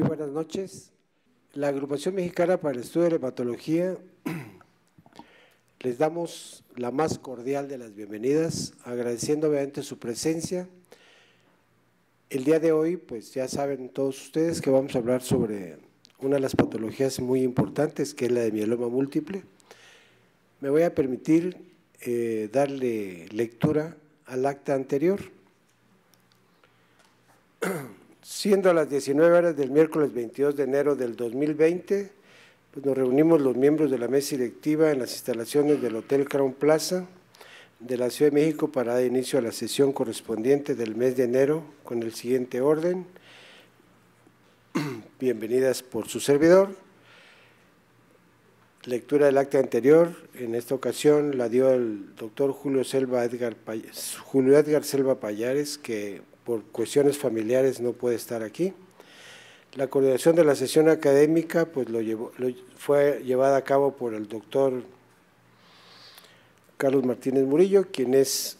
muy buenas noches. La Agrupación Mexicana para el Estudio de la Hematología les damos la más cordial de las bienvenidas, agradeciendo obviamente su presencia. El día de hoy, pues ya saben todos ustedes que vamos a hablar sobre una de las patologías muy importantes, que es la de mieloma múltiple. Me voy a permitir eh, darle lectura al acta anterior. Siendo a las 19 horas del miércoles 22 de enero del 2020, pues nos reunimos los miembros de la mesa directiva en las instalaciones del Hotel Crown Plaza de la Ciudad de México para dar inicio a la sesión correspondiente del mes de enero con el siguiente orden. Bienvenidas por su servidor. Lectura del acta anterior, en esta ocasión la dio el doctor Julio, Selva Edgar, Julio Edgar Selva Payares, que por cuestiones familiares no puede estar aquí. La coordinación de la sesión académica pues, lo, fue llevada a cabo por el doctor Carlos Martínez Murillo, quien es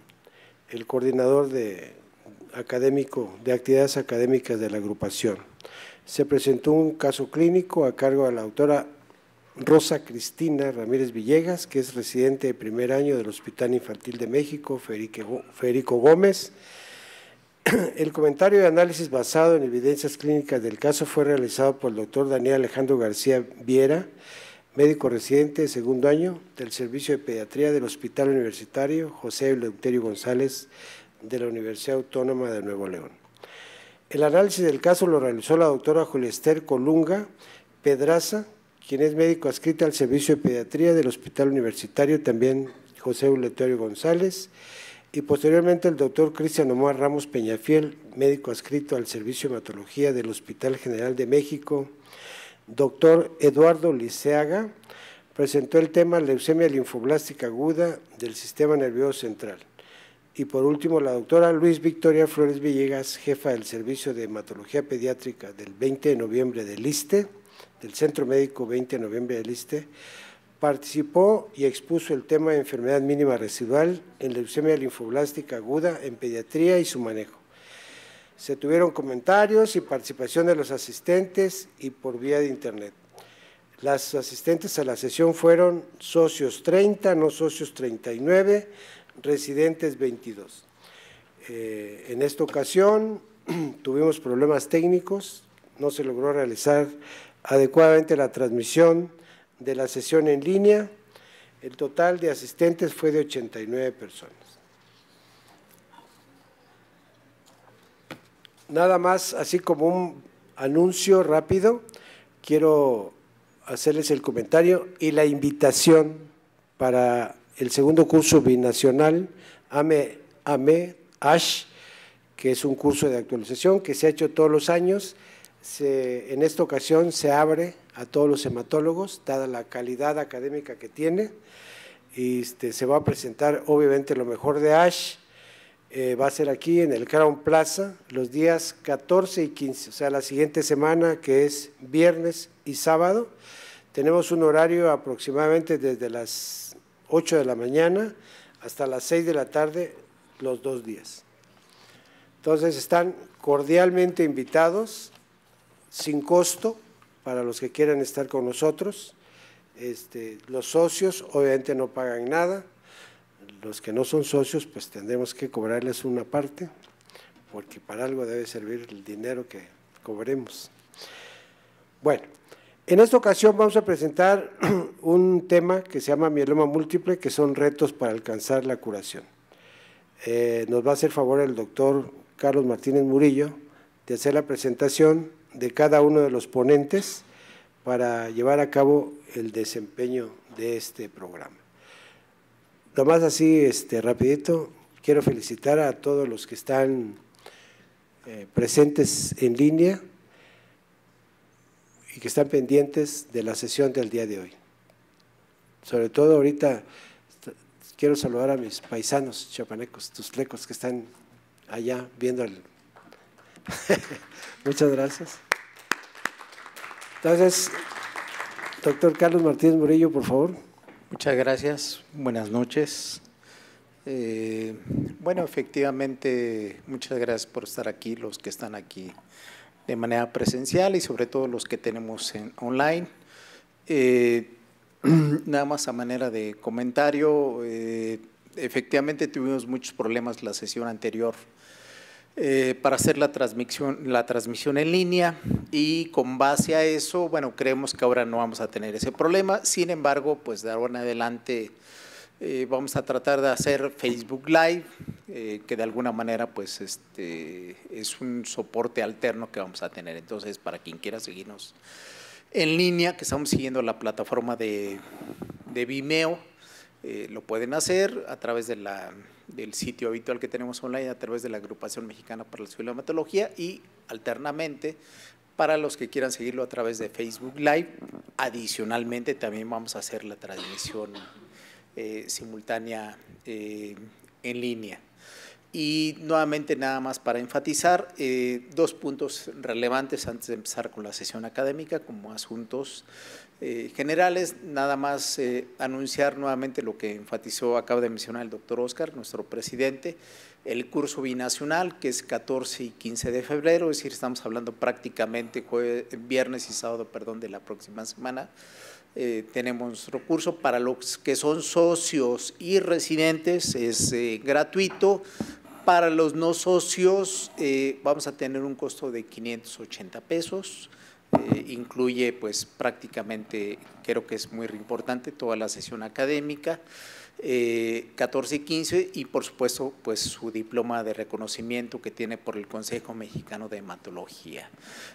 el coordinador de, académico, de actividades académicas de la agrupación. Se presentó un caso clínico a cargo de la autora Rosa Cristina Ramírez Villegas, que es residente de primer año del Hospital Infantil de México, Federico Gómez, El comentario de análisis basado en evidencias clínicas del caso fue realizado por el doctor Daniel Alejandro García Viera, médico residente de segundo año del Servicio de Pediatría del Hospital Universitario José Eleuterio González de la Universidad Autónoma de Nuevo León. El análisis del caso lo realizó la doctora Juliester Colunga Pedraza, quien es médico adscrita al Servicio de Pediatría del Hospital Universitario, también José Eleuterio González, y posteriormente el doctor Cristian Omar Ramos Peñafiel, médico adscrito al Servicio de Hematología del Hospital General de México, doctor Eduardo Liceaga, presentó el tema leucemia linfoblástica aguda del sistema nervioso central. Y por último, la doctora Luis Victoria Flores Villegas, jefa del Servicio de Hematología Pediátrica del 20 de noviembre del ISTE, del Centro Médico 20 de noviembre del ISTE, Participó y expuso el tema de enfermedad mínima residual en leucemia linfoblástica aguda en pediatría y su manejo. Se tuvieron comentarios y participación de los asistentes y por vía de Internet. Las asistentes a la sesión fueron socios 30, no socios 39, residentes 22. Eh, en esta ocasión tuvimos problemas técnicos, no se logró realizar adecuadamente la transmisión de la sesión en línea, el total de asistentes fue de 89 personas. Nada más, así como un anuncio rápido, quiero hacerles el comentario y la invitación para el segundo curso binacional AME, AME ASH, que es un curso de actualización que se ha hecho todos los años. Se, en esta ocasión se abre a todos los hematólogos, dada la calidad académica que tiene. Este, se va a presentar obviamente lo mejor de ASH, eh, va a ser aquí en el Crown Plaza los días 14 y 15, o sea, la siguiente semana que es viernes y sábado. Tenemos un horario aproximadamente desde las 8 de la mañana hasta las 6 de la tarde los dos días. Entonces están cordialmente invitados, sin costo, para los que quieran estar con nosotros. Este, los socios obviamente no pagan nada, los que no son socios pues tendremos que cobrarles una parte, porque para algo debe servir el dinero que cobremos. Bueno, en esta ocasión vamos a presentar un tema que se llama mieloma múltiple, que son retos para alcanzar la curación. Eh, nos va a hacer favor el doctor Carlos Martínez Murillo de hacer la presentación de cada uno de los ponentes para llevar a cabo el desempeño de este programa. Nomás así, este, rapidito, quiero felicitar a todos los que están eh, presentes en línea y que están pendientes de la sesión del día de hoy. Sobre todo ahorita quiero saludar a mis paisanos chapanecos, tuslecos que están allá viendo el Muchas gracias. Entonces, doctor Carlos Martínez Murillo, por favor. Muchas gracias, buenas noches. Eh, bueno, efectivamente, muchas gracias por estar aquí, los que están aquí de manera presencial y sobre todo los que tenemos en online. Eh, nada más a manera de comentario, eh, efectivamente tuvimos muchos problemas la sesión anterior eh, para hacer la transmisión, la transmisión en línea y con base a eso, bueno, creemos que ahora no vamos a tener ese problema. Sin embargo, pues de ahora en adelante eh, vamos a tratar de hacer Facebook Live, eh, que de alguna manera pues este, es un soporte alterno que vamos a tener. Entonces, para quien quiera seguirnos en línea, que estamos siguiendo la plataforma de Vimeo, lo pueden hacer a través de la del sitio habitual que tenemos online a través de la Agrupación Mexicana para la Ciulomatología y alternamente para los que quieran seguirlo a través de Facebook Live. Adicionalmente también vamos a hacer la transmisión eh, simultánea eh, en línea. Y nuevamente nada más para enfatizar eh, dos puntos relevantes antes de empezar con la sesión académica como asuntos eh, generales, nada más eh, anunciar nuevamente lo que enfatizó, acaba de mencionar el doctor Oscar, nuestro presidente, el curso binacional, que es 14 y 15 de febrero, es decir, estamos hablando prácticamente jueves, viernes y sábado, perdón, de la próxima semana. Eh, tenemos nuestro curso para los que son socios y residentes, es gratuito. Para los no socios vamos a tener un costo de 580 pesos eh, incluye pues prácticamente, creo que es muy importante, toda la sesión académica, 14 eh, y 15 y por supuesto pues su diploma de reconocimiento que tiene por el Consejo Mexicano de Hematología.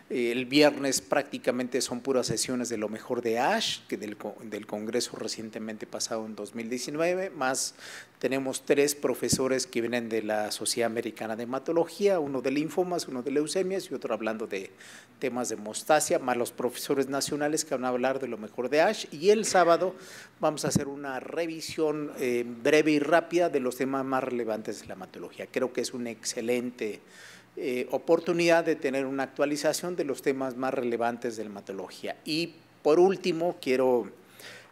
el viernes prácticamente son puras sesiones de lo mejor de ASH, que del, del Congreso recientemente pasado en 2019, más tenemos tres profesores que vienen de la Sociedad Americana de Hematología, uno de linfomas, uno de leucemias y otro hablando de temas de mostacia, más los profesores nacionales que van a hablar de lo mejor de ASH. Y el sábado vamos a hacer una revisión eh, breve y rápida de los temas más relevantes de la hematología. Creo que es una excelente eh, oportunidad de tener una actualización de los temas más relevantes de la hematología. Y por último, quiero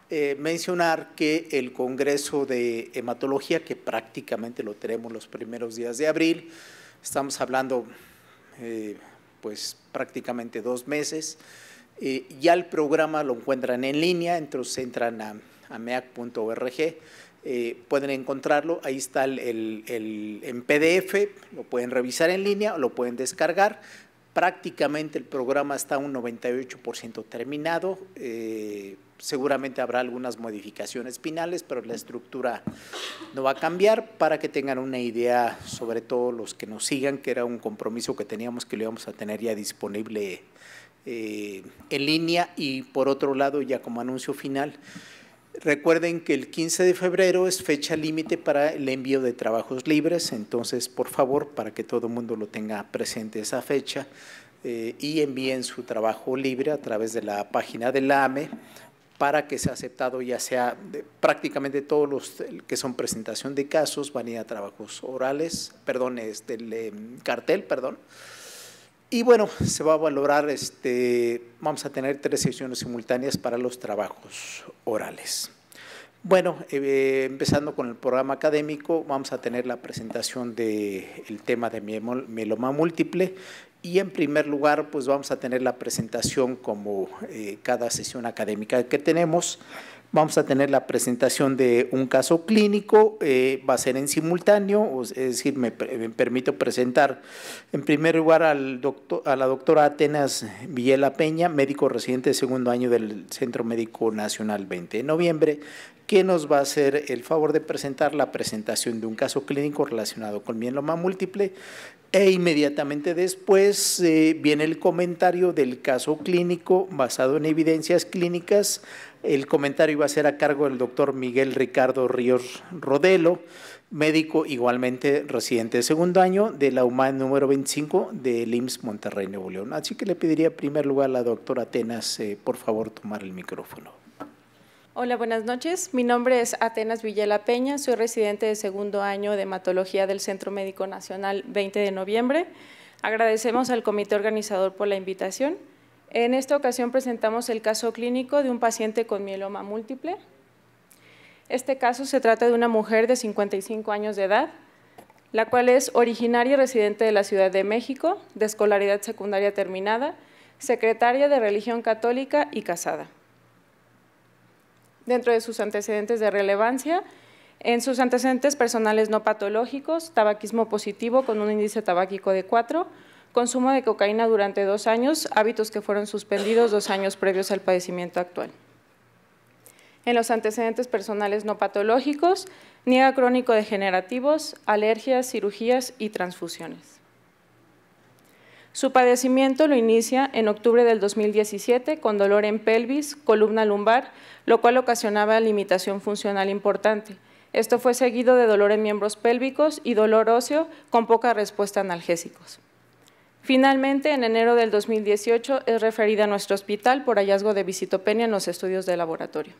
eh, mencionar que el Congreso de Hematología, que prácticamente lo tenemos los primeros días de abril, estamos hablando eh, pues prácticamente dos meses, eh, ya el programa lo encuentran en línea, entonces entran a, meac.org, pueden encontrarlo, ahí está en PDF, lo pueden revisar en línea o lo pueden descargar. Prácticamente el programa está un 98% terminado. Eh, seguramente habrá algunas modificaciones finales, pero la estructura no va a cambiar para que tengan una idea, sobre todo los que nos sigan, que era un compromiso que teníamos que lo íbamos a tener ya disponible eh, en línea. Y por otro lado, ya como anuncio final, Recuerden que el 15 de febrero es fecha límite para el envío de trabajos libres, entonces por favor, para que todo el mundo lo tenga presente esa fecha eh, y envíen su trabajo libre a través de la página del AME para que sea aceptado ya sea prácticamente todos los que son presentación de casos van a ir a trabajos orales, perdón, del este, cartel, perdón, y bueno, se va a valorar, este, vamos a tener tres sesiones simultáneas para los trabajos orales. Bueno, eh, empezando con el programa académico, vamos a tener la presentación del tema de mieloma múltiple y en primer lugar, pues vamos a tener la presentación como eh, cada sesión académica que tenemos Vamos a tener la presentación de un caso clínico, eh, va a ser en simultáneo, es decir, me, permito presentar en primer lugar al a la doctora Atenas Villela Peña, médico residente de segundo año del Centro Médico Nacional 20 de noviembre, que nos va a hacer el favor de presentar la presentación de un caso clínico relacionado con mieloma múltiple e inmediatamente después eh, viene el comentario del caso clínico basado en evidencias clínicas el comentario iba a ser a cargo del doctor Miguel Ricardo Ríos Rodelo, médico igualmente residente de segundo año de la UMAN número 25 de IMSS Monterrey, Nuevo León. Así que le pediría en primer lugar a la doctora Atenas, eh, por favor, tomar el micrófono. Hola, buenas noches. Mi nombre es Atenas Villela Peña, soy residente de segundo año de hematología del Centro Médico Nacional 20 de noviembre. Agradecemos al comité organizador por la invitación. En esta ocasión presentamos el caso clínico de un paciente con mieloma múltiple. Este caso se trata de una mujer de 55 años de edad, la cual es originaria y residente de la Ciudad de México, de escolaridad secundaria terminada, secretaria de religión católica y casada. Dentro de sus antecedentes de relevancia, en sus antecedentes personales no patológicos, tabaquismo positivo con un índice tabáquico de 4, consumo de cocaína durante dos años, hábitos que fueron suspendidos dos años previos al padecimiento actual. En los antecedentes personales no patológicos, niega crónico degenerativos, alergias, cirugías y transfusiones. Su padecimiento lo inicia en octubre del 2017 con dolor en pelvis, columna lumbar, lo cual ocasionaba limitación funcional importante. Esto fue seguido de dolor en miembros pélvicos y dolor óseo con poca respuesta a analgésicos. Finalmente, en enero del 2018 es referida a nuestro hospital por hallazgo de visitopenia en los estudios de laboratorio.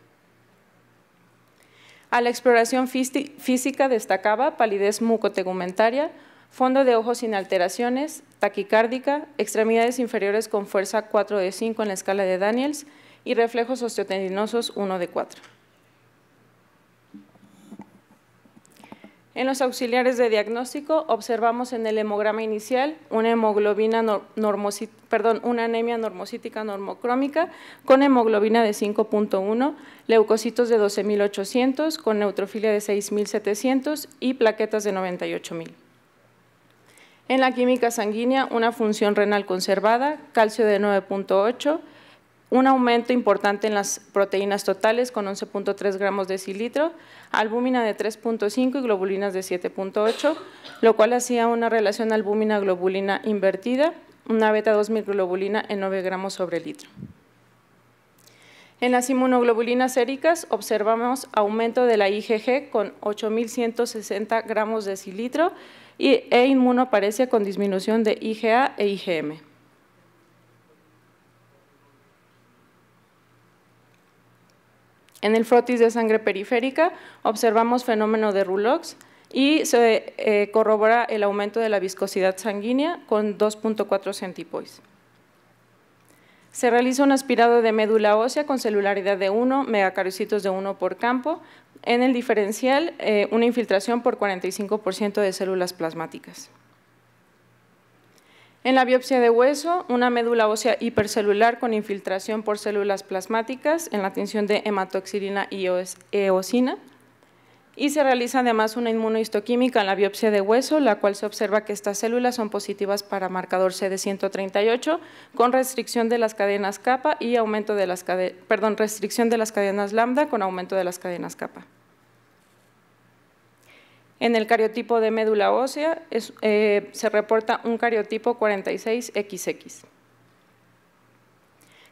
A la exploración física destacaba palidez mucotegumentaria, fondo de ojos sin alteraciones, taquicárdica, extremidades inferiores con fuerza 4 de 5 en la escala de Daniels y reflejos osteotendinosos 1 de 4. En los auxiliares de diagnóstico observamos en el hemograma inicial una hemoglobina perdón, una anemia normocítica normocrómica con hemoglobina de 5.1, leucocitos de 12.800 con neutrofilia de 6.700 y plaquetas de 98.000. En la química sanguínea, una función renal conservada, calcio de 9.8, un aumento importante en las proteínas totales con 11.3 gramos de cilitro, albúmina de 3.5 y globulinas de 7.8, lo cual hacía una relación albúmina-globulina invertida, una beta-2 microglobulina en 9 gramos sobre litro. En las inmunoglobulinas séricas observamos aumento de la IgG con 8.160 gramos de cilitro y, e inmunoparecia con disminución de IgA e IgM. En el frotis de sangre periférica observamos fenómeno de Rulox y se eh, corrobora el aumento de la viscosidad sanguínea con 2.4 centipois. Se realiza un aspirado de médula ósea con celularidad de 1, megacariocitos de 1 por campo. En el diferencial, eh, una infiltración por 45% de células plasmáticas. En la biopsia de hueso, una médula ósea hipercelular con infiltración por células plasmáticas en la tinción de hematoxilina y eosina. Y se realiza además una inmunohistoquímica en la biopsia de hueso, la cual se observa que estas células son positivas para marcador CD138 con restricción de las cadenas capa y aumento de las cadenas, perdón, restricción de las cadenas lambda con aumento de las cadenas kappa. En el cariotipo de médula ósea eh, se reporta un cariotipo 46XX.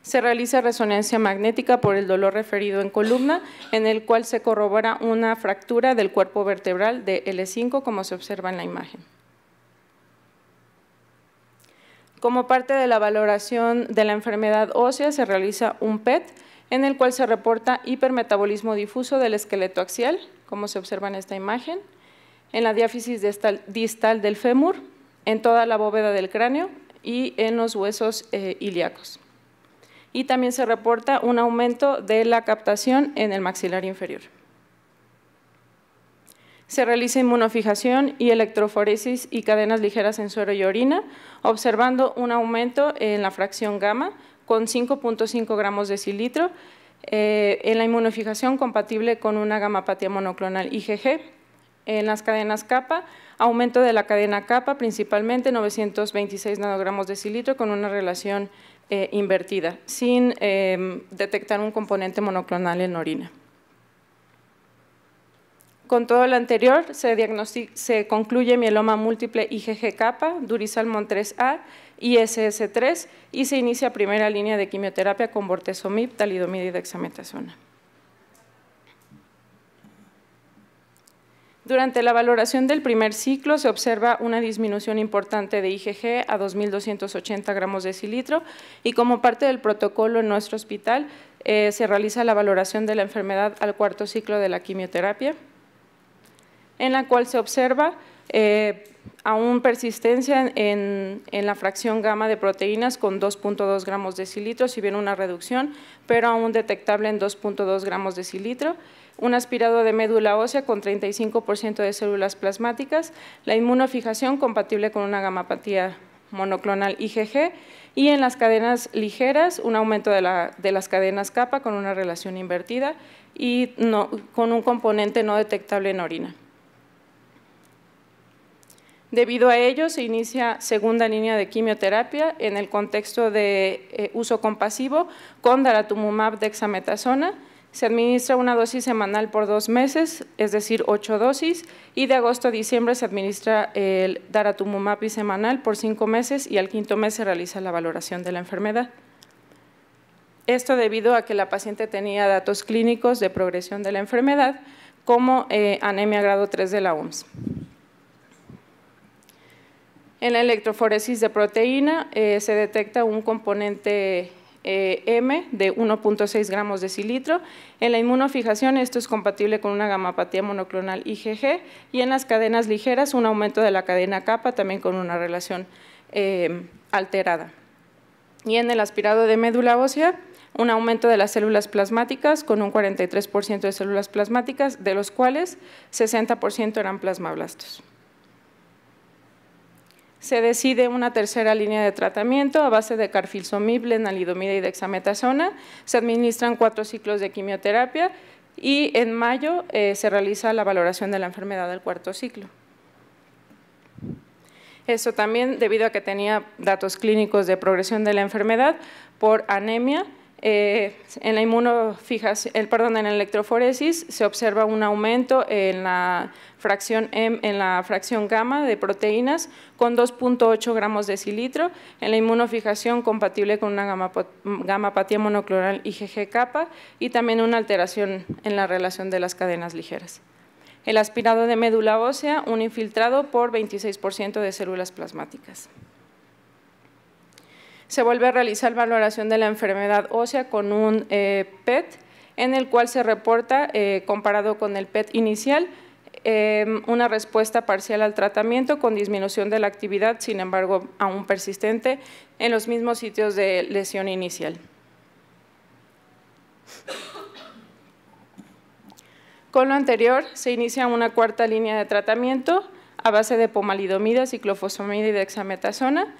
Se realiza resonancia magnética por el dolor referido en columna, en el cual se corrobora una fractura del cuerpo vertebral de L5, como se observa en la imagen. Como parte de la valoración de la enfermedad ósea, se realiza un PET, en el cual se reporta hipermetabolismo difuso del esqueleto axial, como se observa en esta imagen, en la diáfisis distal del fémur, en toda la bóveda del cráneo y en los huesos eh, ilíacos. Y también se reporta un aumento de la captación en el maxilar inferior. Se realiza inmunofijación y electroforesis y cadenas ligeras en suero y orina, observando un aumento en la fracción gamma con 5.5 gramos de cilitro eh, en la inmunofijación compatible con una gammapatía monoclonal IgG en las cadenas capa, aumento de la cadena capa, principalmente 926 nanogramos de cilitro con una relación eh, invertida, sin em, detectar un componente monoclonal en orina. Con todo lo anterior, se, concluye mieloma múltiple IgG-capa, Durisalmon 3A, ss 3 y se inicia primera línea de quimioterapia con bortezomib, talidomida y dexametasona. Durante la valoración del primer ciclo se observa una disminución importante de IgG a 2.280 gramos de cilitro y como parte del protocolo en nuestro hospital eh, se realiza la valoración de la enfermedad al cuarto ciclo de la quimioterapia, en la cual se observa eh, aún persistencia en, la fracción gamma de proteínas con 2.2 gramos de cilitro, si bien una reducción, pero aún detectable en 2.2 gramos de cilitro un aspirado de médula ósea con 35% de células plasmáticas, la inmunofijación compatible con una gamapatía monoclonal IgG y en las cadenas ligeras un aumento de, las cadenas capa con una relación invertida y con un componente no detectable en orina. Debido a ello, se inicia segunda línea de quimioterapia en el contexto de eh, uso compasivo con daratumumab dexametasona, se administra una dosis semanal por dos meses, es decir, ocho dosis, y de agosto a diciembre se administra el y semanal por cinco meses y al quinto mes se realiza la valoración de la enfermedad. Esto debido a que la paciente tenía datos clínicos de progresión de la enfermedad, como eh, anemia grado 3 de la OMS. En la electroforesis de proteína eh, se detecta un componente eh, M de 1.6 gramos de cilitro. En la inmunofijación esto es compatible con una gamapatía monoclonal IgG y en las cadenas ligeras un aumento de la cadena capa también con una relación eh, alterada. Y en el aspirado de médula ósea, un aumento de las células plasmáticas con un 43% de células plasmáticas, de los cuales 60% eran plasmablastos se decide una tercera línea de tratamiento a base de carfilzomib, lenalidomida y dexametasona. Se administran cuatro ciclos de quimioterapia y en mayo eh, se realiza la valoración de la enfermedad del cuarto ciclo. Eso también debido a que tenía datos clínicos de progresión de la enfermedad por anemia, eh, en la perdón, en la electroforesis se observa un aumento en la fracción gamma de proteínas con 2.8 gramos de cilitro, en la inmunofijación compatible con una gamma, gamapatía monocloral IgG-kappa y también una alteración en la relación de las cadenas ligeras. El aspirado de médula ósea, un infiltrado por 26% de células plasmáticas se vuelve a realizar valoración de la enfermedad ósea con un eh, PET, en el cual se reporta, eh, comparado con el PET inicial, em, una respuesta parcial al tratamiento con disminución de la actividad, sin embargo, aún persistente en los mismos sitios de lesión inicial. Con lo anterior, se inicia una cuarta línea de tratamiento a base de pomalidomida, ciclofosfamida y dexametasona,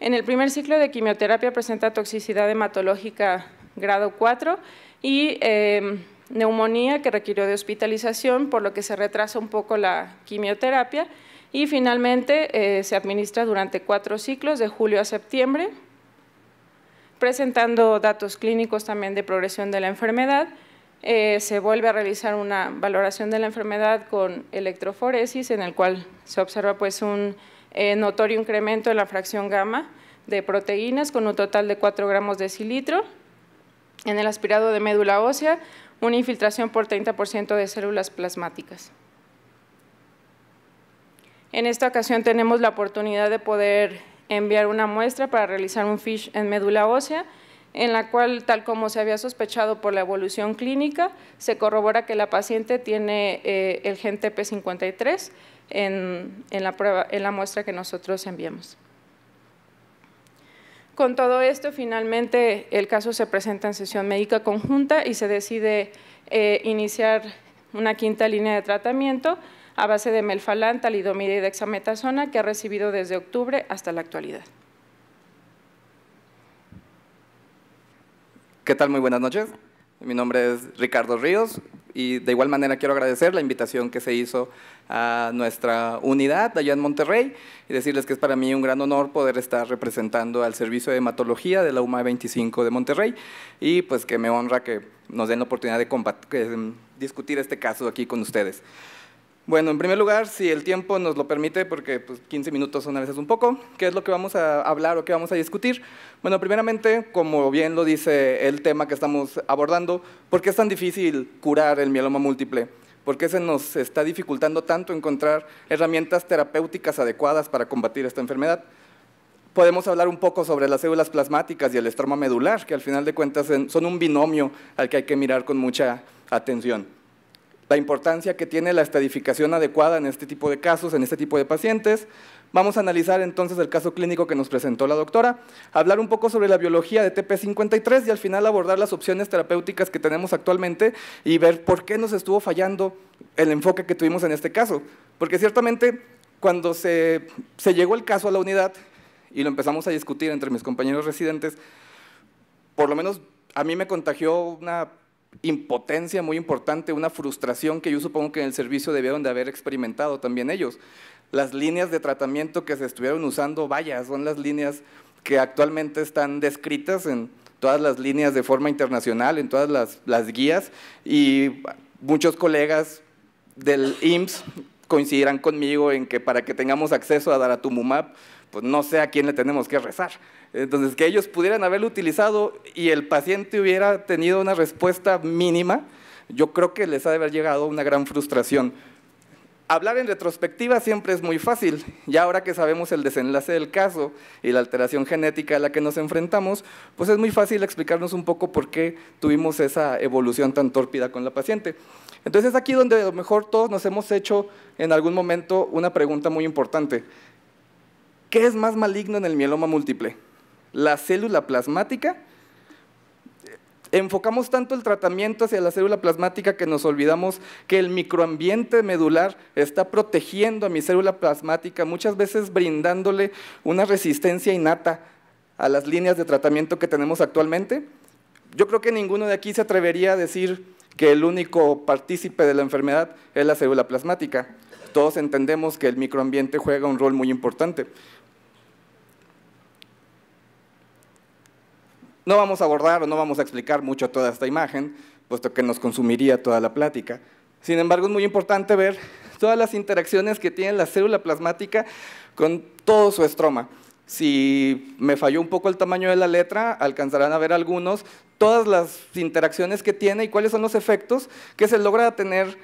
en el primer ciclo de quimioterapia presenta toxicidad hematológica grado 4 y em, neumonía que requirió de hospitalización, por lo que se retrasa un poco la quimioterapia. Y finalmente eh, se administra durante cuatro ciclos, de julio a septiembre, presentando datos clínicos también de progresión de la enfermedad. Eh, se vuelve a realizar una valoración de la enfermedad con electroforesis, en el cual se observa pues un eh, notorio incremento en la fracción gamma de proteínas con un total de 4 gramos de cilitro. En el aspirado de médula ósea, una infiltración por 30% de células plasmáticas. En esta ocasión tenemos la oportunidad de poder enviar una muestra para realizar un FISH en médula ósea, en la cual, tal como se había sospechado por la evolución clínica, se corrobora que la paciente tiene eh, el gen TP53, en, la muestra que nosotros enviamos. Con todo esto, finalmente el caso se presenta en sesión médica conjunta y se decide eh, iniciar una quinta línea de tratamiento a base de melfalán, talidomida y dexametasona que ha recibido desde octubre hasta la actualidad. ¿Qué tal? Muy buenas noches. Mi nombre es Ricardo Ríos y de igual manera quiero agradecer la invitación que se hizo a nuestra unidad allá en Monterrey y decirles que es para mí un gran honor poder estar representando al Servicio de Hematología de la UMA 25 de Monterrey y pues que me honra que nos den la oportunidad de em, discutir este caso aquí con ustedes. Bueno, en primer lugar, si el tiempo nos lo permite, porque pues, 15 minutos son a veces un poco, ¿qué es lo que vamos a hablar o qué vamos a discutir? Bueno, primeramente, como bien lo dice el tema que estamos abordando, ¿por qué es tan difícil curar el mieloma múltiple? ¿Por qué se nos está dificultando tanto encontrar herramientas terapéuticas adecuadas para combatir esta enfermedad? podemos hablar un poco sobre las células plasmáticas y el estroma medular, que al final de cuentas son un binomio al que hay que mirar con mucha atención la importancia que tiene la estadificación adecuada en este tipo de casos, en este tipo de pacientes. Vamos a analizar entonces el caso clínico que nos presentó la doctora, hablar un poco sobre la biología de TP53 y al final abordar las opciones terapéuticas que tenemos actualmente y ver por qué nos estuvo fallando el enfoque que tuvimos en este caso. Porque ciertamente cuando se, se llegó el caso a la unidad y lo empezamos a discutir entre mis compañeros residentes, por lo menos a mí me contagió una impotencia muy importante, una frustración que yo supongo que en el servicio debieron de haber experimentado también ellos. Las líneas de tratamiento que se estuvieron usando, vaya, son las líneas que actualmente están descritas en todas las líneas de forma internacional, en todas las, guías, y muchos colegas del IMSS coincidirán conmigo en que para que tengamos acceso a Daratumumab, pues no sé a quién le tenemos que rezar. Entonces, que ellos pudieran haberlo utilizado y el paciente hubiera tenido una respuesta mínima, yo creo que les ha de haber llegado una gran frustración. Hablar en retrospectiva siempre es muy fácil. y ahora que sabemos el desenlace del caso y la alteración genética a la que nos enfrentamos, pues es muy fácil explicarnos un poco por qué tuvimos esa evolución tan tórpida con la paciente. Entonces es aquí donde a lo mejor todos nos hemos hecho en algún momento una pregunta muy importante. ¿Qué es más maligno en el mieloma múltiple? la célula plasmática. Enfocamos tanto el tratamiento hacia la célula plasmática que nos olvidamos que el microambiente medular está protegiendo a mi célula plasmática, muchas veces brindándole una resistencia innata a las líneas de tratamiento que tenemos actualmente. Yo creo que ninguno de aquí se atrevería a decir que el único partícipe de la enfermedad es la célula plasmática. Todos entendemos que el microambiente juega un rol muy importante. No vamos a abordar o no vamos a explicar mucho toda esta imagen, puesto que nos consumiría toda la plática. Sin embargo, es muy importante ver todas las interacciones que tiene la célula plasmática con todo su estroma. Si me falló un poco el tamaño de la letra, alcanzarán a ver algunos, todas las interacciones que tiene y cuáles son los efectos que se logra tener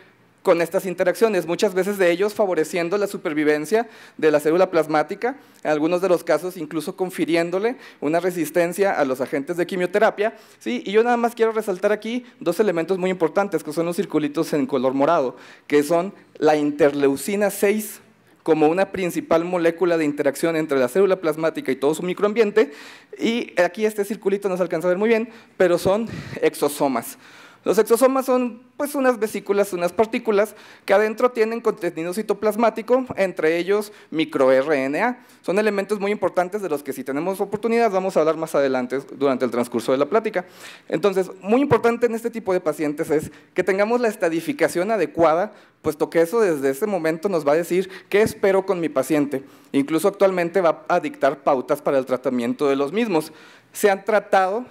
con estas interacciones, muchas veces de ellos favoreciendo la supervivencia de la célula plasmática, en algunos de los casos incluso confiriéndole una resistencia a los agentes de quimioterapia. ¿sí? Y yo nada más quiero resaltar aquí dos elementos muy importantes, que son los circulitos en color morado, que son la interleucina 6 como una principal molécula de interacción entre la célula plasmática y todo su microambiente, y aquí este circulito no se alcanza a ver muy bien, pero son exosomas. Los exosomas son pues unas vesículas, unas partículas que adentro tienen contenido citoplasmático, entre ellos microRNA. Son elementos muy importantes de los que si tenemos oportunidad vamos a hablar más adelante durante el transcurso de la plática. Entonces, muy importante en este tipo de pacientes es que tengamos la estadificación adecuada, puesto que eso desde ese momento nos va a decir qué espero con mi paciente. Incluso actualmente va a dictar pautas para el tratamiento de los mismos. Se han tratado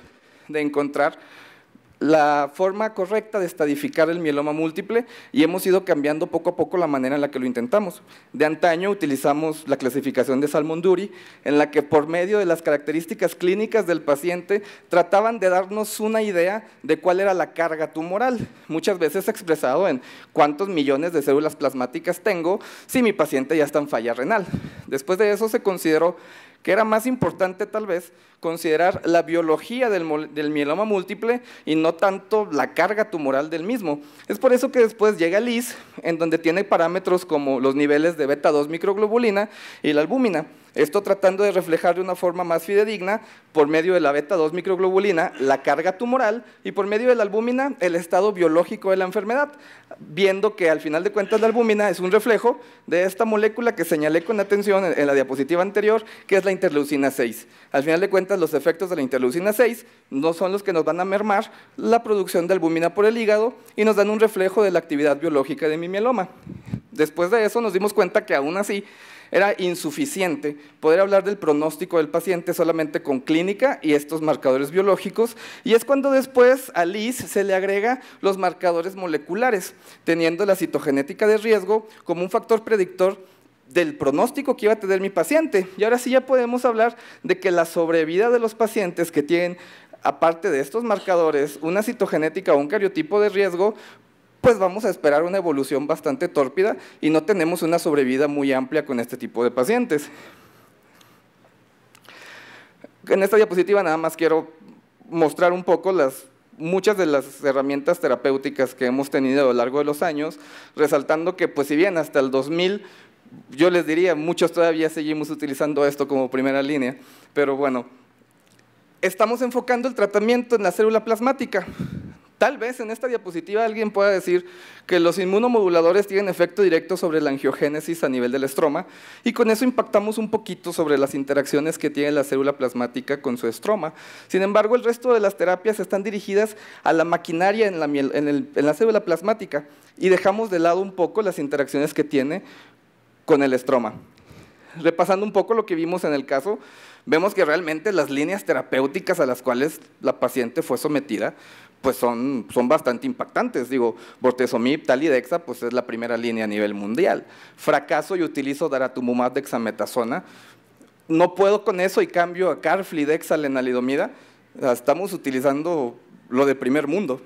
de encontrar la forma correcta de estadificar el mieloma múltiple y hemos ido cambiando poco a poco la manera en la que lo intentamos. De antaño utilizamos la clasificación de Salmonduri, en la que por medio de las características clínicas del paciente trataban de darnos una idea de cuál era la carga tumoral, muchas veces expresado en cuántos millones de células plasmáticas tengo si mi paciente ya está en falla renal. Después de eso se consideró que era más importante tal vez considerar la biología del, mieloma múltiple y no tanto la carga tumoral del mismo. Es por eso que después llega LIS, en donde tiene parámetros como los niveles de beta-2 microglobulina y la albúmina. Esto tratando de reflejar de una forma más fidedigna, por medio de la beta-2 microglobulina, la carga tumoral y por medio de la albúmina, el estado biológico de la enfermedad, viendo que al final de cuentas la albúmina es un reflejo de esta molécula que señalé con atención en la diapositiva anterior, que es la interleucina 6. Al final de cuentas, los efectos de la interleucina 6 no son los que nos van a mermar la producción de albúmina por el hígado y nos dan un reflejo de la actividad biológica de mi mieloma. Después de eso nos dimos cuenta que aún así era insuficiente poder hablar del pronóstico del paciente solamente con clínica y estos marcadores biológicos, y es cuando después a LIS se le agrega los marcadores moleculares, teniendo la citogenética de riesgo como un factor predictor del pronóstico que iba a tener mi paciente. Y ahora sí ya podemos hablar de que la sobrevida de los pacientes que tienen, aparte de estos marcadores, una citogenética o un cariotipo de riesgo, pues vamos a esperar una evolución bastante tórpida y no tenemos una sobrevida muy amplia con este tipo de pacientes. En esta diapositiva nada más quiero mostrar un poco muchas de las herramientas terapéuticas que hemos tenido a lo largo de los años, resaltando que, pues si bien hasta el 2000 yo les diría, muchos todavía seguimos utilizando esto como primera línea, pero bueno, estamos enfocando el tratamiento en la célula plasmática. Tal vez en esta diapositiva alguien pueda decir que los inmunomoduladores tienen efecto directo sobre la angiogénesis a nivel del estroma y con eso impactamos un poquito sobre las interacciones que tiene la célula plasmática con su estroma. Sin embargo, el resto de las terapias están dirigidas a la maquinaria en la, en la célula plasmática y dejamos de lado un poco las interacciones que tiene con el estroma. Repasando un poco lo que vimos en el caso, vemos que realmente las líneas terapéuticas a las cuales la paciente fue sometida, pues son, bastante impactantes. Digo, bortezomib, talidexa, pues es la primera línea a nivel mundial. Fracaso y utilizo daratumumab dexametasona. No puedo con eso y cambio a carflidexa lenalidomida. Ah, estamos utilizando lo de primer mundo.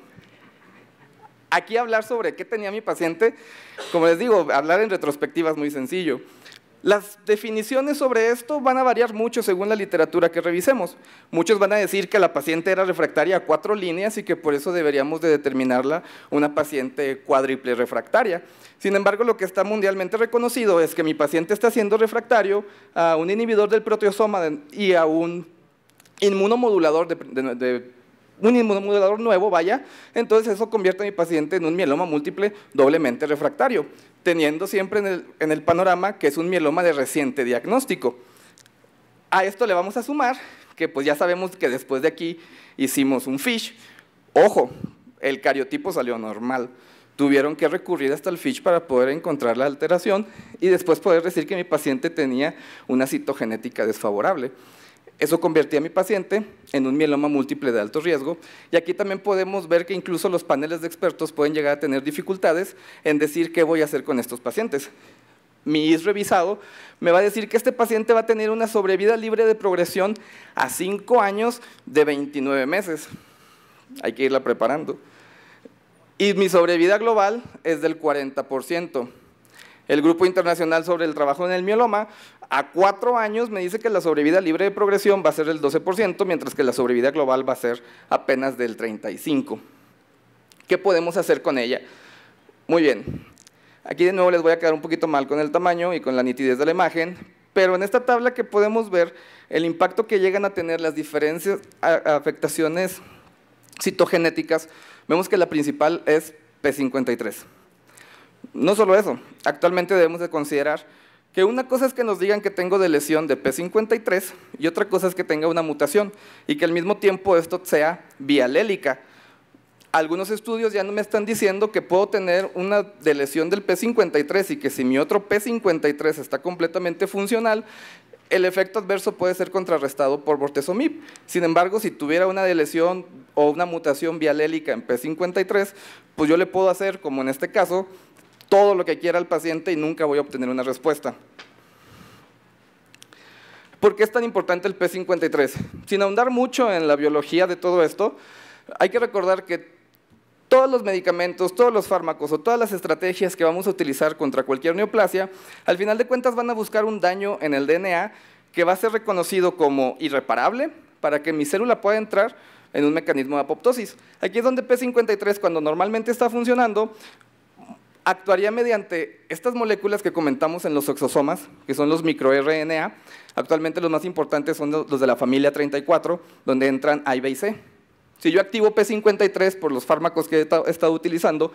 Aquí hablar sobre qué tenía mi paciente, como les digo, hablar en retrospectiva es muy sencillo. Las definiciones sobre esto van a variar mucho según la literatura que revisemos. Muchos van a decir que la paciente era refractaria a cuatro líneas y que por eso deberíamos de determinarla una paciente cuádruple refractaria. Sin embargo, lo que está mundialmente reconocido es que mi paciente está siendo refractario a un inhibidor del proteosoma y a un inmunomodulador de, de un inmunomodulador nuevo, vaya, entonces eso convierte a mi paciente en un mieloma múltiple doblemente refractario, teniendo siempre en el, panorama que es un mieloma de reciente diagnóstico. A esto le vamos a sumar que pues ya sabemos que después de aquí hicimos un FISH. Ojo, el cariotipo salió normal. Tuvieron que recurrir hasta el FISH para poder encontrar la alteración y después poder decir que mi paciente tenía una citogenética desfavorable. Eso convertía a mi paciente en un mieloma múltiple de alto riesgo. Y aquí también podemos ver que incluso los paneles de expertos pueden llegar a tener dificultades en decir qué voy a hacer con estos pacientes. Mi IS revisado me va a decir que este paciente va a tener una sobrevida libre de progresión a 5 años de 29 meses. Hay que irla preparando. Y mi sobrevida global es del 40%. El Grupo Internacional sobre el Trabajo en el Mieloma a cuatro años me dice que la sobrevida libre de progresión va a ser del 12%, mientras que la sobrevida global va a ser apenas del 35%. ¿Qué podemos hacer con ella? Muy bien, aquí de nuevo les voy a quedar un poquito mal con el tamaño y con la nitidez de la imagen, pero en esta tabla que podemos ver el impacto que llegan a tener las diferentes afectaciones citogenéticas, vemos que la principal es P53. No solo eso, actualmente debemos de considerar que una cosa es que nos digan que tengo de lesión de P53 y otra cosa es que tenga una mutación y que al mismo tiempo esto sea bialélica Algunos estudios ya no me están diciendo que puedo tener una lesión del P53 y que si mi otro P53 está completamente funcional, el efecto adverso puede ser contrarrestado por bortezomib. Sin embargo, si tuviera una lesión o una mutación bialélica en P53, pues yo le puedo hacer, como en este caso, todo lo que quiera el paciente y nunca voy a obtener una respuesta. ¿Por qué es tan importante el P53? Sin ahondar mucho en la biología de todo esto, hay que recordar que todos los medicamentos, todos los fármacos o todas las estrategias que vamos a utilizar contra cualquier neoplasia, al final de cuentas van a buscar un daño en el DNA que va a ser reconocido como irreparable para que mi célula pueda entrar en un mecanismo de apoptosis. Aquí es donde P53, cuando normalmente está funcionando, actuaría mediante estas moléculas que comentamos en los exosomas, que son los microRNA. Actualmente los más importantes son los de la familia 34, donde entran A, B y C. Si yo activo P53 por los fármacos que he estado utilizando,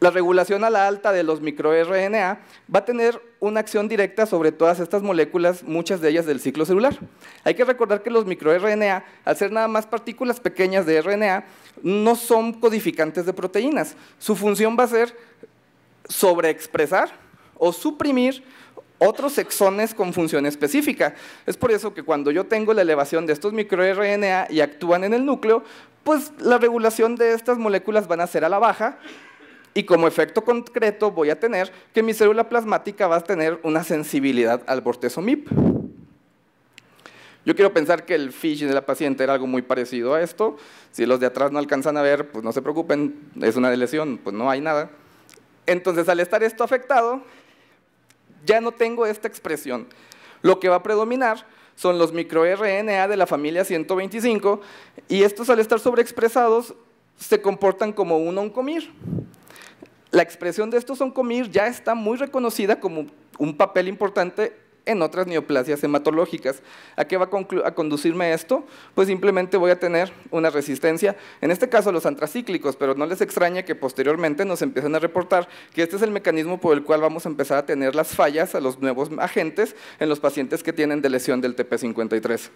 la regulación a la alta de los microRNA va a tener una acción directa sobre todas estas moléculas, muchas de ellas del ciclo celular. Hay que recordar que los microRNA, al ser nada más partículas pequeñas de RNA, no son codificantes de proteínas. Su función va a ser sobreexpresar o suprimir otros exones con función específica. Es por eso que cuando yo tengo la elevación de estos microRNA y actúan en el núcleo, pues la regulación de estas moléculas van a ser a la baja y como efecto concreto voy a tener que mi célula plasmática va a tener una sensibilidad al vortezo MIP. Yo quiero pensar que el FISH de la paciente era algo muy parecido a esto. Si los de atrás no alcanzan a ver, pues no se preocupen, es una lesión, pues no hay nada. Entonces, al estar esto afectado, ya no tengo esta expresión. Lo que va a predominar son los microRNA de la familia 125 y estos al estar sobreexpresados se comportan como un oncomir. La expresión de estos oncomir ya está muy reconocida como un papel importante en otras neoplasias hematológicas. ¿A qué va a, conducirme esto? Pues simplemente voy a tener una resistencia, en este caso los antracíclicos, pero no les extraña que posteriormente nos empiecen a reportar que este es el mecanismo por el cual vamos a empezar a tener las fallas a los nuevos agentes en los pacientes que tienen de lesión del TP53.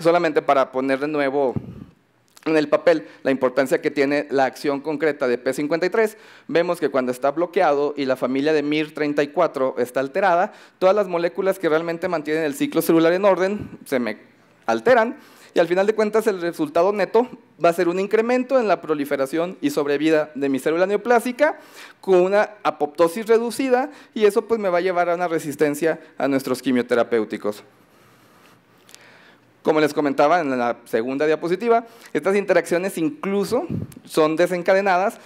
Solamente para poner de nuevo en el papel la importancia que tiene la acción concreta de P53, vemos que cuando está bloqueado y la familia de MIR34 está alterada, todas las moléculas que realmente mantienen el ciclo celular en orden se me alteran y al final de cuentas el resultado neto va a ser un incremento en la proliferación y sobrevida de mi célula neoplásica con una apoptosis reducida y eso pues me va a llevar a una resistencia a nuestros quimioterapéuticos. Como les comentaba en la segunda diapositiva, estas interacciones incluso son desencadenadas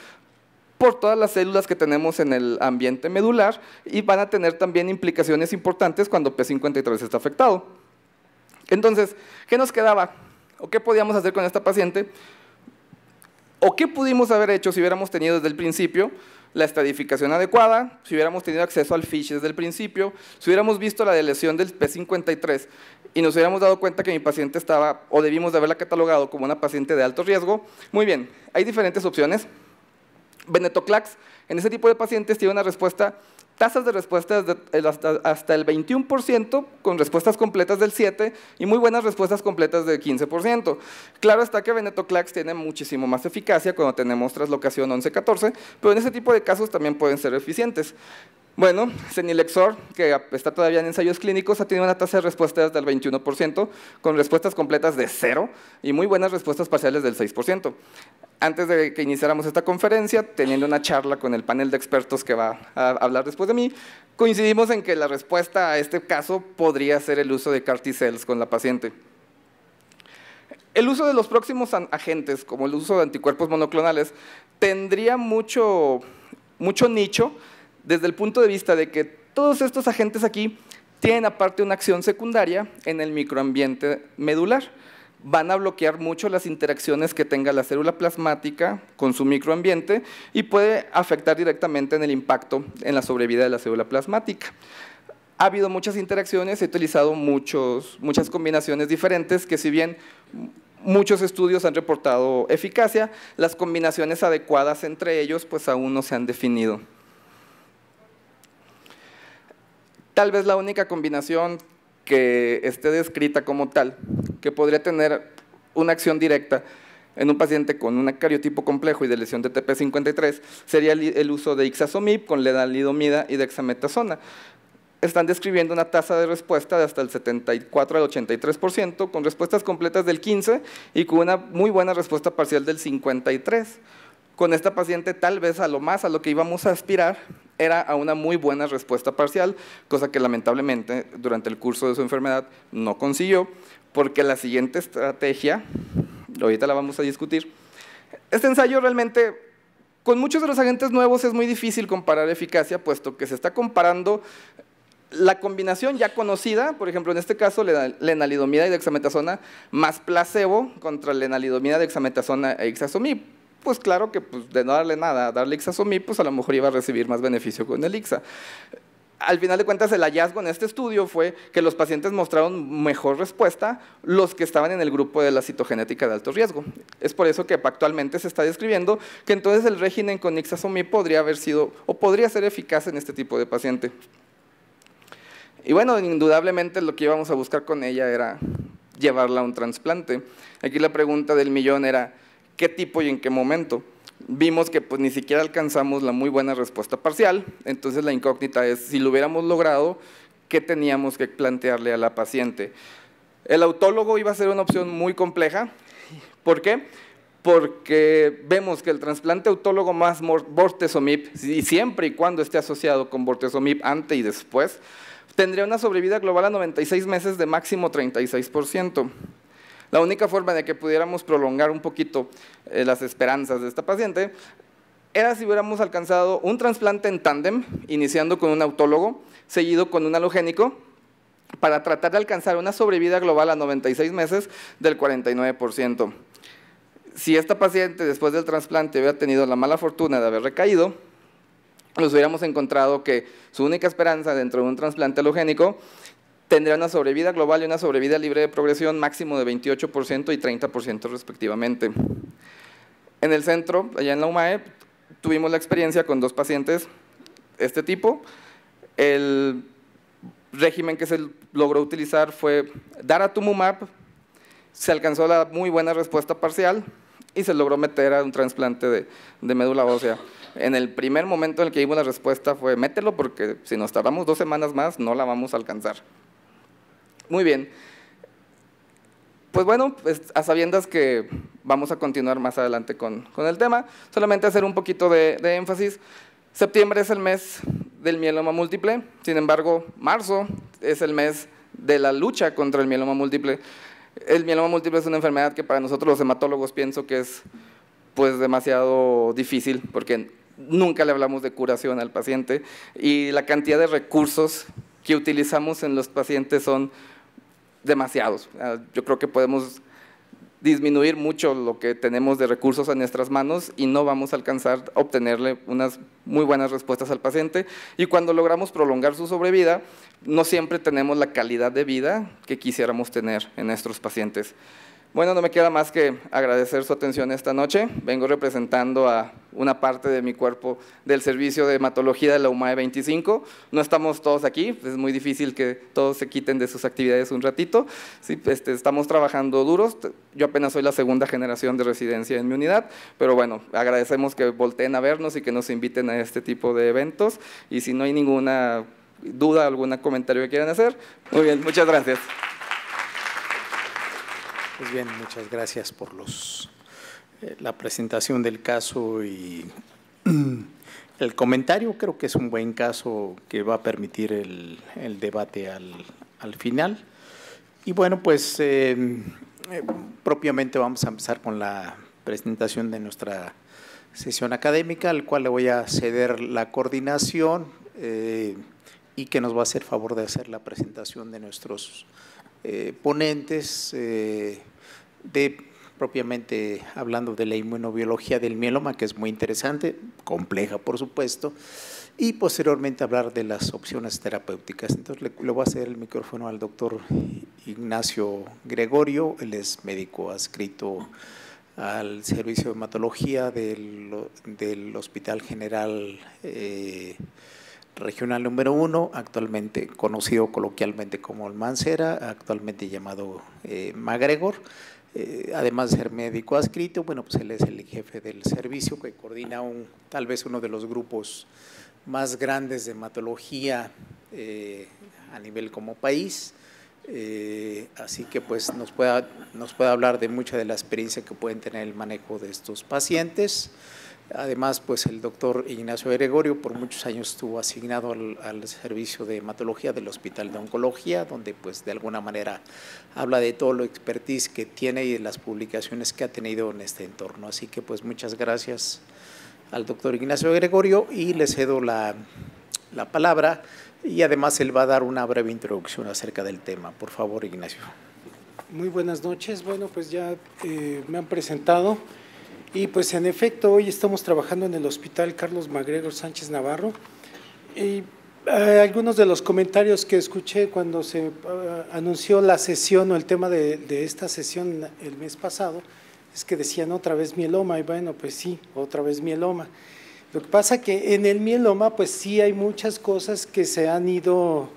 por todas las células que tenemos en el ambiente medular y van a tener también implicaciones importantes cuando P53 está afectado. Entonces, ¿qué nos quedaba? ¿O qué podíamos hacer con esta paciente? ¿O qué pudimos haber hecho si hubiéramos tenido desde el principio la estadificación adecuada, si hubiéramos tenido acceso al FISH desde el principio, si hubiéramos visto la deleción del P53 y nos hubiéramos dado cuenta que mi paciente estaba, o debimos de haberla catalogado como una paciente de alto riesgo, muy bien, hay diferentes opciones. Venetoclax, en ese tipo de pacientes, tiene una respuesta, tasas de respuesta hasta el 21%, con respuestas completas del 7% y muy buenas respuestas completas del 15%. Claro está que Venetoclax tiene muchísimo más eficacia cuando tenemos traslocación 11-14, pero en ese tipo de casos también pueden ser eficientes. Bueno, Senilexor, que está todavía en ensayos clínicos, ha tenido una tasa de respuestas del 21%, con respuestas completas de cero y muy buenas respuestas parciales del 6%. Antes de que iniciáramos esta conferencia, teniendo una charla con el panel de expertos que va a hablar después de mí, coincidimos en que la respuesta a este caso podría ser el uso de CAR T-cells con la paciente. El uso de los próximos agentes, como el uso de anticuerpos monoclonales, tendría mucho, mucho nicho desde el punto de vista de que todos estos agentes aquí tienen aparte una acción secundaria en el microambiente medular. Van a bloquear mucho las interacciones que tenga la célula plasmática con su microambiente y puede afectar directamente en el impacto en la sobrevida de la célula plasmática. Ha habido muchas interacciones, he utilizado muchas combinaciones diferentes que si bien muchos estudios han reportado eficacia, las combinaciones adecuadas entre ellos pues aún no se han definido. Tal vez la única combinación que esté descrita como tal, que podría tener una acción directa en un paciente con un cariotipo complejo y de lesión de TP53, sería el uso de ixazomib con lenalidomida y dexametasona. Están describiendo una tasa de respuesta de hasta el 74 al 83%, con respuestas completas del 15% y con una muy buena respuesta parcial del 53%. Con esta paciente tal vez a lo más a lo que íbamos a aspirar era a una muy buena respuesta parcial, cosa que lamentablemente durante el curso de su enfermedad no consiguió, porque la siguiente estrategia, ahorita la vamos a discutir, este ensayo realmente con muchos de los agentes nuevos es muy difícil comparar eficacia, puesto que se está comparando la combinación ya conocida, por ejemplo, en este caso, lenalidomida y dexametasona, más placebo contra lenalidomida, dexametasona e ixazomib pues claro que pues, de no darle nada, darle Ixazomib, pues a lo mejor iba a recibir más beneficio con el Ixa al final de cuentas el hallazgo en este estudio fue que los pacientes mostraron mejor respuesta los que estaban en el grupo de la citogenética de alto riesgo. Es por eso que actualmente se está describiendo que entonces el régimen con ixazomib podría haber sido o podría ser eficaz en este tipo de paciente. Y bueno, indudablemente lo que íbamos a buscar con ella era llevarla a un trasplante. Aquí la pregunta del millón era, qué tipo y en qué momento. Vimos que pues ni siquiera alcanzamos la muy buena respuesta parcial, entonces la incógnita es si lo hubiéramos logrado, ¿qué teníamos que plantearle a la paciente? El autólogo iba a ser una opción muy compleja, ¿por qué? Porque vemos que el trasplante autólogo más bortezomib, y siempre y cuando esté asociado con bortezomib antes y después, tendría una sobrevida global a 96 meses de máximo 36%. La única forma de que pudiéramos prolongar un poquito eh, las esperanzas de esta paciente era si hubiéramos alcanzado un trasplante en tándem, iniciando con un autólogo, seguido con un halogénico, para tratar de alcanzar una sobrevida global a 96 meses del 49%. Si esta paciente después del trasplante hubiera tenido la mala fortuna de haber recaído, nos hubiéramos encontrado que su única esperanza dentro de un trasplante halogénico tendría una sobrevida global y una sobrevida libre de progresión máximo de 28% y 30% respectivamente. En el centro, allá en la UMAE, tuvimos la experiencia con dos pacientes este tipo. El régimen que se logró utilizar fue dar a daratumumab, se alcanzó la muy buena respuesta parcial y se logró meter a un trasplante de, médula ósea. En el primer momento en el que vimos la respuesta fue mételo porque si nos tardamos dos semanas más no la vamos a alcanzar. Muy bien. Pues bueno, pues, a sabiendas que vamos a continuar más adelante con, el tema, solamente hacer un poquito de, énfasis. Septiembre es el mes del mieloma múltiple, sin embargo, marzo es el mes de la lucha contra el mieloma múltiple. El mieloma múltiple es una enfermedad que para nosotros los hematólogos pienso que es pues demasiado difícil porque nunca le hablamos de curación al paciente y la cantidad de recursos que utilizamos en los pacientes son demasiados. Yo creo que podemos disminuir mucho lo que tenemos de recursos en nuestras manos y no vamos a alcanzar a obtenerle unas muy buenas respuestas al paciente. Y cuando logramos prolongar su sobrevida, no siempre tenemos la calidad de vida que quisiéramos tener en nuestros pacientes. Bueno, no me queda más que agradecer su atención esta noche. Vengo representando a una parte de mi cuerpo del servicio de hematología de la UMAE 25. No estamos todos aquí, es muy difícil que todos se quiten de sus actividades un ratito. Este, estamos trabajando duros. Yo apenas soy la segunda generación de residencia en mi unidad, pero bueno, agradecemos que volteen a vernos y que nos inviten a este tipo de eventos. Y si no hay ninguna duda, algún comentario que quieran hacer, muy bien, muchas gracias. Pues bien, muchas gracias por los, eh, la presentación del caso y el comentario. Creo que es un buen caso que va a permitir el, debate al, final. Y bueno, pues eh, eh, propiamente vamos a empezar con la presentación de nuestra sesión académica, al cual le voy a ceder la coordinación y que nos va a hacer favor de hacer la presentación de nuestros ponentes de propiamente hablando de la inmunobiología del mieloma, que es muy interesante, compleja por supuesto, y posteriormente hablar de las opciones terapéuticas. Entonces le, voy a hacer el micrófono al doctor Ignacio Gregorio, él es médico adscrito al servicio de hematología del, Hospital General eh, Regional número uno actualmente conocido coloquialmente como el Mancera, actualmente llamado eh, Magregor. Eh, además de ser médico adscrito, bueno, pues él es el jefe del servicio que coordina un, tal vez uno de los grupos más grandes de hematología eh, a nivel como país. Eh, así que pues nos pueda, nos puede hablar de mucha de la experiencia que pueden tener el manejo de estos pacientes. Además, pues el doctor Ignacio Gregorio por muchos años estuvo asignado al, servicio de hematología del Hospital de Oncología, donde pues de alguna manera habla de todo lo expertise que tiene y de las publicaciones que ha tenido en este entorno. Así que pues muchas gracias al doctor Ignacio Gregorio y le cedo la, palabra y además él va a dar una breve introducción acerca del tema. Por favor, Ignacio. Muy buenas noches. Bueno, pues ya eh, me han presentado. Y pues en efecto, hoy estamos trabajando en el Hospital Carlos Magregor Sánchez Navarro. Y eh, algunos de los comentarios que escuché cuando se eh, anunció la sesión o el tema de, de, esta sesión el mes pasado es que decían otra vez mieloma. Y bueno, pues sí, otra vez mieloma. Lo que pasa que en el mieloma, pues sí hay muchas cosas que se han ido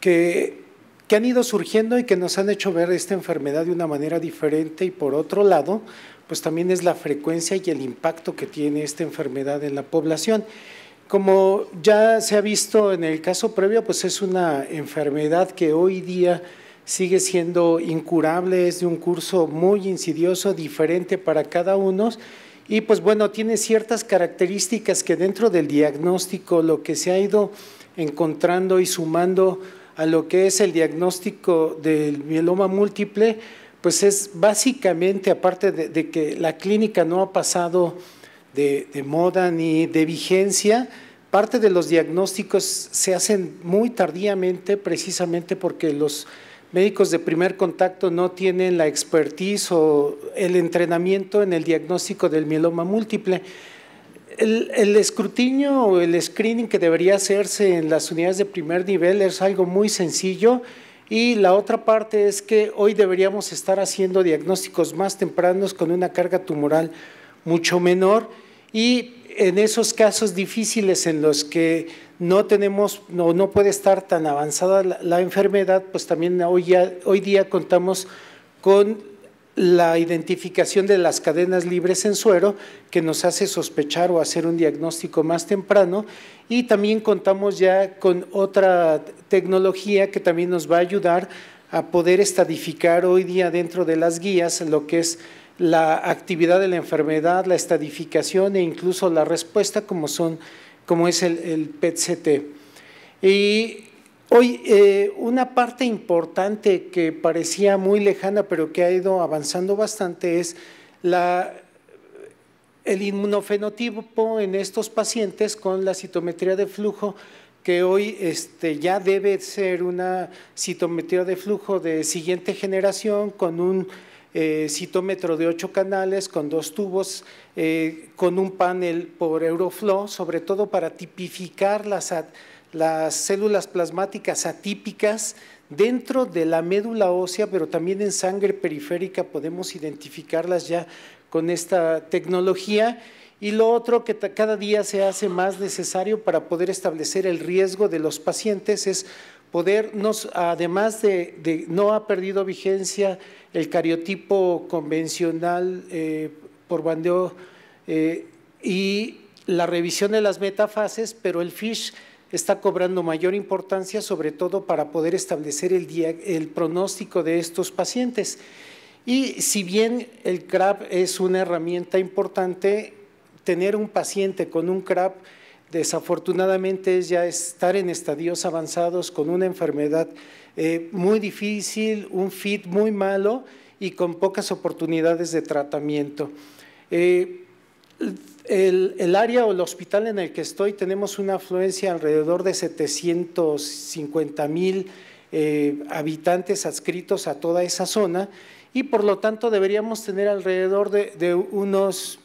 que que han ido surgiendo y que nos han hecho ver esta enfermedad de una manera diferente y por otro lado, pues también es la frecuencia y el impacto que tiene esta enfermedad en la población. Como ya se ha visto en el caso previo, pues es una enfermedad que hoy día sigue siendo incurable, es de un curso muy insidioso, diferente para cada uno. Y pues bueno, tiene ciertas características que dentro del diagnóstico, lo que se ha ido encontrando y sumando a lo que es el diagnóstico del mieloma múltiple, pues es básicamente, aparte de, que la clínica no ha pasado de, de, moda ni de vigencia, parte de los diagnósticos se hacen muy tardíamente precisamente porque los médicos de primer contacto no tienen la expertise o el entrenamiento en el diagnóstico del mieloma múltiple el, escrutinio o el screening que debería hacerse en las unidades de primer nivel es algo muy sencillo y la otra parte es que hoy deberíamos estar haciendo diagnósticos más tempranos con una carga tumoral mucho menor y en esos casos difíciles en los que no tenemos o no puede estar tan avanzada la, enfermedad, pues también ya, hoy día contamos con la identificación de las cadenas libres en suero, que nos hace sospechar o hacer un diagnóstico más temprano. Y también contamos ya con otra tecnología que también nos va a ayudar a poder estadificar hoy día dentro de las guías lo que es la actividad de la enfermedad, la estadificación e incluso la respuesta como, son, como es el, el PET-CT. Y Hoy, eh, una parte importante que parecía muy lejana, pero que ha ido avanzando bastante, es el inmunofenotipo en estos pacientes con la citometría de flujo, que hoy este, ya debe ser una citometría de flujo de siguiente generación con un eh, citómetro de ocho canales, con dos tubos, eh, con un panel por Euroflow, sobre todo para tipificar las las células plasmáticas atípicas dentro de la médula ósea, pero también en sangre periférica podemos identificarlas ya con esta tecnología. Y lo otro que cada día se hace más necesario para poder establecer el riesgo de los pacientes es podernos, además de, no ha perdido vigencia el cariotipo convencional eh, por bandeo eh, y la revisión de las metafases, pero el FISH está cobrando mayor importancia, sobre todo para poder establecer el, pronóstico de estos pacientes. Y si bien el CRAP es una herramienta importante, tener un paciente con un CRAP desafortunadamente es ya estar en estadios avanzados con una enfermedad eh, muy difícil, un fit muy malo y con pocas oportunidades de tratamiento. Eh, el, área o el hospital en el que estoy tenemos una afluencia alrededor de 750 mil eh, habitantes adscritos a toda esa zona y por lo tanto deberíamos tener alrededor de, unos,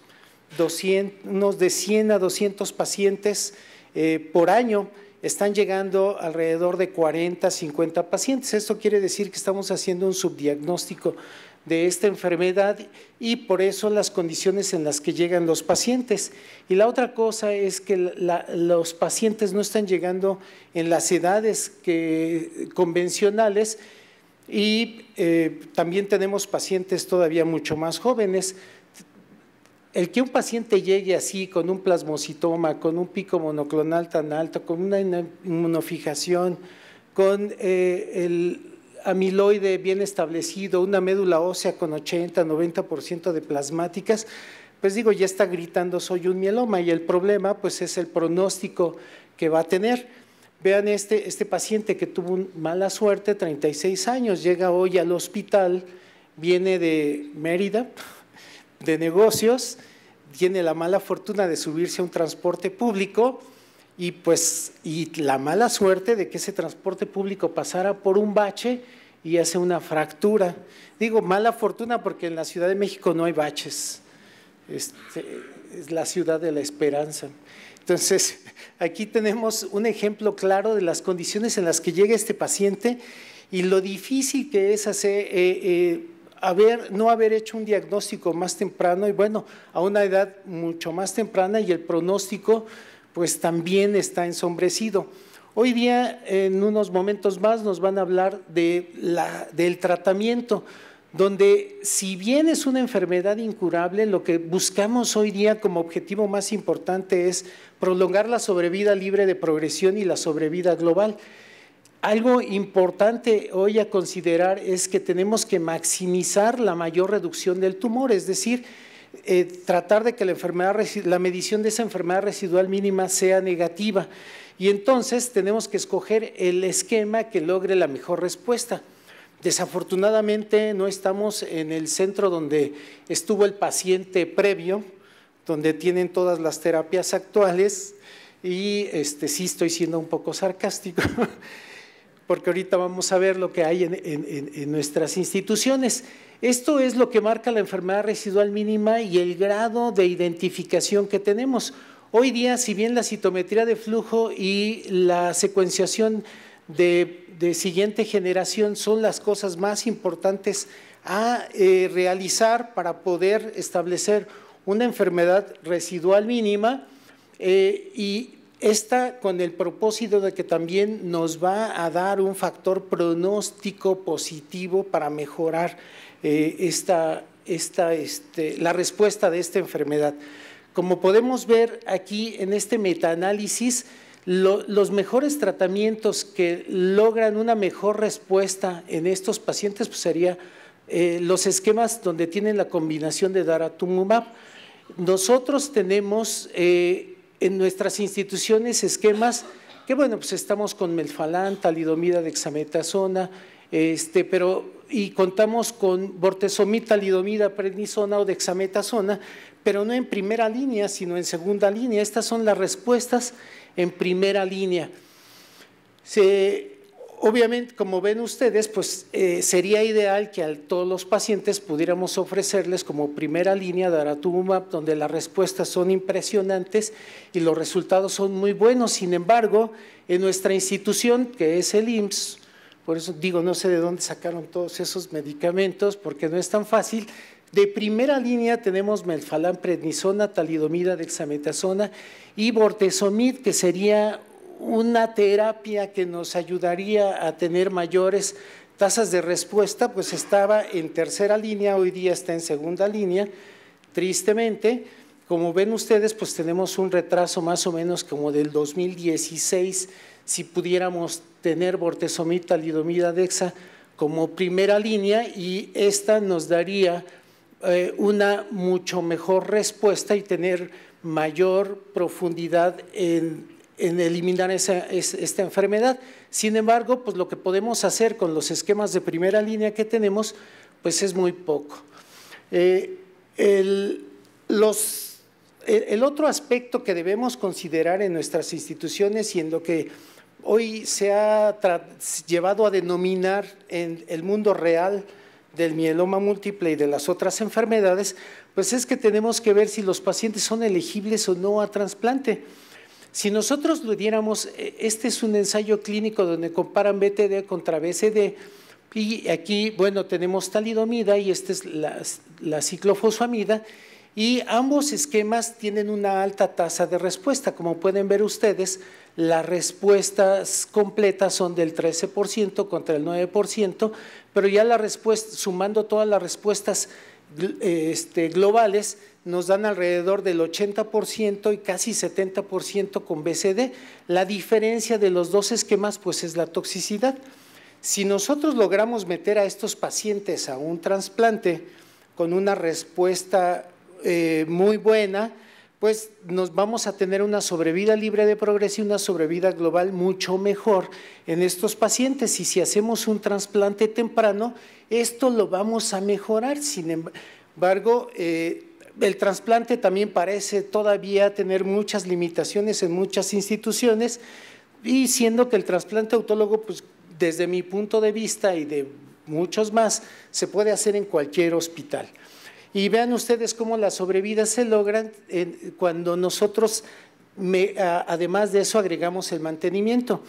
unos de 100 a 200 pacientes eh, por año. Están llegando alrededor de 40, 50 pacientes. Esto quiere decir que estamos haciendo un subdiagnóstico de esta enfermedad y por eso las condiciones en las que llegan los pacientes. Y la otra cosa es que los pacientes no están llegando en las edades que, convencionales y eh, también tenemos pacientes todavía mucho más jóvenes. El que un paciente llegue así con un plasmocitoma, con un pico monoclonal tan alto, con una inmunofijación, con eh, el amiloide bien establecido, una médula ósea con 80, 90% de plasmáticas, pues digo, ya está gritando soy un mieloma y el problema pues es el pronóstico que va a tener. Vean este, este paciente que tuvo mala suerte, 36 años, llega hoy al hospital, viene de Mérida, de negocios, tiene la mala fortuna de subirse a un transporte público, y pues y la mala suerte de que ese transporte público pasara por un bache y hace una fractura. Digo, mala fortuna porque en la Ciudad de México no hay baches. Este, es la ciudad de la esperanza. Entonces, aquí tenemos un ejemplo claro de las condiciones en las que llega este paciente y lo difícil que es hacer, eh, eh, haber, no haber hecho un diagnóstico más temprano y bueno, a una edad mucho más temprana y el pronóstico pues también está ensombrecido. Hoy día, en unos momentos más, nos van a hablar del tratamiento, donde si bien es una enfermedad incurable, lo que buscamos hoy día como objetivo más importante es prolongar la sobrevida libre de progresión y la sobrevida global. Algo importante hoy a considerar es que tenemos que maximizar la mayor reducción del tumor, es decir, eh, tratar de que la, enfermedad, la medición de esa enfermedad residual mínima sea negativa. Y entonces tenemos que escoger el esquema que logre la mejor respuesta. Desafortunadamente no estamos en el centro donde estuvo el paciente previo, donde tienen todas las terapias actuales y este, sí estoy siendo un poco sarcástico. porque ahorita vamos a ver lo que hay en, nuestras instituciones. Esto es lo que marca la enfermedad residual mínima y el grado de identificación que tenemos. Hoy día, si bien la citometría de flujo y la secuenciación de, siguiente generación son las cosas más importantes a eh, realizar para poder establecer una enfermedad residual mínima, eh, y esta con el propósito de que también nos va a dar un factor pronóstico positivo para mejorar eh, esta, esta, este, la respuesta de esta enfermedad. Como podemos ver aquí en este metaanálisis, los mejores tratamientos que logran una mejor respuesta en estos pacientes pues, serían eh, los esquemas donde tienen la combinación de daratumumab. Nosotros tenemos… Eh, en nuestras instituciones esquemas que, bueno, pues estamos con melfalán, talidomida, dexametasona, este, pero y contamos con bortezomita, talidomida, prednisona o dexametasona, pero no en primera línea, sino en segunda línea. Estas son las respuestas en primera línea. Obviamente, como ven ustedes, pues eh, sería ideal que a todos los pacientes pudiéramos ofrecerles como primera línea daratumumab, donde las respuestas son impresionantes y los resultados son muy buenos. Sin embargo, en nuestra institución, que es el IMSS, por eso digo, no sé de dónde sacaron todos esos medicamentos, porque no es tan fácil. De primera línea tenemos Melfalan, prednisona, talidomida, dexametasona y bortezomib, que sería una terapia que nos ayudaría a tener mayores tasas de respuesta, pues estaba en tercera línea, hoy día está en segunda línea, tristemente. Como ven ustedes, pues tenemos un retraso más o menos como del 2016, si pudiéramos tener bortezomita, lidomida, dexa como primera línea y esta nos daría eh, una mucho mejor respuesta y tener mayor profundidad en en eliminar esa, esta enfermedad. Sin embargo, pues lo que podemos hacer con los esquemas de primera línea que tenemos, pues es muy poco. Eh, el, los, el, otro aspecto que debemos considerar en nuestras instituciones y en lo que hoy se ha llevado a denominar en el mundo real del mieloma múltiple y de las otras enfermedades, pues es que tenemos que ver si los pacientes son elegibles o no a trasplante. Si nosotros lo diéramos, eh, este es un ensayo clínico donde comparan BTD contra BCD, y aquí, bueno, tenemos talidomida y esta es la, la ciclofosfamida, y ambos esquemas tienen una alta tasa de respuesta. Como pueden ver ustedes, las respuestas completas son del 13% contra el 9%, pero ya la respuesta, sumando todas las respuestas este, globales nos dan alrededor del 80% y casi 70% con BCD. La diferencia de los dos esquemas pues es la toxicidad. Si nosotros logramos meter a estos pacientes a un trasplante con una respuesta eh, muy buena, pues nos vamos a tener una sobrevida libre de progresión, una sobrevida global mucho mejor en estos pacientes. Y si hacemos un trasplante temprano, esto lo vamos a mejorar, sin embargo, eh, el trasplante también parece todavía tener muchas limitaciones en muchas instituciones y siendo que el trasplante autólogo, pues desde mi punto de vista y de muchos más, se puede hacer en cualquier hospital. Y vean ustedes cómo las sobrevidas se logran cuando nosotros, además de eso, agregamos el mantenimiento.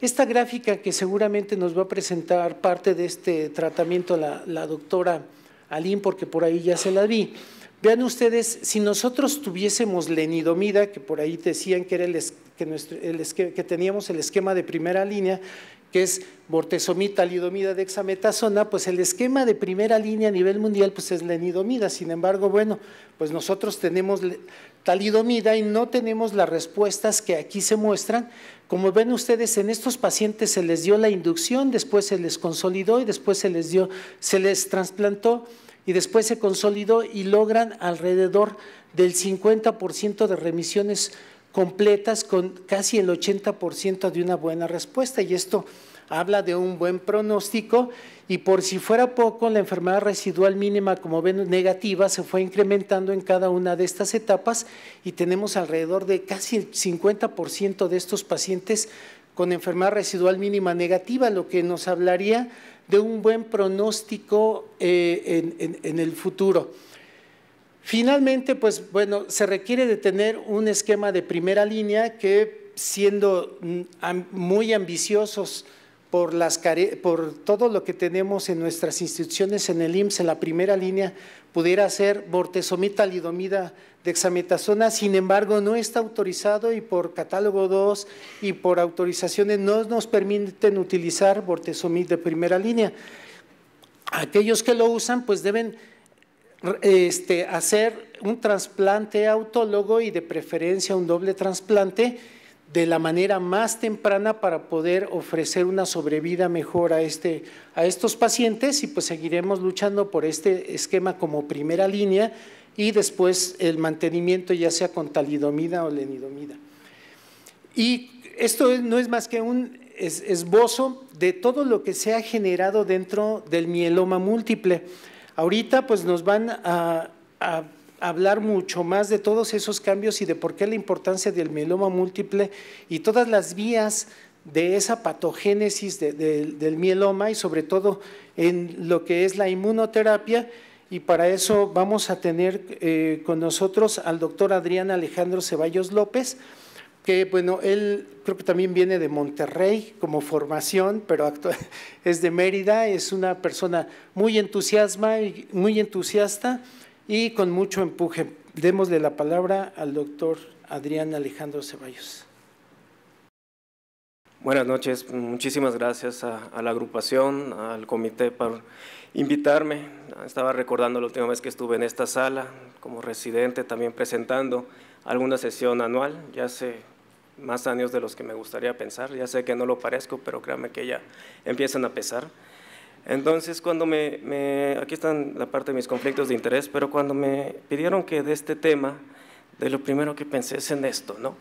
Esta gráfica que seguramente nos va a presentar parte de este tratamiento la, doctora Alín, porque por ahí ya se la vi. Vean ustedes, si nosotros tuviésemos lenidomida, que por ahí decían que era el, que, teníamos el esquema de primera línea, que es bortezomita, de dexametasona, pues el esquema de primera línea a nivel mundial pues es la Sin embargo, bueno, pues nosotros tenemos talidomida y no tenemos las respuestas que aquí se muestran. Como ven ustedes, en estos pacientes se les dio la inducción, después se les consolidó y después se les dio, se les trasplantó y después se consolidó y logran alrededor del 50% de remisiones completas con casi el 80% de una buena respuesta y esto habla de un buen pronóstico y por si fuera poco, la enfermedad residual mínima, como ven, negativa, se fue incrementando en cada una de estas etapas y tenemos alrededor de casi el 50% de estos pacientes con enfermedad residual mínima negativa, lo que nos hablaría de un buen pronóstico eh, en el futuro. Finalmente, pues bueno, se requiere de tener un esquema de primera línea que siendo mm, muy ambiciosos por, todo lo que tenemos en nuestras instituciones en el IMSS, en la primera línea, pudiera ser bortezomita, lidomida, exametasona, sin embargo no está autorizado y por catálogo 2 y por autorizaciones no nos permiten utilizar bortezomib de primera línea. Aquellos que lo usan pues deben este, hacer un trasplante autólogo y de preferencia un doble trasplante de la manera más temprana para poder ofrecer una sobrevida mejor a, este, a estos pacientes y pues seguiremos luchando por este esquema como primera línea y después el mantenimiento ya sea con talidomida o lenidomida. Y esto no es más que un esbozo de todo lo que se ha generado dentro del mieloma múltiple. Ahorita pues nos van a, hablar mucho más de todos esos cambios y de por qué la importancia del mieloma múltiple y todas las vías de esa patogénesis del mieloma y sobre todo en lo que es la inmunoterapia. Y para eso vamos a tener eh, con nosotros al doctor Adrián Alejandro Ceballos López, que bueno, él creo que también viene de Monterrey como formación, pero es de Mérida, es una persona muy entusiasma y muy entusiasta y con mucho empuje. Démosle la palabra al doctor Adrián Alejandro Ceballos. Buenas noches, muchísimas gracias a la agrupación, al comité por invitarme. Estaba recordando la última vez que estuve en esta sala como residente, también presentando alguna sesión anual, ya hace más años de los que me gustaría pensar, ya sé que no lo parezco, pero créanme que ya empiezan a pesar. Entonces, cuando me, aquí están la parte de mis conflictos de interés, pero cuando me pidieron que de este tema, de lo primero que pensé es en esto, ¿no?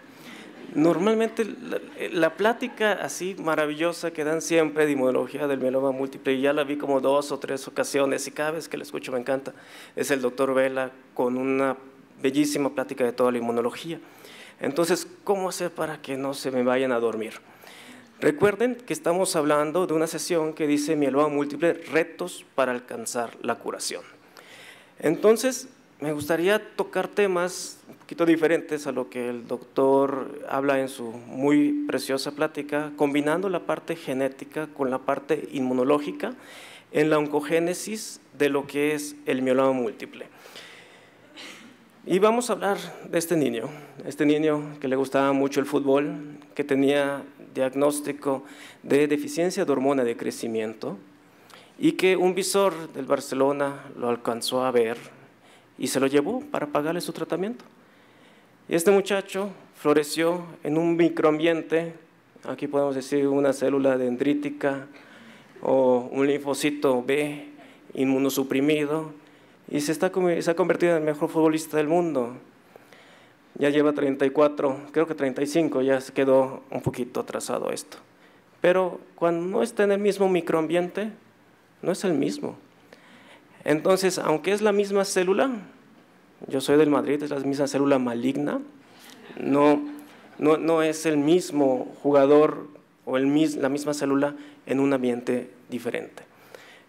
Normalmente la, la plática así maravillosa que dan siempre de inmunología del mieloma múltiple, y ya la vi como dos o tres ocasiones, y cada vez que la escucho me encanta, es el doctor Vela con una bellísima plática de toda la inmunología. Entonces, ¿cómo hacer para que no se me vayan a dormir? Recuerden que estamos hablando de una sesión que dice mieloma múltiple, retos para alcanzar la curación. Entonces, me gustaría tocar temas un poquito diferentes a lo que el doctor habla en su muy preciosa plática, combinando la parte genética con la parte inmunológica en la oncogénesis de lo que es el mieloma múltiple. Y vamos a hablar de este niño, este niño que le gustaba mucho el fútbol, que tenía diagnóstico de deficiencia de hormona de crecimiento y que un visor del Barcelona lo alcanzó a ver y se lo llevó para pagarle su tratamiento. Y este muchacho floreció en un microambiente, aquí podemos decir una célula dendrítica o un linfocito B inmunosuprimido, y se, está, se ha convertido en el mejor futbolista del mundo. Ya lleva 34, creo que 35, ya se quedó un poquito atrasado esto. Pero cuando no está en el mismo microambiente, no es el mismo. Entonces, aunque es la misma célula, yo soy del Madrid, es la misma célula maligna, no, no, no es el mismo jugador o el, la misma célula en un ambiente diferente.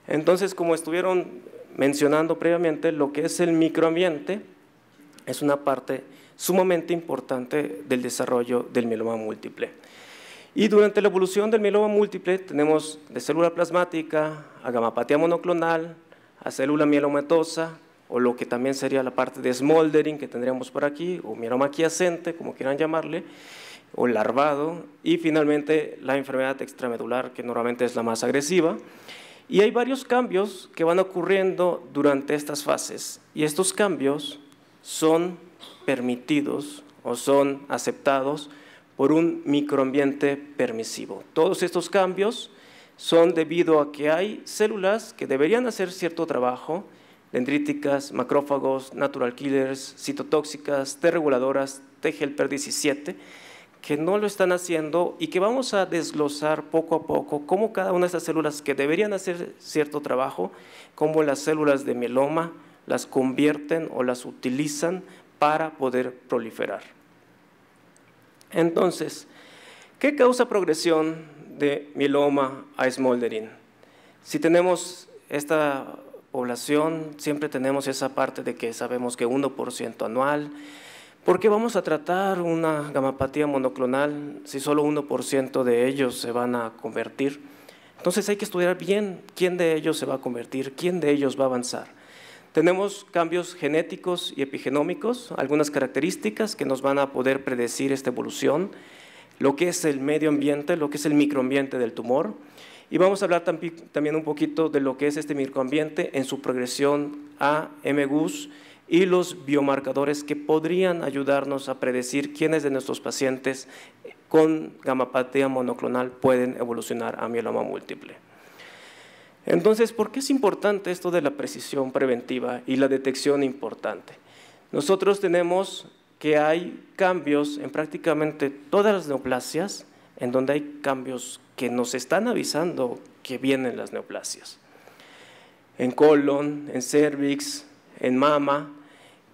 Entonces, como estuvieron mencionando previamente lo que es el microambiente, es una parte sumamente importante del desarrollo del mieloma múltiple. Y durante la evolución del mieloma múltiple tenemos de célula plasmática a gamapatía monoclonal, a célula mielometosa o lo que también sería la parte de smoldering que tendríamos por aquí, o mieloma quiescente, como quieran llamarle, o larvado, y finalmente la enfermedad extramedular, que normalmente es la más agresiva. Y hay varios cambios que van ocurriendo durante estas fases y estos cambios son permitidos o son aceptados por un microambiente permisivo. Todos estos cambios son debido a que hay células que deberían hacer cierto trabajo, dendríticas, macrófagos, natural killers, citotóxicas, T reguladoras, T helper 17, que no lo están haciendo y que vamos a desglosar poco a poco cómo cada una de esas células que deberían hacer cierto trabajo, cómo las células de mieloma las convierten o las utilizan para poder proliferar. Entonces, ¿qué causa progresión de mieloma a smoldering? Si tenemos esta población, siempre tenemos esa parte de que sabemos que 1% anual, ¿Por qué vamos a tratar una gamapatía monoclonal si solo 1% de ellos se van a convertir? Entonces hay que estudiar bien quién de ellos se va a convertir, quién de ellos va a avanzar. Tenemos cambios genéticos y epigenómicos, algunas características que nos van a poder predecir esta evolución, lo que es el medio ambiente, lo que es el microambiente del tumor. Y vamos a hablar también un poquito de lo que es este microambiente en su progresión a MGUS y los biomarcadores que podrían ayudarnos a predecir quiénes de nuestros pacientes con gamapatía monoclonal pueden evolucionar a mieloma múltiple. Entonces, ¿por qué es importante esto de la precisión preventiva y la detección importante? Nosotros tenemos que hay cambios en prácticamente todas las neoplasias, en donde hay cambios que nos están avisando que vienen las neoplasias. En colon, en cervix, en mama,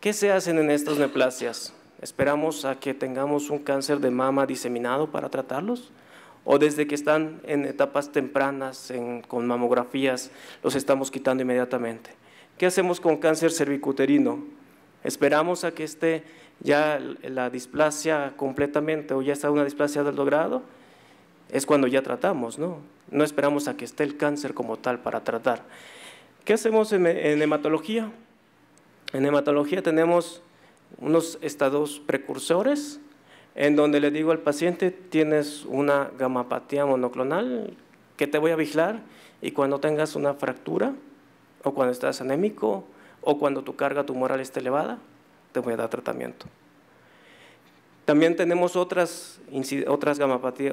¿Qué se hacen en estas neoplasias? ¿Esperamos a que tengamos un cáncer de mama diseminado para tratarlos? ¿O desde que están en etapas tempranas, con mamografías, los estamos quitando inmediatamente? ¿Qué hacemos con cáncer cervicuterino? ¿Esperamos a que esté ya la displasia completamente o ya está una displasia del logrado? Es cuando ya tratamos, ¿no? No esperamos a que esté el cáncer como tal para tratar. ¿Qué hacemos en, en hematología? En hematología tenemos unos estados precursores, en donde le digo al paciente, tienes una gamapatía monoclonal que te voy a vigilar y cuando tengas una fractura o cuando estás anémico o cuando tu carga tumoral esté elevada, te voy a dar tratamiento. También tenemos otras, otras,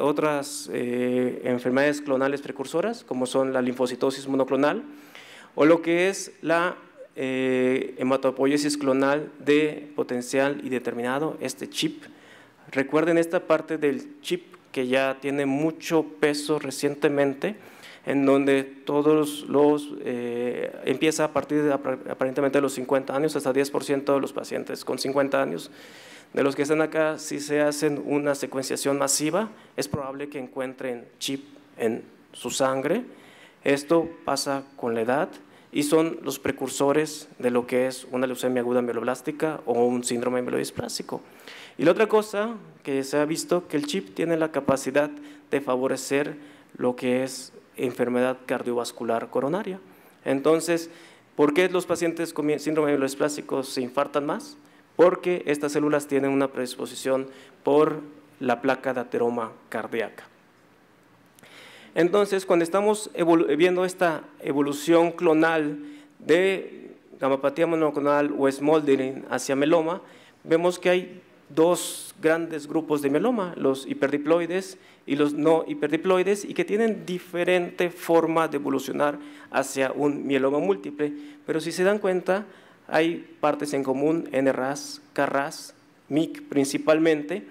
otras eh, enfermedades clonales precursoras, como son la linfocitosis monoclonal o lo que es la eh, hematopoiesis clonal de potencial y determinado, este chip. Recuerden esta parte del chip que ya tiene mucho peso recientemente, en donde todos los, eh, empieza a partir de, aparentemente de los 50 años, hasta 10% de los pacientes con 50 años. De los que están acá, si se hacen una secuenciación masiva, es probable que encuentren chip en su sangre. Esto pasa con la edad y son los precursores de lo que es una leucemia aguda mieloblástica o un síndrome mielodisplásico. Y la otra cosa que se ha visto que el chip tiene la capacidad de favorecer lo que es enfermedad cardiovascular coronaria. Entonces, ¿por qué los pacientes con síndrome mielodisplásico se infartan más? Porque estas células tienen una predisposición por la placa de ateroma cardíaca. Entonces, cuando estamos viendo esta evolución clonal de gamapatía monoclonal o smoldering hacia meloma, vemos que hay dos grandes grupos de meloma, los hiperdiploides y los no hiperdiploides, y que tienen diferente forma de evolucionar hacia un mieloma múltiple. Pero si se dan cuenta, hay partes en común, NRAS, CARRAS, MIC principalmente,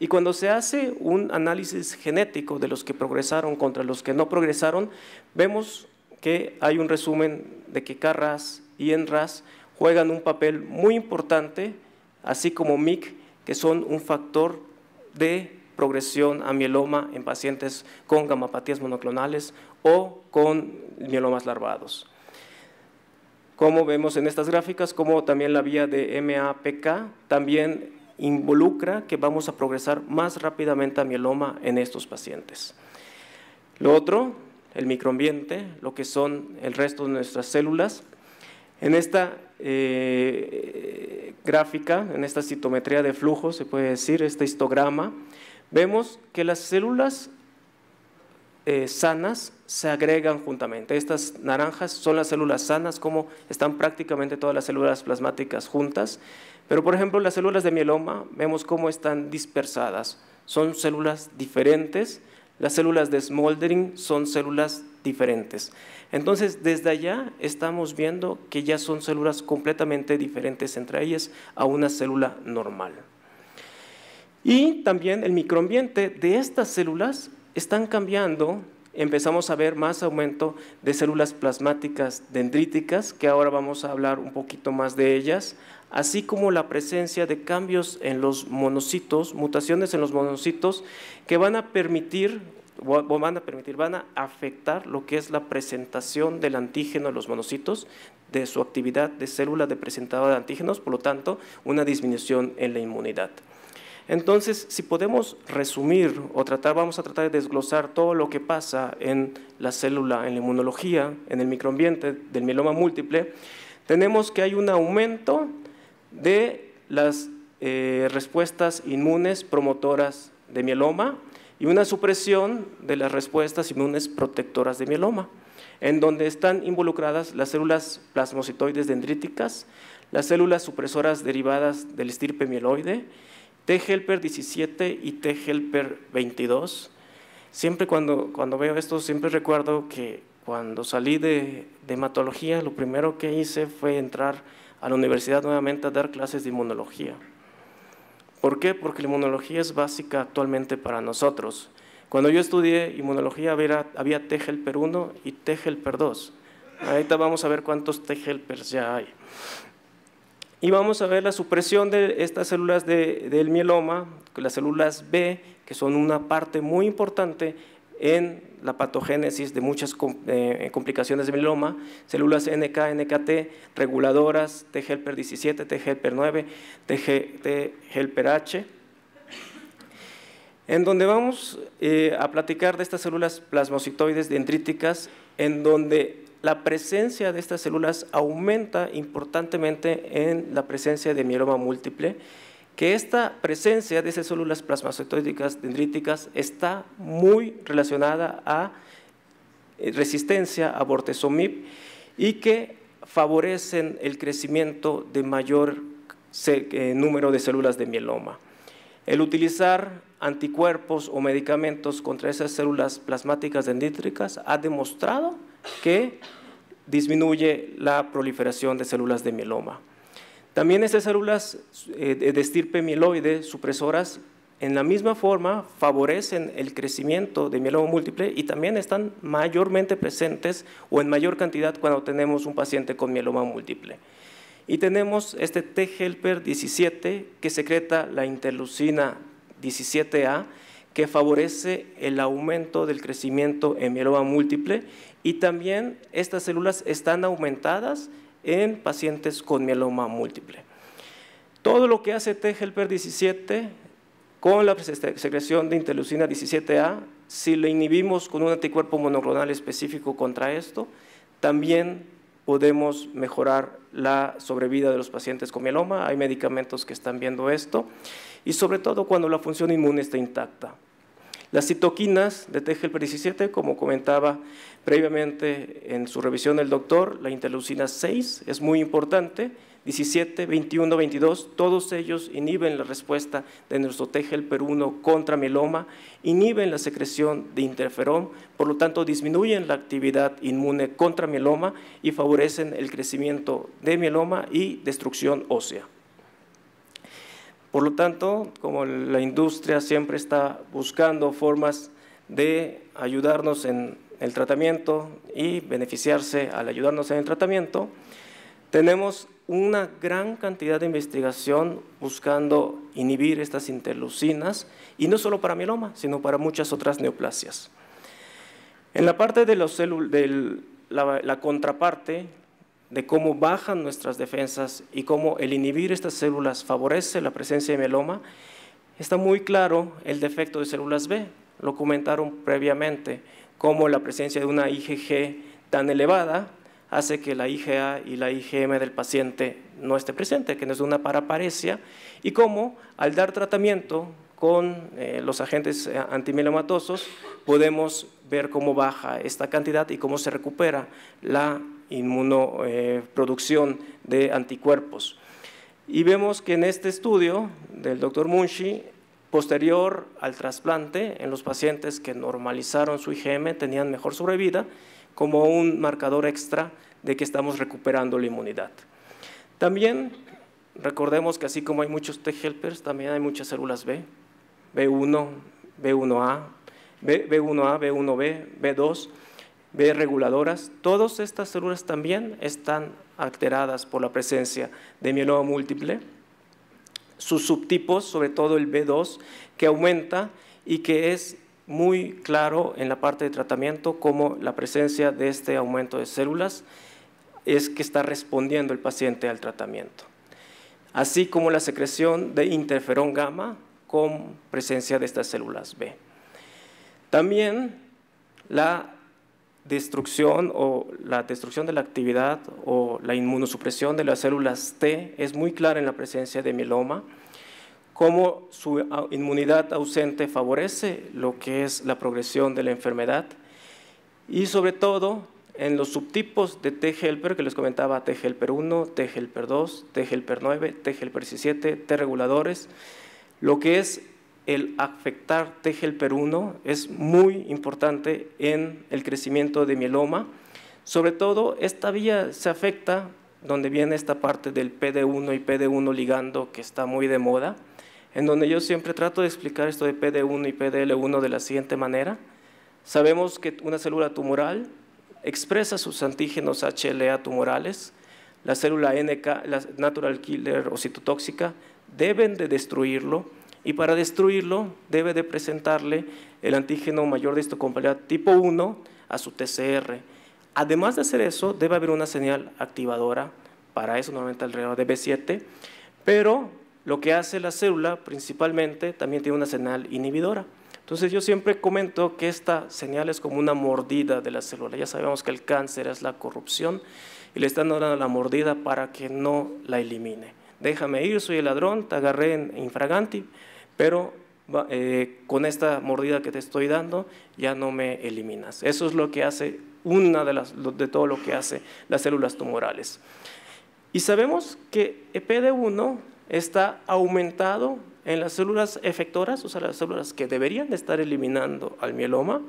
y cuando se hace un análisis genético de los que progresaron contra los que no progresaron, vemos que hay un resumen de que K-RAS y N-RAS juegan un papel muy importante, así como MIC, que son un factor de progresión a mieloma en pacientes con gamapatías monoclonales o con mielomas larvados. Como vemos en estas gráficas, como también la vía de MAPK también involucra que vamos a progresar más rápidamente a mieloma en estos pacientes. Lo otro, el microambiente, lo que son el resto de nuestras células. En esta eh, gráfica, en esta citometría de flujo, se puede decir, este histograma, vemos que las células eh, sanas se agregan juntamente. Estas naranjas son las células sanas, como están prácticamente todas las células plasmáticas juntas. Pero, por ejemplo, las células de mieloma vemos cómo están dispersadas. Son células diferentes. Las células de smoldering son células diferentes. Entonces, desde allá estamos viendo que ya son células completamente diferentes entre ellas a una célula normal. Y también el microambiente de estas células están cambiando, empezamos a ver más aumento de células plasmáticas dendríticas, que ahora vamos a hablar un poquito más de ellas, así como la presencia de cambios en los monocitos, mutaciones en los monocitos, que van a permitir o van a van a afectar lo que es la presentación del antígeno en los monocitos, de su actividad de célula de presentador de antígenos, por lo tanto, una disminución en la inmunidad. Entonces, si podemos resumir o tratar, vamos a tratar de desglosar todo lo que pasa en la célula, en la inmunología, en el microambiente del mieloma múltiple, tenemos que hay un aumento de las eh, respuestas inmunes promotoras de mieloma y una supresión de las respuestas inmunes protectoras de mieloma, en donde están involucradas las células plasmocitoides dendríticas, las células supresoras derivadas del estirpe mieloide, T helper 17 y T helper 22. Siempre cuando, cuando veo esto, siempre recuerdo que cuando salí de, de hematología, lo primero que hice fue entrar a la universidad nuevamente a dar clases de inmunología. ¿Por qué? Porque la inmunología es básica actualmente para nosotros. Cuando yo estudié inmunología había, había T-Helper 1 y T-Helper 2. Ahorita vamos a ver cuántos T-Helpers ya hay. Y vamos a ver la supresión de estas células del mieloma, las células B, que son una parte muy importante en la patogénesis de muchas eh, complicaciones de mieloma, células NK, NKT, reguladoras, T helper 17, T helper 9, T, helper H, en donde vamos eh, a platicar de estas células plasmocitoides dendríticas, en donde la presencia de estas células aumenta importantemente en la presencia de mieloma múltiple, que esta presencia de esas células plasmacotóxicas dendríticas está muy relacionada a eh, resistencia a bortezomib y que favorecen el crecimiento de mayor eh, número de células de mieloma. El utilizar anticuerpos o medicamentos contra esas células plasmáticas dendríticas ha demostrado que disminuye la proliferación de células de mieloma. También estas células eh, de estirpe mieloide supresoras en la misma forma favorecen el crecimiento de mieloma múltiple y también están mayormente presentes o en mayor cantidad cuando tenemos un paciente con mieloma múltiple. Y tenemos este T helper 17 que secreta la interleucina 17A que favorece el aumento del crecimiento en mieloma múltiple y también estas células están aumentadas en pacientes con mieloma múltiple. Todo lo que hace T-helper 17 con la secreción de interleucina 17A, si le inhibimos con un anticuerpo monoclonal específico contra esto, también podemos mejorar la sobrevida de los pacientes con mieloma. Hay medicamentos que están viendo esto. Y sobre todo cuando la función inmune está intacta. Las citoquinas de TGLP17, como comentaba previamente en su revisión el doctor, la interleucina 6 es muy importante, 17, 21, 22, todos ellos inhiben la respuesta de nuestro TGLP1 contra mieloma, inhiben la secreción de interferón, por lo tanto disminuyen la actividad inmune contra mieloma y favorecen el crecimiento de mieloma y destrucción ósea. Por lo tanto, como la industria siempre está buscando formas de ayudarnos en el tratamiento y beneficiarse al ayudarnos en el tratamiento, tenemos una gran cantidad de investigación buscando inhibir estas interleucinas, y no solo para mieloma, sino para muchas otras neoplasias. En la parte de los la contraparte, de cómo bajan nuestras defensas y cómo el inhibir estas células favorece la presencia de mieloma, está muy claro el defecto de células B. Lo comentaron previamente, cómo la presencia de una IgG tan elevada hace que la IgA y la IgM del paciente no esté presente, que no es una paraparesia, y cómo al dar tratamiento con eh, los agentes eh, antimelomatosos podemos ver cómo baja esta cantidad y cómo se recupera la inmunoproducción de anticuerpos. Y vemos que en este estudio del doctor Munshi, posterior al trasplante, en los pacientes que normalizaron su IgM tenían mejor sobrevida, como un marcador extra de que estamos recuperando la inmunidad. También recordemos que así como hay muchos T-helpers, también hay muchas células B, B1, B1A, B, B1A, B1B, B2, B reguladoras, todas estas células también están alteradas por la presencia de mieloma múltiple. Sus subtipos, sobre todo el B2, que aumenta y que es muy claro en la parte de tratamiento como la presencia de este aumento de células es que está respondiendo el paciente al tratamiento. Así como la secreción de interferón gamma con presencia de estas células B. También la destrucción o la destrucción de la actividad o la inmunosupresión de las células T es muy clara en la presencia de mieloma, cómo su ah, inmunidad ausente favorece lo que es la progresión de la enfermedad y sobre todo en los subtipos de T helper que les comentaba, T helper 1, T helper 2, T helper 9, T helper 17, T reguladores, lo que es el afectar TGL 1 es muy importante en el crecimiento de mieloma. Sobre todo, esta vía se afecta donde viene esta parte del PD1 y PD1 ligando que está muy de moda, en donde yo siempre trato de explicar esto de PD1 y PDL1 de la siguiente manera. Sabemos que una célula tumoral expresa sus antígenos HLA tumorales, la célula NK, la natural killer o citotóxica, deben de destruirlo, y para destruirlo debe de presentarle el antígeno mayor de histocompatibilidad tipo 1 a su TCR. Además de hacer eso, debe haber una señal activadora, para eso normalmente alrededor de B7, pero lo que hace la célula principalmente también tiene una señal inhibidora. Entonces yo siempre comento que esta señal es como una mordida de la célula. Ya sabemos que el cáncer es la corrupción y le están dando la mordida para que no la elimine. Déjame ir, soy el ladrón, te agarré en infraganti, pero eh, con esta mordida que te estoy dando ya no me eliminas. Eso es lo que hace una de, las, de todo lo que hace las células tumorales. Y sabemos que e pd 1 está aumentado en las células efectoras, o sea, las células que deberían estar eliminando al mieloma,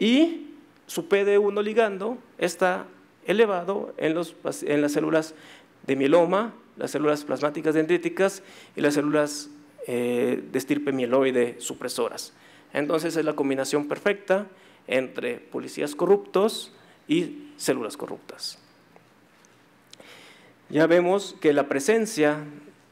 y su PD1 ligando está elevado en, en las células de mieloma, las células plasmáticas dendríticas y las células eh, de estirpe mieloide supresoras. Entonces es la combinación perfecta entre policías corruptos y células corruptas. Ya vemos que la presencia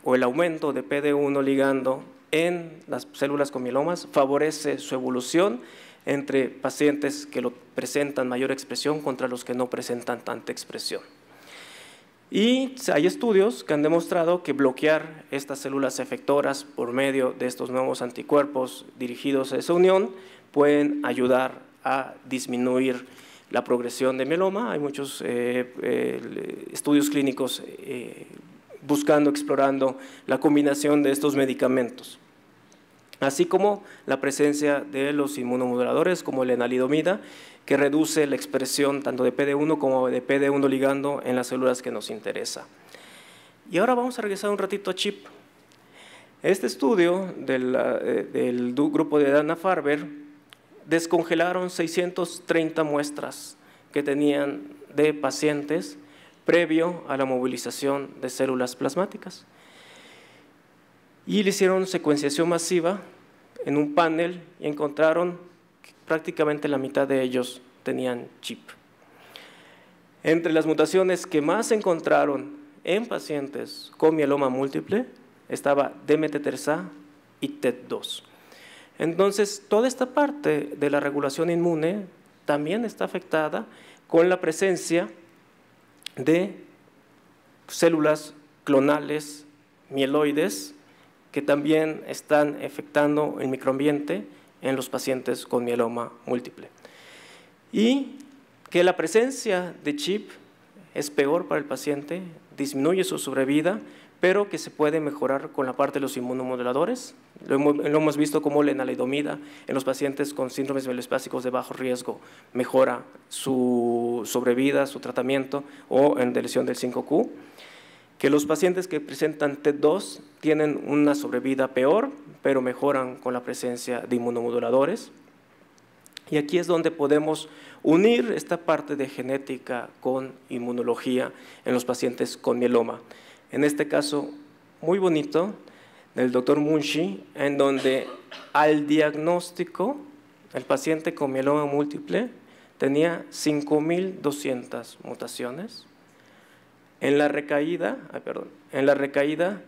o el aumento de PD1 ligando en las células con mielomas favorece su evolución entre pacientes que lo presentan mayor expresión contra los que no presentan tanta expresión. Y hay estudios que han demostrado que bloquear estas células efectoras por medio de estos nuevos anticuerpos dirigidos a esa unión pueden ayudar a disminuir la progresión de mieloma. Hay muchos eh, eh, estudios clínicos eh, buscando, explorando la combinación de estos medicamentos, así como la presencia de los inmunomoduladores como el enalidomida que reduce la expresión tanto de PD1 como de PD1 ligando en las células que nos interesa. Y ahora vamos a regresar un ratito a CHIP. Este estudio eh, del, del grupo de Dana-Farber descongelaron 630 muestras que tenían de pacientes previo a la movilización de células plasmáticas. Y le hicieron secuenciación masiva en un panel y encontraron prácticamente la mitad de ellos tenían chip. Entre las mutaciones que más se encontraron en pacientes con mieloma múltiple estaba DMT3A y TET2. Entonces, toda esta parte de la regulación inmune también está afectada con la presencia de células clonales mieloides que también están afectando el microambiente en los pacientes con mieloma múltiple. Y que la presencia de chip es peor para el paciente, disminuye su sobrevida, pero que se puede mejorar con la parte de los inmunomoduladores. Lo hemos, visto como la enalidomida en los pacientes con síndromes melespásicos de bajo riesgo mejora su sobrevida, su tratamiento o en de lesión del 5Q que los pacientes que presentan t 2 tienen una sobrevida peor, pero mejoran con la presencia de inmunomoduladores. Y aquí es donde podemos unir esta parte de genética con inmunología en los pacientes con mieloma. En este caso, muy bonito, del doctor Munshi, en donde al diagnóstico, el paciente con mieloma múltiple tenía 5.200 mutaciones, en la recaída, en la recaída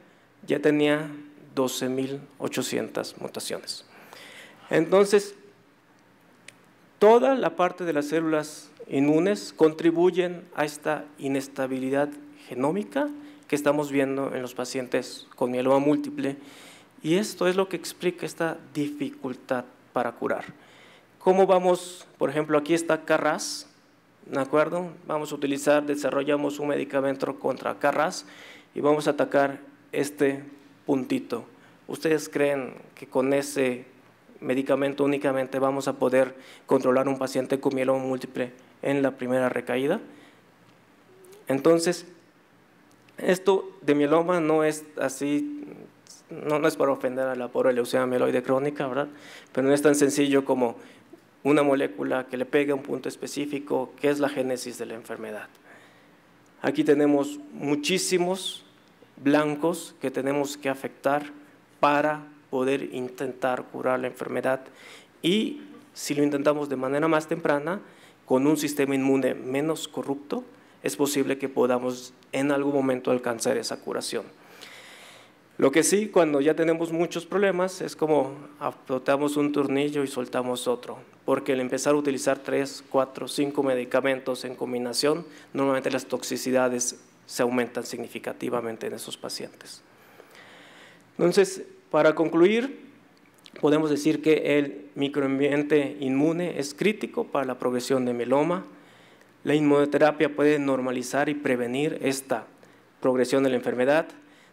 ya tenía 12.800 mutaciones. Entonces, toda la parte de las células inmunes contribuyen a esta inestabilidad genómica que estamos viendo en los pacientes con mieloma múltiple y esto es lo que explica esta dificultad para curar. ¿Cómo vamos? Por ejemplo, aquí está Carras, ¿de acuerdo? Vamos a utilizar, desarrollamos un medicamento contra carras y vamos a atacar este puntito. ¿Ustedes creen que con ese medicamento únicamente vamos a poder controlar un paciente con mieloma múltiple en la primera recaída? Entonces, esto de mieloma no es así, no, es para ofender a la pobre leucemia mieloide crónica, ¿verdad? Pero no es tan sencillo como una molécula que le pegue a un punto específico, que es la génesis de la enfermedad. Aquí tenemos muchísimos blancos que tenemos que afectar para poder intentar curar la enfermedad y si lo intentamos de manera más temprana, con un sistema inmune menos corrupto, es posible que podamos en algún momento alcanzar esa curación. Lo que sí, cuando ya tenemos muchos problemas, es como apretamos un tornillo y soltamos otro, porque al empezar a utilizar tres, cuatro, cinco medicamentos en combinación, normalmente las toxicidades se aumentan significativamente en esos pacientes. Entonces, para concluir, podemos decir que el microambiente inmune es crítico para la progresión de meloma. La inmunoterapia puede normalizar y prevenir esta progresión de la enfermedad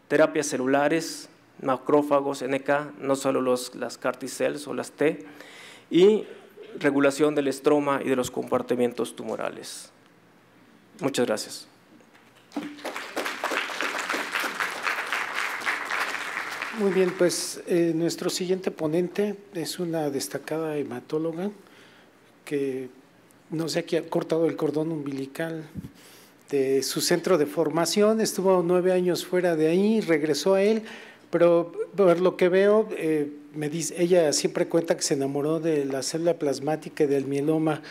terapias celulares, macrófagos, NK, no solo los, las CAR o las T, y regulación del estroma y de los compartimientos tumorales. Muchas gracias. Muy bien, pues eh, nuestro siguiente ponente es una destacada hematóloga que no sé aquí ha cortado el cordón umbilical de este, su centro de formación, estuvo nueve años fuera de ahí, regresó a él, pero por lo que veo, eh, me dice, ella siempre cuenta que se enamoró de la célula plasmática y del mieloma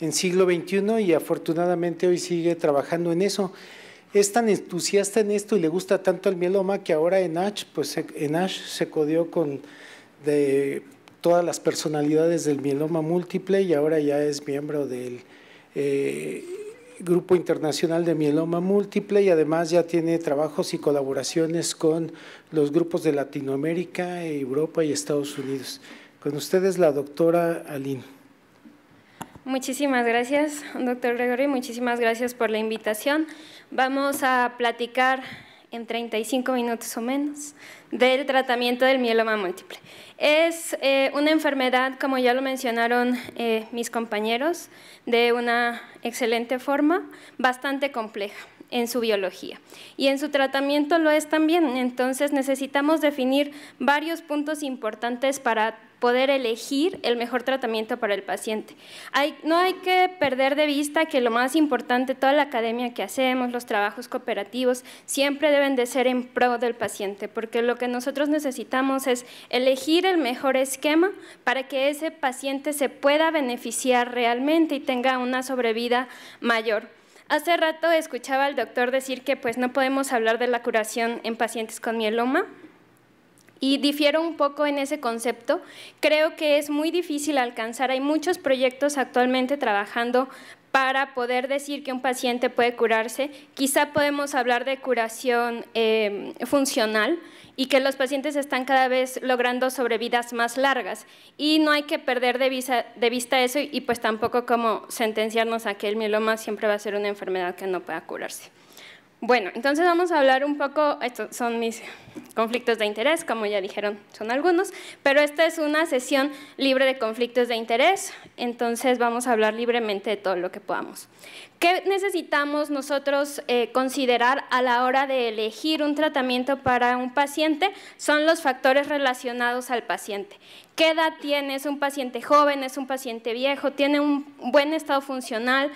en siglo XXI y afortunadamente hoy sigue trabajando en eso. Es tan entusiasta en esto y le gusta tanto el mieloma que ahora en Ash, pues en se codió con de todas las personalidades del mieloma múltiple y ahora ya es miembro del eh, Grupo Internacional de Mieloma Múltiple y además ya tiene trabajos y colaboraciones con los grupos de Latinoamérica, Europa y Estados Unidos. Con ustedes la doctora Aline. Muchísimas gracias, doctor Gregory, muchísimas gracias por la invitación. Vamos a platicar en 35 minutos o menos del tratamiento del mieloma múltiple. Es eh, una enfermedad, como ya lo mencionaron eh, mis compañeros, de una excelente forma, bastante compleja en su biología. Y en su tratamiento lo es también, entonces necesitamos definir varios puntos importantes para poder elegir el mejor tratamiento para el paciente. no hay que perder de vista que lo más importante, toda la academia que hacemos, los trabajos cooperativos, siempre deben de ser en pro del paciente, porque lo que nosotros necesitamos es elegir el mejor esquema para que ese paciente se pueda beneficiar realmente y tenga una sobrevida mayor. Hace rato escuchaba al doctor decir que pues no podemos hablar de la curación en pacientes con mieloma, y difiero un poco en ese concepto. Creo que es muy difícil alcanzar, hay muchos proyectos actualmente trabajando para poder decir que un paciente puede curarse. Quizá podemos hablar de curación eh, funcional y que los pacientes están cada vez logrando sobrevidas más largas. Y no hay que perder de, de vista eso y pues tampoco como sentenciarnos a que el mieloma siempre va a ser una enfermedad que no pueda curarse. Bueno, entonces vamos a hablar un poco, estos son mis conflictos de interés, como ya dijeron, son algunos, pero esta es una sesión libre de conflictos de interés, entonces vamos a hablar libremente de todo lo que podamos. ¿Qué necesitamos nosotros eh, considerar a la hora de elegir un tratamiento para un paciente? Son los factores relacionados al paciente. ¿Qué edad tiene? ¿Es un paciente joven? ¿Es un paciente viejo? ¿Tiene un buen estado funcional?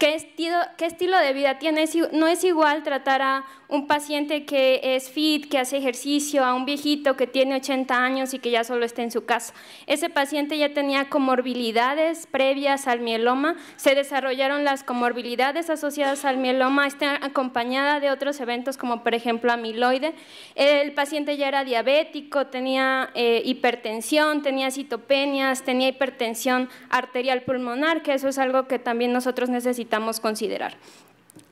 ¿Qué estilo, ¿Qué estilo, de vida tiene? No es igual tratar a un paciente que es fit, que hace ejercicio, a un viejito que tiene 80 años y que ya solo está en su casa. Ese paciente ya tenía comorbilidades previas al mieloma, se desarrollaron las comorbilidades asociadas al mieloma, está acompañada de otros eventos como por ejemplo amiloide. El paciente ya era diabético, tenía eh, hipertensión, tenía citopenias, tenía hipertensión arterial pulmonar, que eso es algo que también nosotros necesitamos necesitamos considerar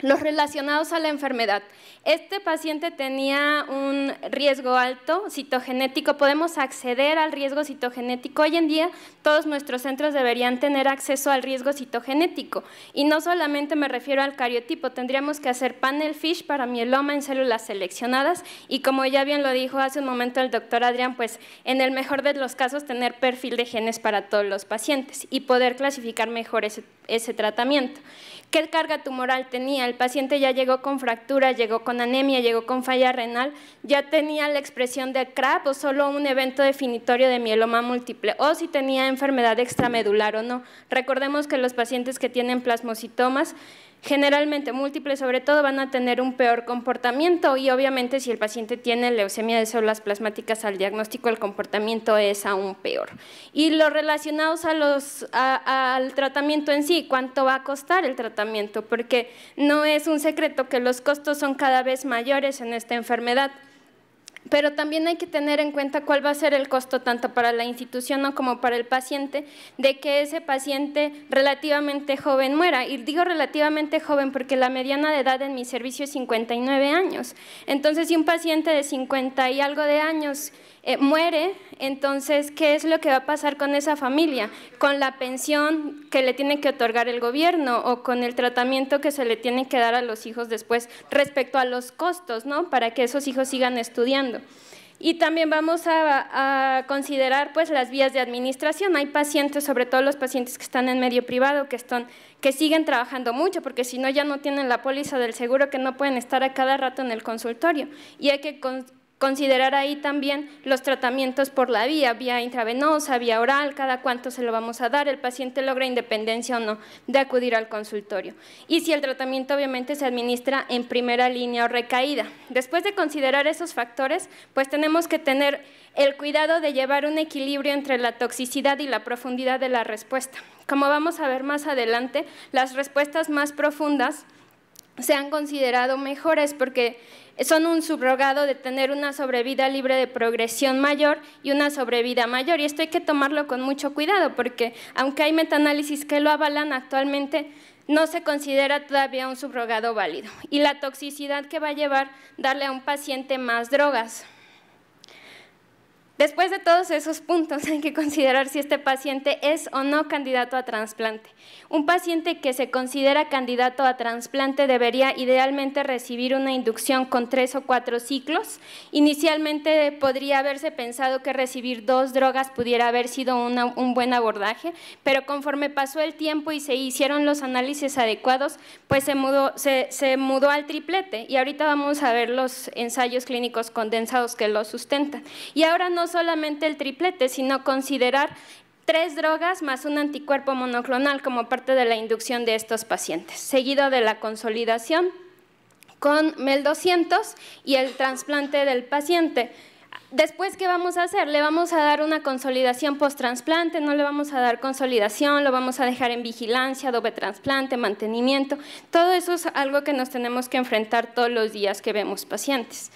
los relacionados a la enfermedad. Este paciente tenía un riesgo alto citogenético. Podemos acceder al riesgo citogenético. Hoy en día todos nuestros centros deberían tener acceso al riesgo citogenético. Y no solamente me refiero al cariotipo, tendríamos que hacer panel FISH para mieloma en células seleccionadas. Y como ya bien lo dijo hace un momento el doctor Adrián, pues en el mejor de los casos tener perfil de genes para todos los pacientes y poder clasificar mejor ese, ese tratamiento. ¿Qué carga tumoral tenía? el paciente ya llegó con fractura, llegó con anemia, llegó con falla renal, ya tenía la expresión de CRAP o solo un evento definitorio de mieloma múltiple, o si tenía enfermedad extramedular o no. Recordemos que los pacientes que tienen plasmocitomas generalmente múltiples sobre todo, van a tener un peor comportamiento y obviamente si el paciente tiene leucemia de células plasmáticas al diagnóstico, el comportamiento es aún peor. Y lo relacionados al tratamiento en sí, ¿cuánto va a costar el tratamiento? Porque no es un secreto que los costos son cada vez mayores en esta enfermedad pero también hay que tener en cuenta cuál va a ser el costo tanto para la institución como para el paciente de que ese paciente relativamente joven muera. Y digo relativamente joven porque la mediana de edad en mi servicio es 59 años. Entonces, si un paciente de 50 y algo de años eh, muere, entonces, ¿qué es lo que va a pasar con esa familia? ¿Con la pensión que le tiene que otorgar el gobierno o con el tratamiento que se le tiene que dar a los hijos después respecto a los costos, ¿no? Para que esos hijos sigan estudiando. Y también vamos a, considerar pues, las vías de administración. Hay pacientes, sobre todo los pacientes que están en medio privado, que, están, que siguen trabajando mucho, porque si no ya no tienen la póliza del seguro, que no pueden estar a cada rato en el consultorio. Y hay que Considerar ahí también los tratamientos por la vía, vía intravenosa, vía oral, cada cuánto se lo vamos a dar, el paciente logra independencia o no de acudir al consultorio. Y si el tratamiento obviamente se administra en primera línea o recaída. Después de considerar esos factores, pues tenemos que tener el cuidado de llevar un equilibrio entre la toxicidad y la profundidad de la respuesta. Como vamos a ver más adelante, las respuestas más profundas se han considerado mejores porque son un subrogado de tener una sobrevida libre de progresión mayor y una sobrevida mayor. Y esto hay que tomarlo con mucho cuidado porque aunque hay metaanálisis que lo avalan actualmente, no se considera todavía un subrogado válido. Y la toxicidad que va a llevar darle a un paciente más drogas. Después de todos esos puntos hay que considerar si este paciente es o no candidato a trasplante. Un paciente que se considera candidato a trasplante debería idealmente recibir una inducción con tres o cuatro ciclos. Inicialmente podría haberse pensado que recibir dos drogas pudiera haber sido un buen abordaje, pero conforme pasó el tiempo y se hicieron los análisis adecuados, pues se mudó, se mudó al triplete y ahorita vamos a ver los ensayos clínicos condensados que lo sustentan. Y ahora no solamente el triplete, sino considerar tres drogas más un anticuerpo monoclonal como parte de la inducción de estos pacientes, seguido de la consolidación con MEL200 y el trasplante del paciente. Después, ¿qué vamos a hacer? Le vamos a dar una consolidación post-trasplante, no le vamos a dar consolidación, lo vamos a dejar en vigilancia, doble trasplante, mantenimiento. Todo eso es algo que nos tenemos que enfrentar todos los días que vemos pacientes.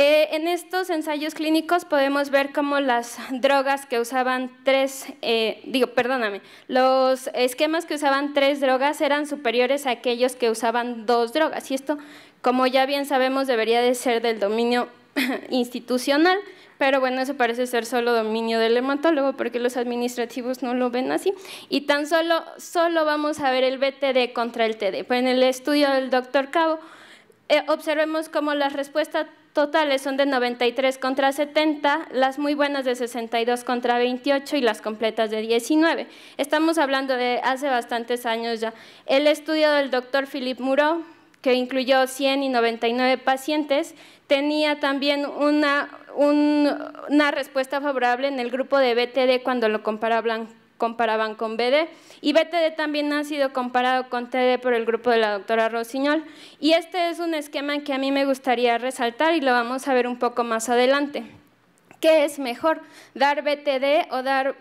Eh, en estos ensayos clínicos podemos ver cómo las drogas que usaban tres, eh, digo, perdóname, los esquemas que usaban tres drogas eran superiores a aquellos que usaban dos drogas. Y esto, como ya bien sabemos, debería de ser del dominio institucional, pero bueno, eso parece ser solo dominio del hematólogo porque los administrativos no lo ven así. Y tan solo, solo vamos a ver el BTD contra el TD. Pero pues en el estudio del doctor Cabo, eh, observemos cómo las respuestas totales son de 93 contra 70, las muy buenas de 62 contra 28 y las completas de 19. Estamos hablando de hace bastantes años ya. El estudio del doctor Philip Muro, que incluyó 100 y 99 pacientes, tenía también una, una respuesta favorable en el grupo de BTD cuando lo comparaban comparaban con BD. Y BTD también ha sido comparado con TD por el grupo de la doctora Rosiñol. Y este es un esquema que a mí me gustaría resaltar y lo vamos a ver un poco más adelante. ¿Qué es mejor, dar BTD o dar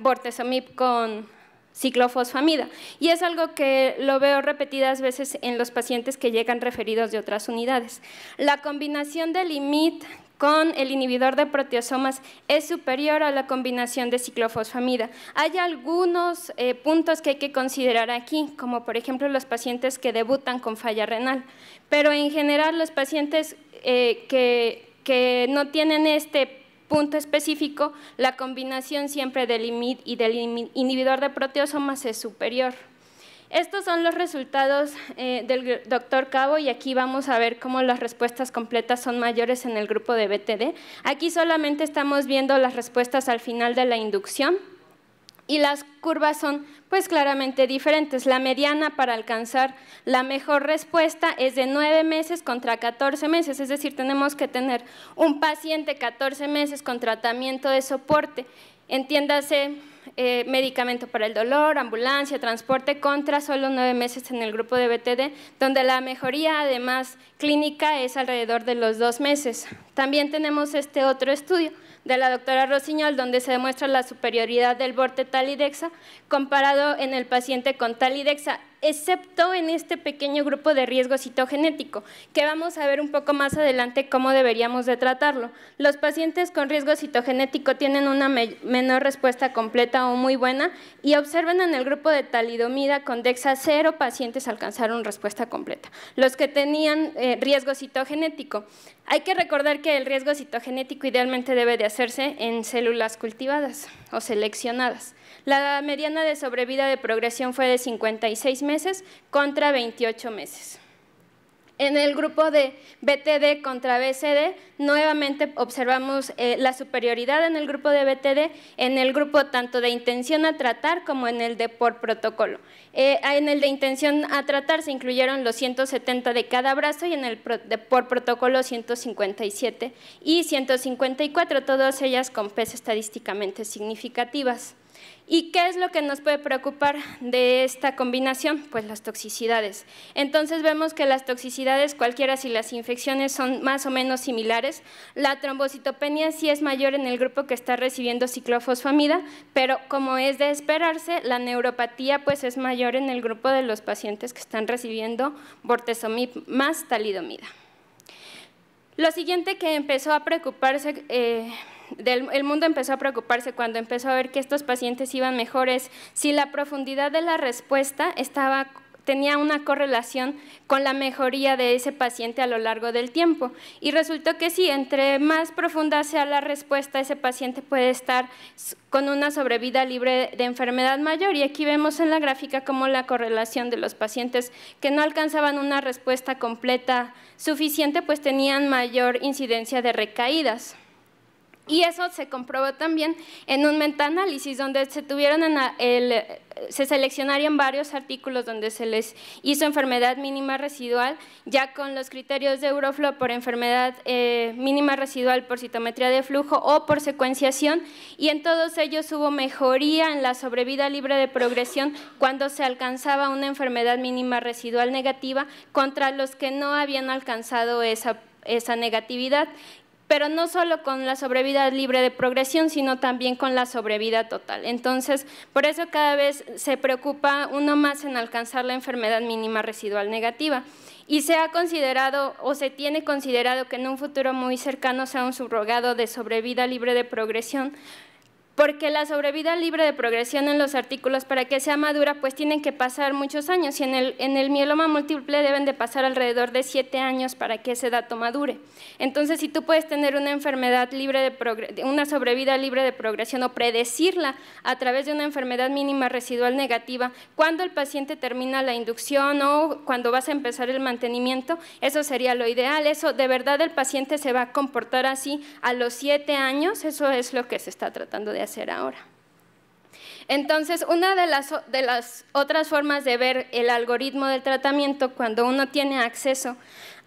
bortezomib con ciclofosfamida. Y es algo que lo veo repetidas veces en los pacientes que llegan referidos de otras unidades. La combinación de limit con el inhibidor de proteosomas es superior a la combinación de ciclofosfamida. Hay algunos eh, puntos que hay que considerar aquí, como por ejemplo los pacientes que debutan con falla renal, pero en general los pacientes eh, que, no tienen este punto específico, la combinación siempre del IMID y del inhibidor de proteosomas es superior. Estos son los resultados eh, del doctor Cabo y aquí vamos a ver cómo las respuestas completas son mayores en el grupo de BTD. Aquí solamente estamos viendo las respuestas al final de la inducción y las curvas son pues claramente diferentes. La mediana para alcanzar la mejor respuesta es de 9 meses contra 14 meses, es decir, tenemos que tener un paciente 14 meses con tratamiento de soporte, entiéndase eh, medicamento para el dolor, ambulancia, transporte, contra solo nueve meses en el grupo de BTD, donde la mejoría, además clínica, es alrededor de los dos meses. También tenemos este otro estudio de la doctora Rosiñol, donde se demuestra la superioridad del borte talidexa comparado en el paciente con talidexa, excepto en este pequeño grupo de riesgo citogenético, que vamos a ver un poco más adelante cómo deberíamos de tratarlo. Los pacientes con riesgo citogenético tienen una menor respuesta completa o muy buena y observan en el grupo de talidomida con dexa cero pacientes alcanzaron respuesta completa, los que tenían eh, riesgo citogenético. Hay que recordar que el riesgo citogenético idealmente debe de hacerse en células cultivadas o seleccionadas. La mediana de sobrevida de progresión fue de 56 meses contra 28 meses. En el grupo de BTD contra BCD, nuevamente observamos eh, la superioridad en el grupo de BTD, en el grupo tanto de intención a tratar como en el de por protocolo. Eh, en el de intención a tratar se incluyeron los 170 de cada brazo y en el de por protocolo 157 y 154, todas ellas con PES estadísticamente significativas. ¿Y qué es lo que nos puede preocupar de esta combinación? Pues las toxicidades. Entonces vemos que las toxicidades, cualquiera si las infecciones son más o menos similares, la trombocitopenia sí es mayor en el grupo que está recibiendo ciclofosfamida, pero como es de esperarse, la neuropatía pues es mayor en el grupo de los pacientes que están recibiendo bortezomib más talidomida. Lo siguiente que empezó a preocuparse eh, el mundo empezó a preocuparse cuando empezó a ver que estos pacientes iban mejores, si la profundidad de la respuesta tenía una correlación con la mejoría de ese paciente a lo largo del tiempo. Y resultó que sí, entre más profunda sea la respuesta, ese paciente puede estar con una sobrevida libre de enfermedad mayor. Y aquí vemos en la gráfica cómo la correlación de los pacientes que no alcanzaban una respuesta completa suficiente, pues tenían mayor incidencia de recaídas. Y eso se comprobó también en un metaanálisis donde se tuvieron seleccionarían varios artículos donde se les hizo enfermedad mínima residual, ya con los criterios de Euroflow por enfermedad eh, mínima residual por citometría de flujo o por secuenciación, y en todos ellos hubo mejoría en la sobrevida libre de progresión cuando se alcanzaba una enfermedad mínima residual negativa contra los que no habían alcanzado esa negatividad pero no solo con la sobrevida libre de progresión, sino también con la sobrevida total. Entonces, por eso cada vez se preocupa uno más en alcanzar la enfermedad mínima residual negativa. Y se ha considerado o se tiene considerado que en un futuro muy cercano sea un subrogado de sobrevida libre de progresión, porque la sobrevida libre de progresión en los artículos para que sea madura pues tienen que pasar muchos años y en el, mieloma múltiple deben de pasar alrededor de siete años para que ese dato madure. Entonces, si tú puedes tener una enfermedad libre de una sobrevida libre de progresión o predecirla a través de una enfermedad mínima residual negativa, cuando el paciente termina la inducción o cuando vas a empezar el mantenimiento, eso sería lo ideal. Eso de verdad el paciente se va a comportar así a los siete años, eso es lo que se está tratando de hacer ahora. Entonces, una de las, otras formas de ver el algoritmo del tratamiento cuando uno tiene acceso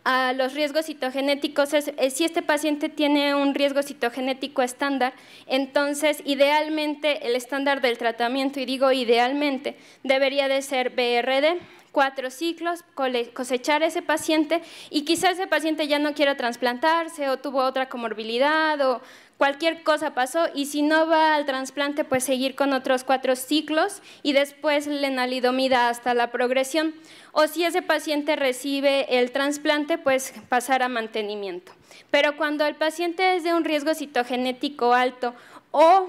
a los riesgos citogenéticos es, si este paciente tiene un riesgo citogenético estándar, entonces idealmente el estándar del tratamiento, y digo idealmente, debería de ser BRD, cuatro ciclos, cosechar ese paciente y quizás ese paciente ya no quiera trasplantarse o tuvo otra comorbilidad o cualquier cosa pasó y si no va al trasplante, pues seguir con otros cuatro ciclos y después lenalidomida hasta la progresión. O si ese paciente recibe el trasplante, pues pasar a mantenimiento. Pero cuando el paciente es de un riesgo citogenético alto o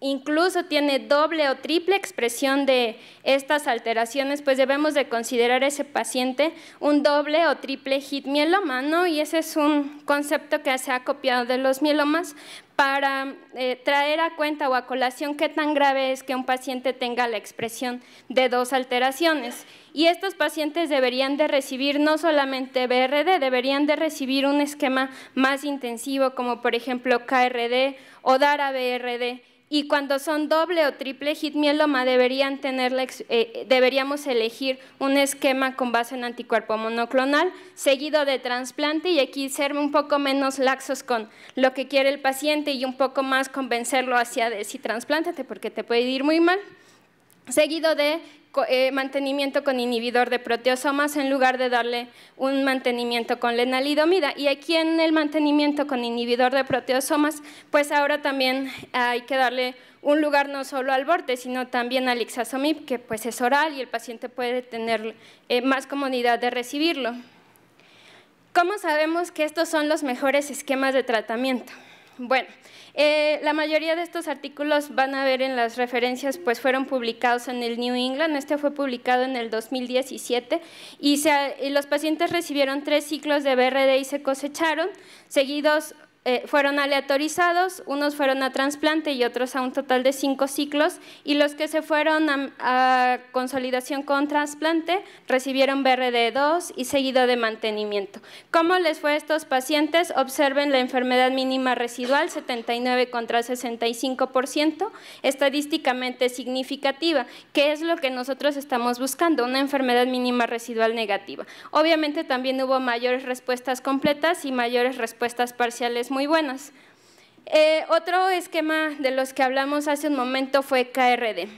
incluso tiene doble o triple expresión de estas alteraciones, pues debemos de considerar a ese paciente un doble o triple hit mieloma, ¿no? Y ese es un concepto que se ha copiado de los mielomas, para eh, traer a cuenta o a colación qué tan grave es que un paciente tenga la expresión de dos alteraciones. Y estos pacientes deberían de recibir no solamente BRD, deberían de recibir un esquema más intensivo como por ejemplo KRD o a brd y cuando son doble o triple hit mieloma deberían eh, deberíamos elegir un esquema con base en anticuerpo monoclonal seguido de trasplante y aquí ser un poco menos laxos con lo que quiere el paciente y un poco más convencerlo hacia decir, si trasplántate porque te puede ir muy mal seguido de eh, mantenimiento con inhibidor de proteosomas en lugar de darle un mantenimiento con lenalidomida. Y aquí en el mantenimiento con inhibidor de proteosomas, pues ahora también hay que darle un lugar no solo al borte, sino también al ixazomib, que pues es oral y el paciente puede tener eh, más comodidad de recibirlo. ¿Cómo sabemos que estos son los mejores esquemas de tratamiento? Bueno, eh, la mayoría de estos artículos van a ver en las referencias, pues fueron publicados en el New England, este fue publicado en el 2017 y, se, y los pacientes recibieron tres ciclos de BRD y se cosecharon, seguidos eh, fueron aleatorizados, unos fueron a trasplante y otros a un total de cinco ciclos, y los que se fueron a, a consolidación con trasplante recibieron BRD2 y seguido de mantenimiento. ¿Cómo les fue a estos pacientes? Observen la enfermedad mínima residual, 79 contra 65%, estadísticamente significativa, que es lo que nosotros estamos buscando, una enfermedad mínima residual negativa. Obviamente también hubo mayores respuestas completas y mayores respuestas parciales muy buenas. Eh, otro esquema de los que hablamos hace un momento fue KRD.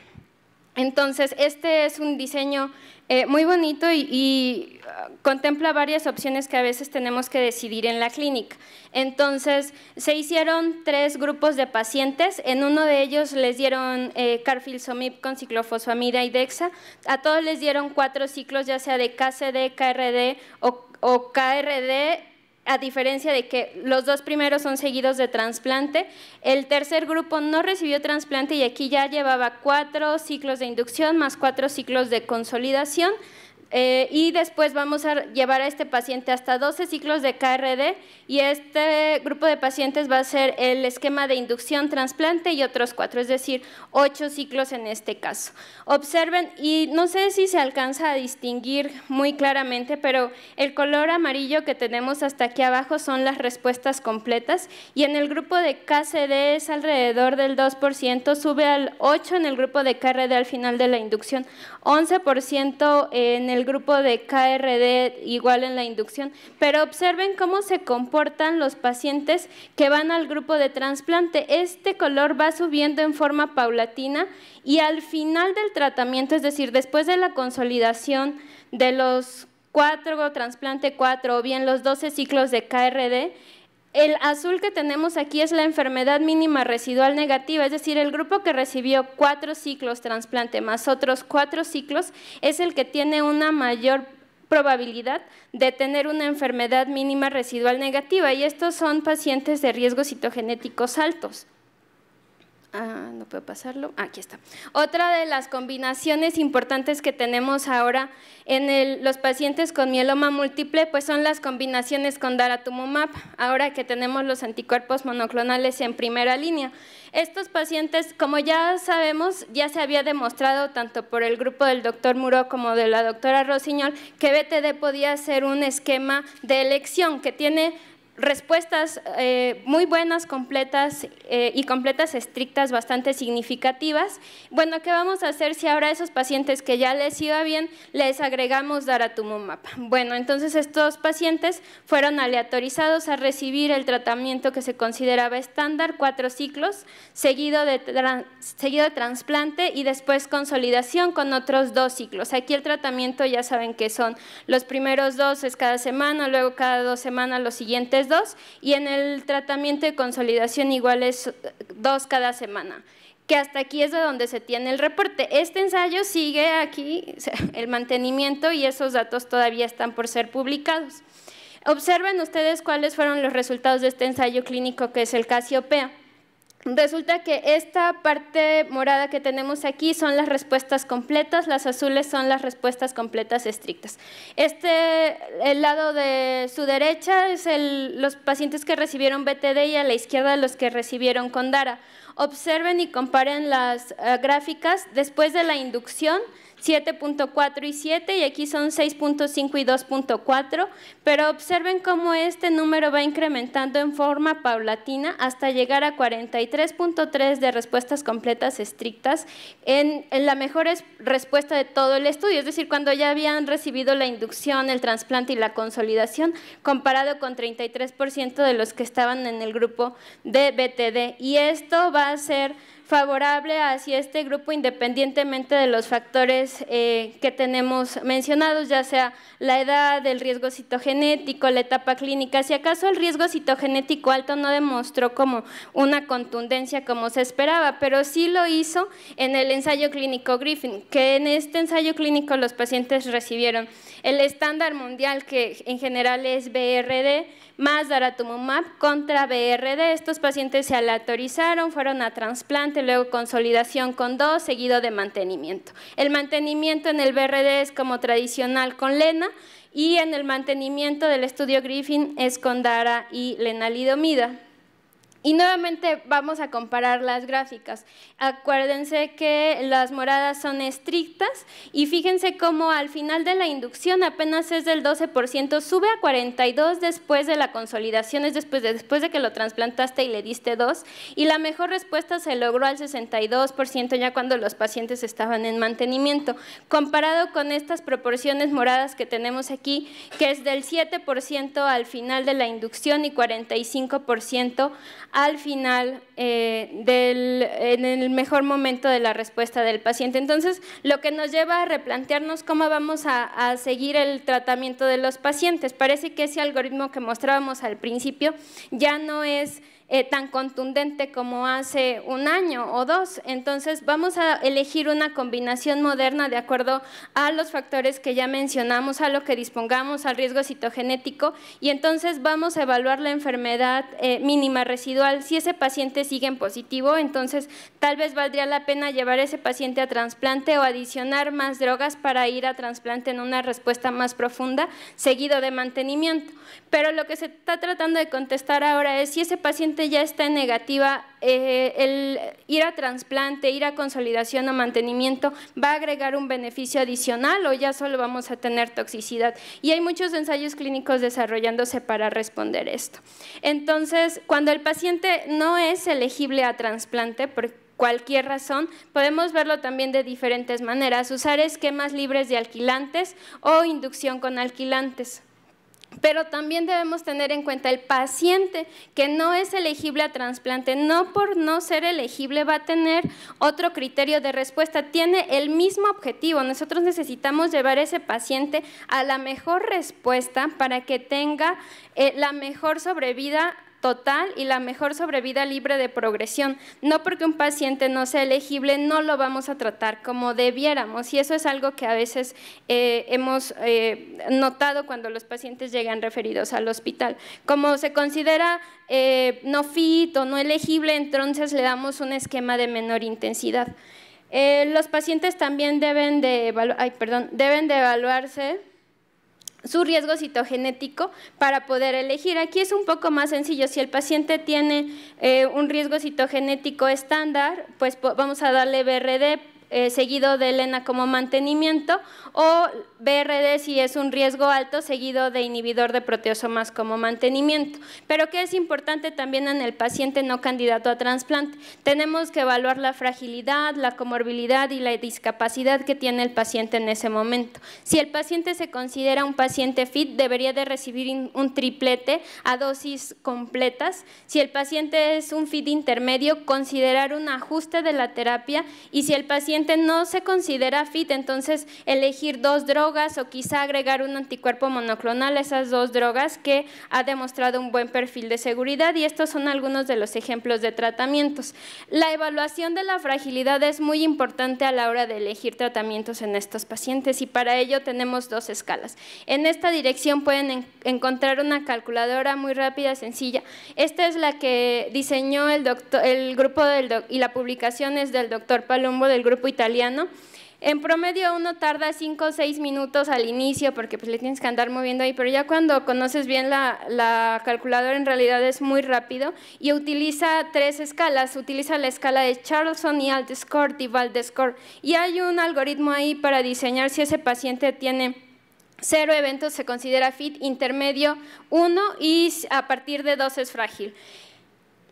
Entonces, este es un diseño eh, muy bonito y, uh, contempla varias opciones que a veces tenemos que decidir en la clínica. Entonces, se hicieron tres grupos de pacientes. En uno de ellos les dieron eh, carfilzomib con ciclofosfamida y dexa. A todos les dieron cuatro ciclos, ya sea de KCD, KRD o, o KRD a diferencia de que los dos primeros son seguidos de trasplante. El tercer grupo no recibió trasplante y aquí ya llevaba cuatro ciclos de inducción más cuatro ciclos de consolidación. Eh, y después vamos a llevar a este paciente hasta 12 ciclos de KRD y este grupo de pacientes va a ser el esquema de inducción, trasplante y otros cuatro, es decir, ocho ciclos en este caso. Observen, y no sé si se alcanza a distinguir muy claramente, pero el color amarillo que tenemos hasta aquí abajo son las respuestas completas y en el grupo de KCD es alrededor del 2%, sube al 8% en el grupo de KRD al final de la inducción, 11% en el el grupo de KRD, igual en la inducción, pero observen cómo se comportan los pacientes que van al grupo de trasplante. Este color va subiendo en forma paulatina y al final del tratamiento, es decir, después de la consolidación de los cuatro, trasplante cuatro, o bien los 12 ciclos de KRD, el azul que tenemos aquí es la enfermedad mínima residual negativa, es decir, el grupo que recibió cuatro ciclos trasplante más otros cuatro ciclos es el que tiene una mayor probabilidad de tener una enfermedad mínima residual negativa y estos son pacientes de riesgos citogenéticos altos. Ah, no puedo pasarlo. aquí está. Otra de las combinaciones importantes que tenemos ahora en los pacientes con mieloma múltiple, pues son las combinaciones con daratumumab, ahora que tenemos los anticuerpos monoclonales en primera línea. Estos pacientes, como ya sabemos, ya se había demostrado tanto por el grupo del doctor Muro como de la doctora Rosiñol, que BTD podía ser un esquema de elección que tiene respuestas eh, muy buenas, completas eh, y completas estrictas, bastante significativas. Bueno, ¿qué vamos a hacer si ahora a esos pacientes que ya les iba bien les agregamos daratumumab? Bueno, entonces estos pacientes fueron aleatorizados a recibir el tratamiento que se consideraba estándar, cuatro ciclos, seguido de, seguido de trasplante y después consolidación con otros dos ciclos. Aquí el tratamiento ya saben que son los primeros dos es cada semana, luego cada dos semanas los siguientes dos y en el tratamiento de consolidación igual es eh, dos cada semana que hasta aquí es de donde se tiene el reporte. Este ensayo sigue aquí, el mantenimiento y esos datos todavía están por ser publicados. Observen ustedes cuáles fueron los resultados de este ensayo clínico que es el Casiopea. Resulta que esta parte morada que tenemos aquí son las respuestas completas, las azules son las respuestas completas estrictas. Este, el lado de su derecha es los pacientes que recibieron BTD y a la izquierda los que recibieron Condara. Observen y comparen las eh, gráficas después de la inducción, 7.4 y 7 y aquí son 6.5 y 2.4, pero observen cómo este número va incrementando en forma paulatina hasta llegar a 43.3 de respuestas completas estrictas en, la mejor respuesta de todo el estudio, es decir, cuando ya habían recibido la inducción, el trasplante y la consolidación, comparado con 33% de los que estaban en el grupo de BTD. Y esto va a ser favorable hacia este grupo independientemente de los factores eh, que tenemos mencionados, ya sea la edad, el riesgo citogenético, la etapa clínica. Si acaso el riesgo citogenético alto no demostró como una contundencia como se esperaba, pero sí lo hizo en el ensayo clínico Griffin, que en este ensayo clínico los pacientes recibieron el estándar mundial que en general es BRD más daratumumab contra BRD. Estos pacientes se aleatorizaron, fueron a trasplante, luego consolidación con dos, seguido de mantenimiento. El mantenimiento en el BRD es como tradicional con lena y en el mantenimiento del estudio Griffin es con dara y lenalidomida. Y nuevamente vamos a comparar las gráficas. Acuérdense que las moradas son estrictas y fíjense cómo al final de la inducción apenas es del 12%, sube a 42 después de la consolidación, es después de, después de que lo trasplantaste y le diste dos y la mejor respuesta se logró al 62% ya cuando los pacientes estaban en mantenimiento. Comparado con estas proporciones moradas que tenemos aquí, que es del 7% al final de la inducción y 45% al final, eh, en el mejor momento de la respuesta del paciente. Entonces, lo que nos lleva a replantearnos cómo vamos a seguir el tratamiento de los pacientes. Parece que ese algoritmo que mostrábamos al principio ya no es eh, tan contundente como hace un año o dos. Entonces vamos a elegir una combinación moderna de acuerdo a los factores que ya mencionamos, a lo que dispongamos, al riesgo citogenético y entonces vamos a evaluar la enfermedad eh, mínima residual. Si ese paciente sigue en positivo, entonces tal vez valdría la pena llevar ese paciente a trasplante o adicionar más drogas para ir a trasplante en una respuesta más profunda, seguido de mantenimiento. Pero lo que se está tratando de contestar ahora es si ese paciente ya está en negativa, eh, el ir a trasplante, ir a consolidación o mantenimiento va a agregar un beneficio adicional o ya solo vamos a tener toxicidad. Y hay muchos ensayos clínicos desarrollándose para responder esto. Entonces, cuando el paciente no es elegible a trasplante, por cualquier razón, podemos verlo también de diferentes maneras, usar esquemas libres de alquilantes o inducción con alquilantes. Pero también debemos tener en cuenta el paciente que no es elegible a trasplante, no por no ser elegible va a tener otro criterio de respuesta, tiene el mismo objetivo. Nosotros necesitamos llevar a ese paciente a la mejor respuesta para que tenga eh, la mejor sobrevida total y la mejor sobrevida libre de progresión. No porque un paciente no sea elegible, no lo vamos a tratar como debiéramos. Y eso es algo que a veces eh, hemos eh, notado cuando los pacientes llegan referidos al hospital. Como se considera eh, no fit o no elegible, entonces le damos un esquema de menor intensidad. los pacientes también deben de, ay, perdón, deben de evaluarse su riesgo citogenético para poder elegir. Aquí es un poco más sencillo, si el paciente tiene eh, un riesgo citogenético estándar, pues vamos a darle BRD eh, seguido de ELENA como mantenimiento o BRD si es un riesgo alto seguido de inhibidor de proteosomas como mantenimiento. Pero que es importante también en el paciente no candidato a trasplante. Tenemos que evaluar la fragilidad, la comorbilidad y la discapacidad que tiene el paciente en ese momento. Si el paciente se considera un paciente fit, debería de recibir un triplete a dosis completas. Si el paciente es un fit intermedio, considerar un ajuste de la terapia y si el paciente no se considera fit, entonces elegir dos drogas o quizá agregar un anticuerpo monoclonal a esas dos drogas que ha demostrado un buen perfil de seguridad y estos son algunos de los ejemplos de tratamientos. La evaluación de la fragilidad es muy importante a la hora de elegir tratamientos en estos pacientes y para ello tenemos dos escalas. En esta dirección pueden encontrar una calculadora muy rápida, sencilla. Esta es la que diseñó el, el grupo del y la publicación es del doctor Palumbo del grupo italiano. En promedio uno tarda cinco o seis minutos al inicio porque pues, le tienes que andar moviendo ahí, pero ya cuando conoces bien la, calculadora en realidad es muy rápido y utiliza tres escalas, utiliza la escala de Charlson y Score, y Score. y hay un algoritmo ahí para diseñar si ese paciente tiene Cero eventos se considera fit, intermedio uno y a partir de dos es frágil.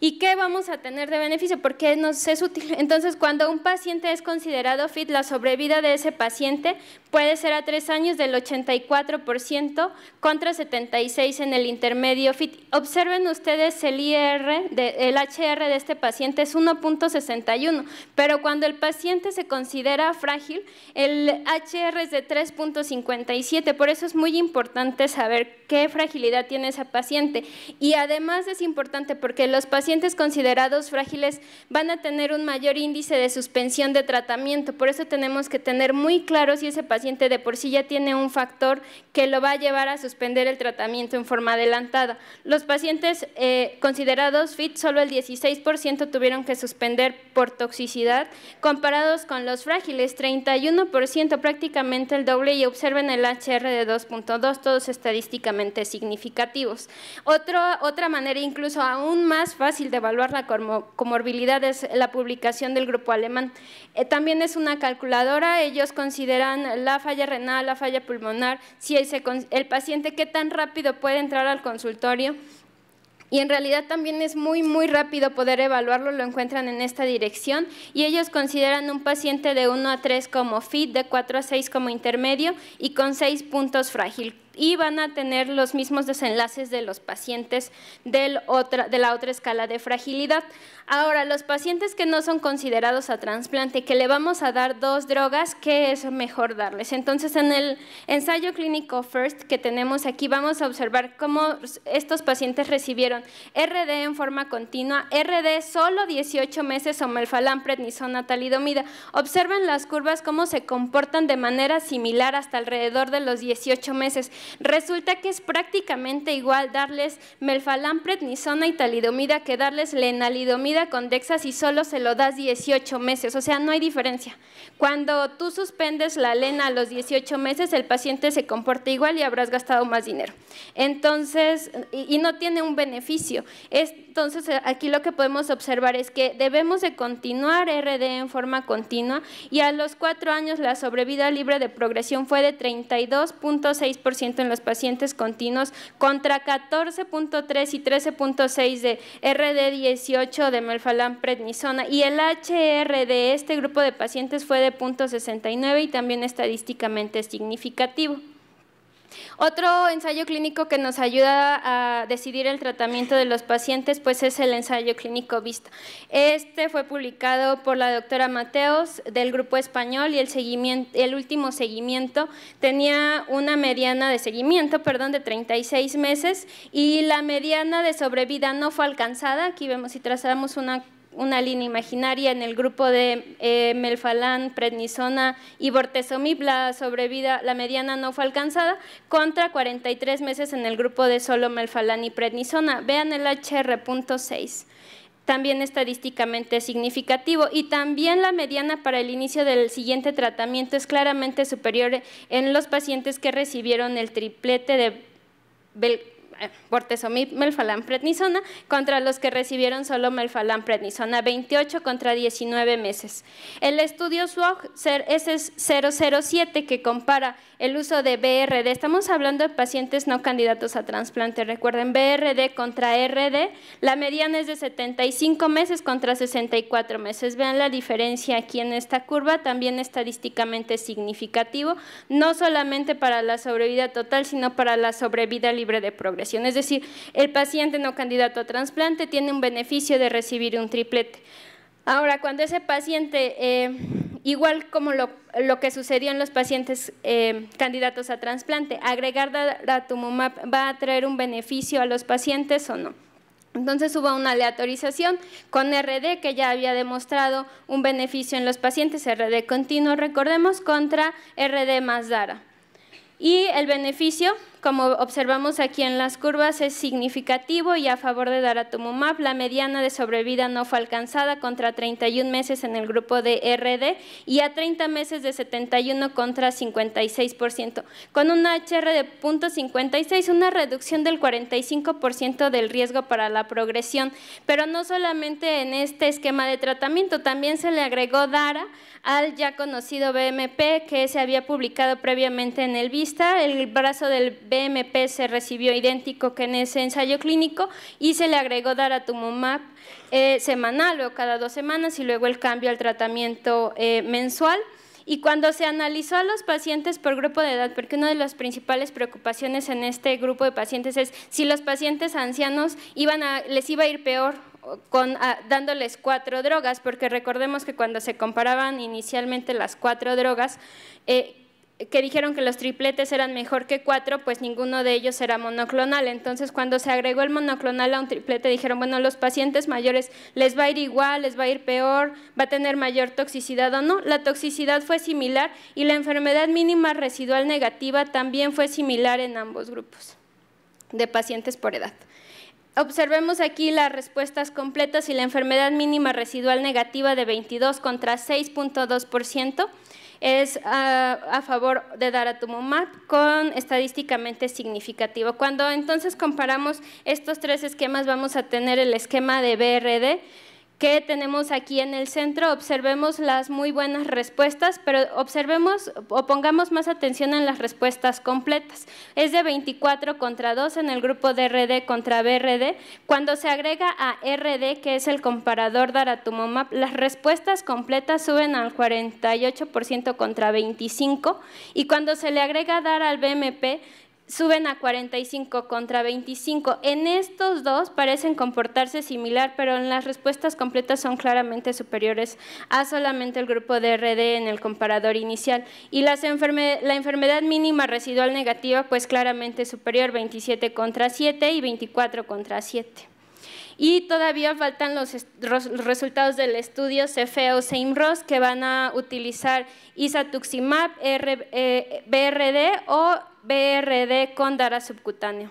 ¿Y qué vamos a tener de beneficio? Porque nos es útil. Entonces, cuando un paciente es considerado fit, la sobrevida de ese paciente puede ser a tres años del 84% contra 76% en el intermedio fit. Observen ustedes el IR, el HR de este paciente es 1.61, pero cuando el paciente se considera frágil, el HR es de 3.57. Por eso es muy importante saber qué fragilidad tiene ese paciente. Y además es importante porque los pacientes pacientes considerados frágiles van a tener un mayor índice de suspensión de tratamiento. Por eso tenemos que tener muy claro si ese paciente de por sí ya tiene un factor que lo va a llevar a suspender el tratamiento en forma adelantada. Los pacientes eh, considerados fit, solo el 16% tuvieron que suspender por toxicidad, comparados con los frágiles, 31%, prácticamente el doble, y observen el HR de 2.2, todos estadísticamente significativos. Otro, otra manera incluso aún más fácil de evaluar la comorbilidad es la publicación del grupo alemán. Eh, también es una calculadora, ellos consideran la falla renal, la falla pulmonar, si el, el paciente qué tan rápido puede entrar al consultorio, y en realidad también es muy, muy rápido poder evaluarlo, lo encuentran en esta dirección y ellos consideran un paciente de 1 a 3 como fit, de 4 a 6 como intermedio y con 6 puntos frágil y van a tener los mismos desenlaces de los pacientes de la otra escala de fragilidad. Ahora, los pacientes que no son considerados a trasplante, que le vamos a dar dos drogas, ¿qué es mejor darles? Entonces, en el ensayo clínico FIRST que tenemos aquí, vamos a observar cómo estos pacientes recibieron RD en forma continua, RD solo 18 meses o melfalán, prednisona, talidomida. Observen las curvas cómo se comportan de manera similar hasta alrededor de los 18 meses. Resulta que es prácticamente igual darles melfalán, prednisona y talidomida que darles lenalidomida con Dexas y solo se lo das 18 meses, o sea, no hay diferencia. Cuando tú suspendes la lena a los 18 meses, el paciente se comporta igual y habrás gastado más dinero. Entonces, y, no tiene un beneficio. Entonces, aquí lo que podemos observar es que debemos de continuar RD en forma continua y a los cuatro años la sobrevida libre de progresión fue de 32.6% en los pacientes continuos contra 14.3 y 13.6 de RD18 de melfalán prednisona y el HR de este grupo de pacientes fue de 0.69 y también estadísticamente significativo. Otro ensayo clínico que nos ayuda a decidir el tratamiento de los pacientes pues es el ensayo clínico VISTA. Este fue publicado por la doctora Mateos del grupo español y el, el último seguimiento tenía una mediana de seguimiento perdón, de 36 meses y la mediana de sobrevida no fue alcanzada. Aquí vemos si trazamos una una línea imaginaria en el grupo de eh, melfalán, prednisona y bortezomib, la sobrevida, la mediana no fue alcanzada, contra 43 meses en el grupo de solo melfalán y prednisona. Vean el HR.6 también estadísticamente significativo y también la mediana para el inicio del siguiente tratamiento es claramente superior en los pacientes que recibieron el triplete de bortezomib, melfalán, prednisona, contra los que recibieron solo melfalán, prednisona, 28 contra 19 meses. El estudio SWOG S007 que compara el uso de BRD, estamos hablando de pacientes no candidatos a trasplante, recuerden, BRD contra RD, la mediana es de 75 meses contra 64 meses. Vean la diferencia aquí en esta curva, también estadísticamente significativo, no solamente para la sobrevida total, sino para la sobrevida libre de progreso. Es decir, el paciente no candidato a trasplante tiene un beneficio de recibir un triplete. Ahora, cuando ese paciente, eh, igual como lo, que sucedió en los pacientes eh, candidatos a trasplante, agregar datumumab va a traer un beneficio a los pacientes o no. Entonces hubo una aleatorización con RD que ya había demostrado un beneficio en los pacientes, RD continuo, recordemos, contra RD más DARA. Y el beneficio como observamos aquí en las curvas, es significativo y a favor de daratumumab. La mediana de sobrevida no fue alcanzada contra 31 meses en el grupo de RD y a 30 meses de 71 contra 56%, con un HR de 0.56, una reducción del 45% del riesgo para la progresión. Pero no solamente en este esquema de tratamiento, también se le agregó DARA al ya conocido BMP que se había publicado previamente en el VISTA, el brazo del BMP se recibió idéntico que en ese ensayo clínico y se le agregó daratumumab eh, semanal o cada dos semanas y luego el cambio al tratamiento eh, mensual. Y cuando se analizó a los pacientes por grupo de edad, porque una de las principales preocupaciones en este grupo de pacientes es si los pacientes ancianos iban a, les iba a ir peor con, dándoles cuatro drogas, porque recordemos que cuando se comparaban inicialmente las cuatro drogas, eh, que dijeron que los tripletes eran mejor que cuatro, pues ninguno de ellos era monoclonal. Entonces, cuando se agregó el monoclonal a un triplete, dijeron, bueno, los pacientes mayores les va a ir igual, les va a ir peor, va a tener mayor toxicidad o no. La toxicidad fue similar y la enfermedad mínima residual negativa también fue similar en ambos grupos de pacientes por edad. Observemos aquí las respuestas completas y la enfermedad mínima residual negativa de 22 contra 6.2% es ah, a, favor de daratumumab con estadísticamente significativo. Cuando entonces comparamos estos tres esquemas, vamos a tener el esquema de BRD que tenemos aquí en el centro, observemos las muy buenas respuestas, pero observemos o pongamos más atención en las respuestas completas. Es de 24 contra 2 en el grupo de RD contra BRD. Cuando se agrega a RD, que es el comparador Daratumumab, las respuestas completas suben al 48% contra 25 y cuando se le agrega DAR al BMP, suben a 45 contra 25. En estos dos parecen comportarse similar, pero en las respuestas completas son claramente superiores a solamente el grupo de RD en el comparador inicial. Y las la enfermedad mínima residual negativa, pues claramente superior, 27 contra 7 y 24 contra 7. Y todavía faltan los resultados del estudio CFEO SEIMROS que van a utilizar isatuximab, eh, BRD o BRD con DARA subcutáneo.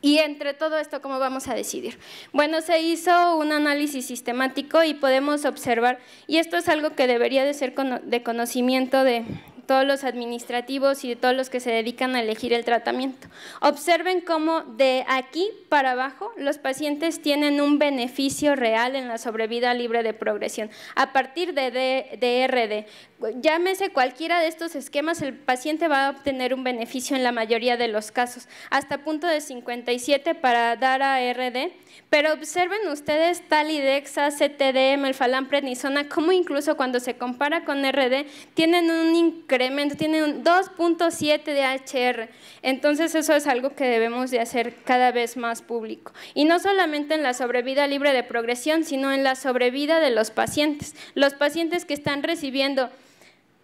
Y entre todo esto, ¿cómo vamos a decidir? Bueno, se hizo un análisis sistemático y podemos observar, y esto es algo que debería de ser de conocimiento de, todos los administrativos y de todos los que se dedican a elegir el tratamiento. Observen cómo de aquí para abajo los pacientes tienen un beneficio real en la sobrevida libre de progresión a partir de RD. Llámese cualquiera de estos esquemas, el paciente va a obtener un beneficio en la mayoría de los casos, hasta punto de 57 para dar a RD, pero observen ustedes talidexa, CTD, prednisona como incluso cuando se compara con RD, tienen un incremento tiene tienen 2.7 de HR. Entonces eso es algo que debemos de hacer cada vez más público. Y no solamente en la sobrevida libre de progresión, sino en la sobrevida de los pacientes. Los pacientes que están recibiendo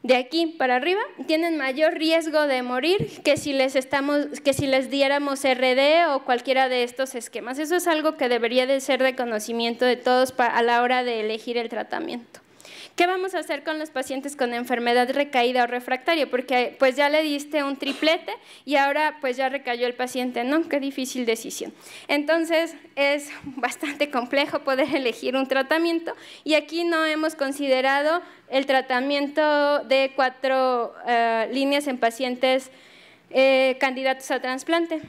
de aquí para arriba tienen mayor riesgo de morir que si les estamos que si les diéramos RD o cualquiera de estos esquemas. Eso es algo que debería de ser de conocimiento de todos a la hora de elegir el tratamiento. ¿Qué vamos a hacer con los pacientes con enfermedad recaída o refractaria? Porque pues ya le diste un triplete y ahora pues ya recayó el paciente, ¿no? Qué difícil decisión. Entonces es bastante complejo poder elegir un tratamiento y aquí no hemos considerado el tratamiento de cuatro eh, líneas en pacientes eh, candidatos a trasplante.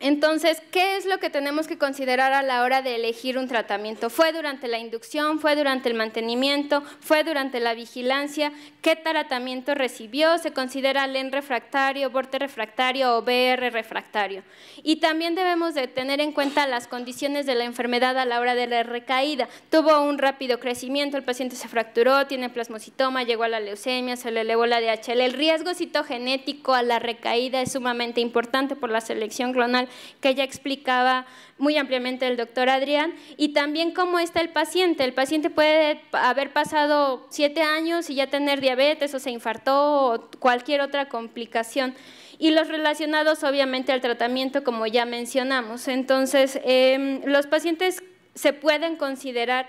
Entonces, ¿qué es lo que tenemos que considerar a la hora de elegir un tratamiento? ¿Fue durante la inducción? ¿Fue durante el mantenimiento? ¿Fue durante la vigilancia? ¿Qué tratamiento recibió? ¿Se considera LEN refractario, borte refractario o BR refractario? Y también debemos de tener en cuenta las condiciones de la enfermedad a la hora de la recaída. Tuvo un rápido crecimiento, el paciente se fracturó, tiene plasmocitoma, llegó a la leucemia, se le elevó la DHL. El riesgo citogenético a la recaída es sumamente importante por la selección clonal que ya explicaba muy ampliamente el doctor Adrián, y también cómo está el paciente. El paciente puede haber pasado siete años y ya tener diabetes o se infartó o cualquier otra complicación y los relacionados obviamente al tratamiento, como ya mencionamos. Entonces, em, los pacientes se pueden considerar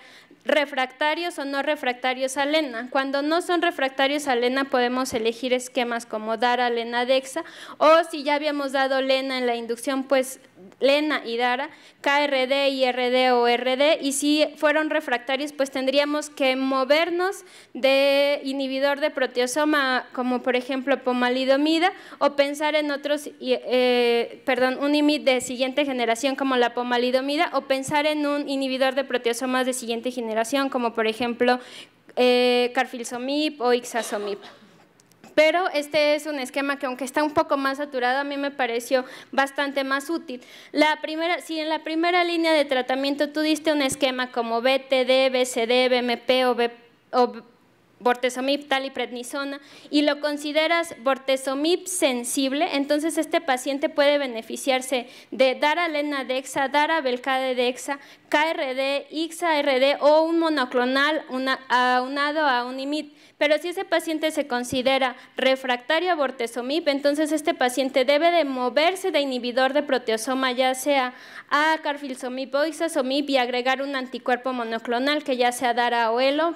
refractarios o no refractarios a lena. Cuando no son refractarios a lena podemos elegir esquemas como dar a lena dexa o si ya habíamos dado lena en la inducción, pues Lena y Dara, KRD, RD o RD, y si fueron refractarios, pues tendríamos que movernos de inhibidor de proteosoma, como por ejemplo pomalidomida, o pensar en otros, eh, perdón, un IMID de siguiente generación como la pomalidomida, o pensar en un inhibidor de proteosomas de siguiente generación, como por ejemplo eh, carfilzomib o ixazomib pero este es un esquema que aunque está un poco más saturado, a mí me pareció bastante más útil. La primera, si en la primera línea de tratamiento tú diste un esquema como BTD, BCD, BMP o, bortezomib, tal y prednisona, y lo consideras bortezomib sensible, entonces este paciente puede beneficiarse de dexa, dar de dexa, KRD, IXARD o un monoclonal aunado a un IMID. Pero si ese paciente se considera refractario a bortezomib, entonces este paciente debe de moverse de inhibidor de proteosoma, ya sea a carfilzomib o isasomib, y agregar un anticuerpo monoclonal, que ya sea dar a oelo.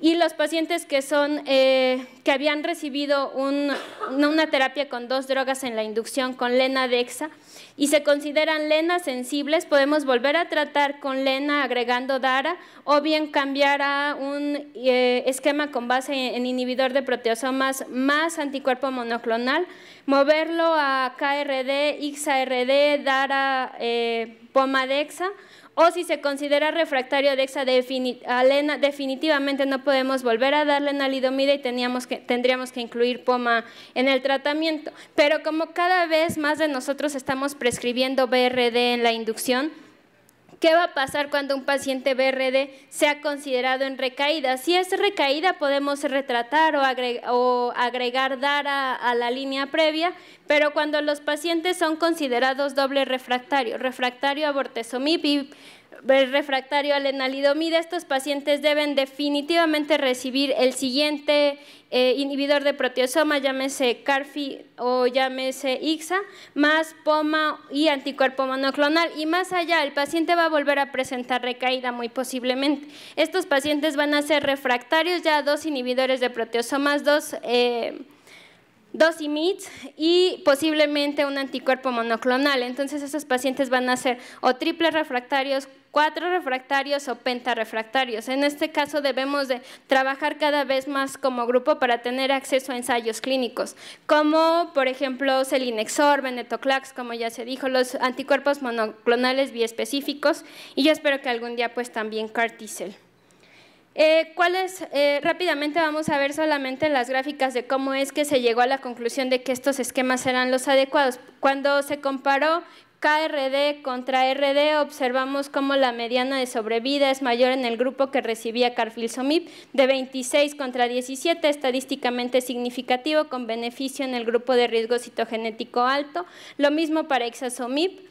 y los pacientes que, son, eh, que habían recibido una terapia con dos drogas en la inducción, con lena lenadexa, y se consideran lenas sensibles, podemos volver a tratar con lena agregando DARA o bien cambiar a un eh, esquema con base en inhibidor de proteasomas más anticuerpo monoclonal, moverlo a KRD, XARD, DARA, eh, POMADEXA o si se considera refractario de definitivamente no podemos volver a darle nalidomida y tendríamos que incluir POMA en el tratamiento. Pero como cada vez más de nosotros estamos prescribiendo BRD en la inducción, ¿Qué va a pasar cuando un paciente BRD sea considerado en recaída? Si es recaída, podemos retratar o, agregar, dar a, la línea previa, pero cuando los pacientes son considerados doble refractario, refractario a bortezomib y refractario a enalidomida, estos pacientes deben definitivamente recibir el siguiente eh, inhibidor de proteosoma, llámese CARFI o llámese IXA, más POMA y anticuerpo monoclonal. Y más allá, el paciente va a volver a presentar recaída muy posiblemente. Estos pacientes van a ser refractarios ya a dos inhibidores de proteosomas, dos... Eh, dos IMIDs y posiblemente un anticuerpo monoclonal. Entonces, estos pacientes van a ser o triples refractarios cuatro refractarios o pentarefractarios. En este caso debemos de trabajar cada vez más como grupo para tener acceso a ensayos clínicos, como por ejemplo Selinexor, Venetoclax, como ya se dijo, los anticuerpos monoclonales biespecíficos y yo espero que algún día pues también Cartisel. Eh, eh, rápidamente vamos a ver solamente las gráficas de cómo es que se llegó a la conclusión de que estos esquemas eran los adecuados. Cuando se comparó KRD contra RD observamos cómo la mediana de sobrevida es mayor en el grupo que recibía carfilzomib de 26 contra 17, estadísticamente significativo con beneficio en el grupo de riesgo citogenético alto. Lo mismo para exasomib.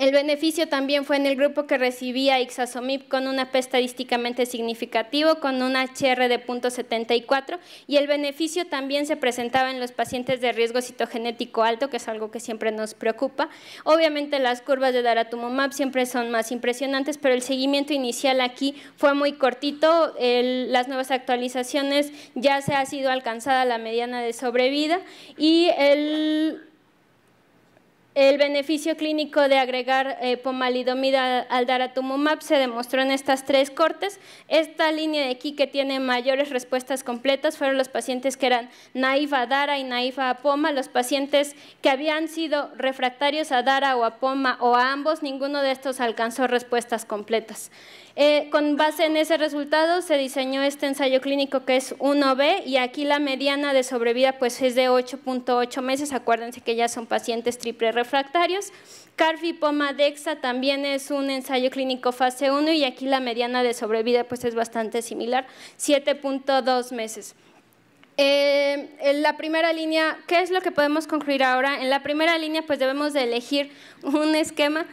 El beneficio también fue en el grupo que recibía Ixazomib con una P estadísticamente significativo, con un HR de 0.74 y el beneficio también se presentaba en los pacientes de riesgo citogenético alto, que es algo que siempre nos preocupa. Obviamente las curvas de daratumumab siempre son más impresionantes, pero el seguimiento inicial aquí fue muy cortito. las nuevas actualizaciones ya se ha sido alcanzada la mediana de sobrevida y el el beneficio clínico de agregar eh, pomalidomida al daratumumab se demostró en estas tres cortes. Esta línea de aquí que tiene mayores respuestas completas fueron los pacientes que eran naiva a dara y naiva a poma, los pacientes que habían sido refractarios a dara o a poma o a ambos, ninguno de estos alcanzó respuestas completas. Eh, con base en ese resultado se diseñó este ensayo clínico que es 1B y aquí la mediana de sobrevida pues es de 8.8 meses, acuérdense que ya son pacientes triple refractarios. Carfipomadexa también es un ensayo clínico fase 1 y aquí la mediana de sobrevida pues es bastante similar, 7.2 meses. Eh, en la primera línea, ¿qué es lo que podemos concluir ahora? En la primera línea pues debemos de elegir un esquema.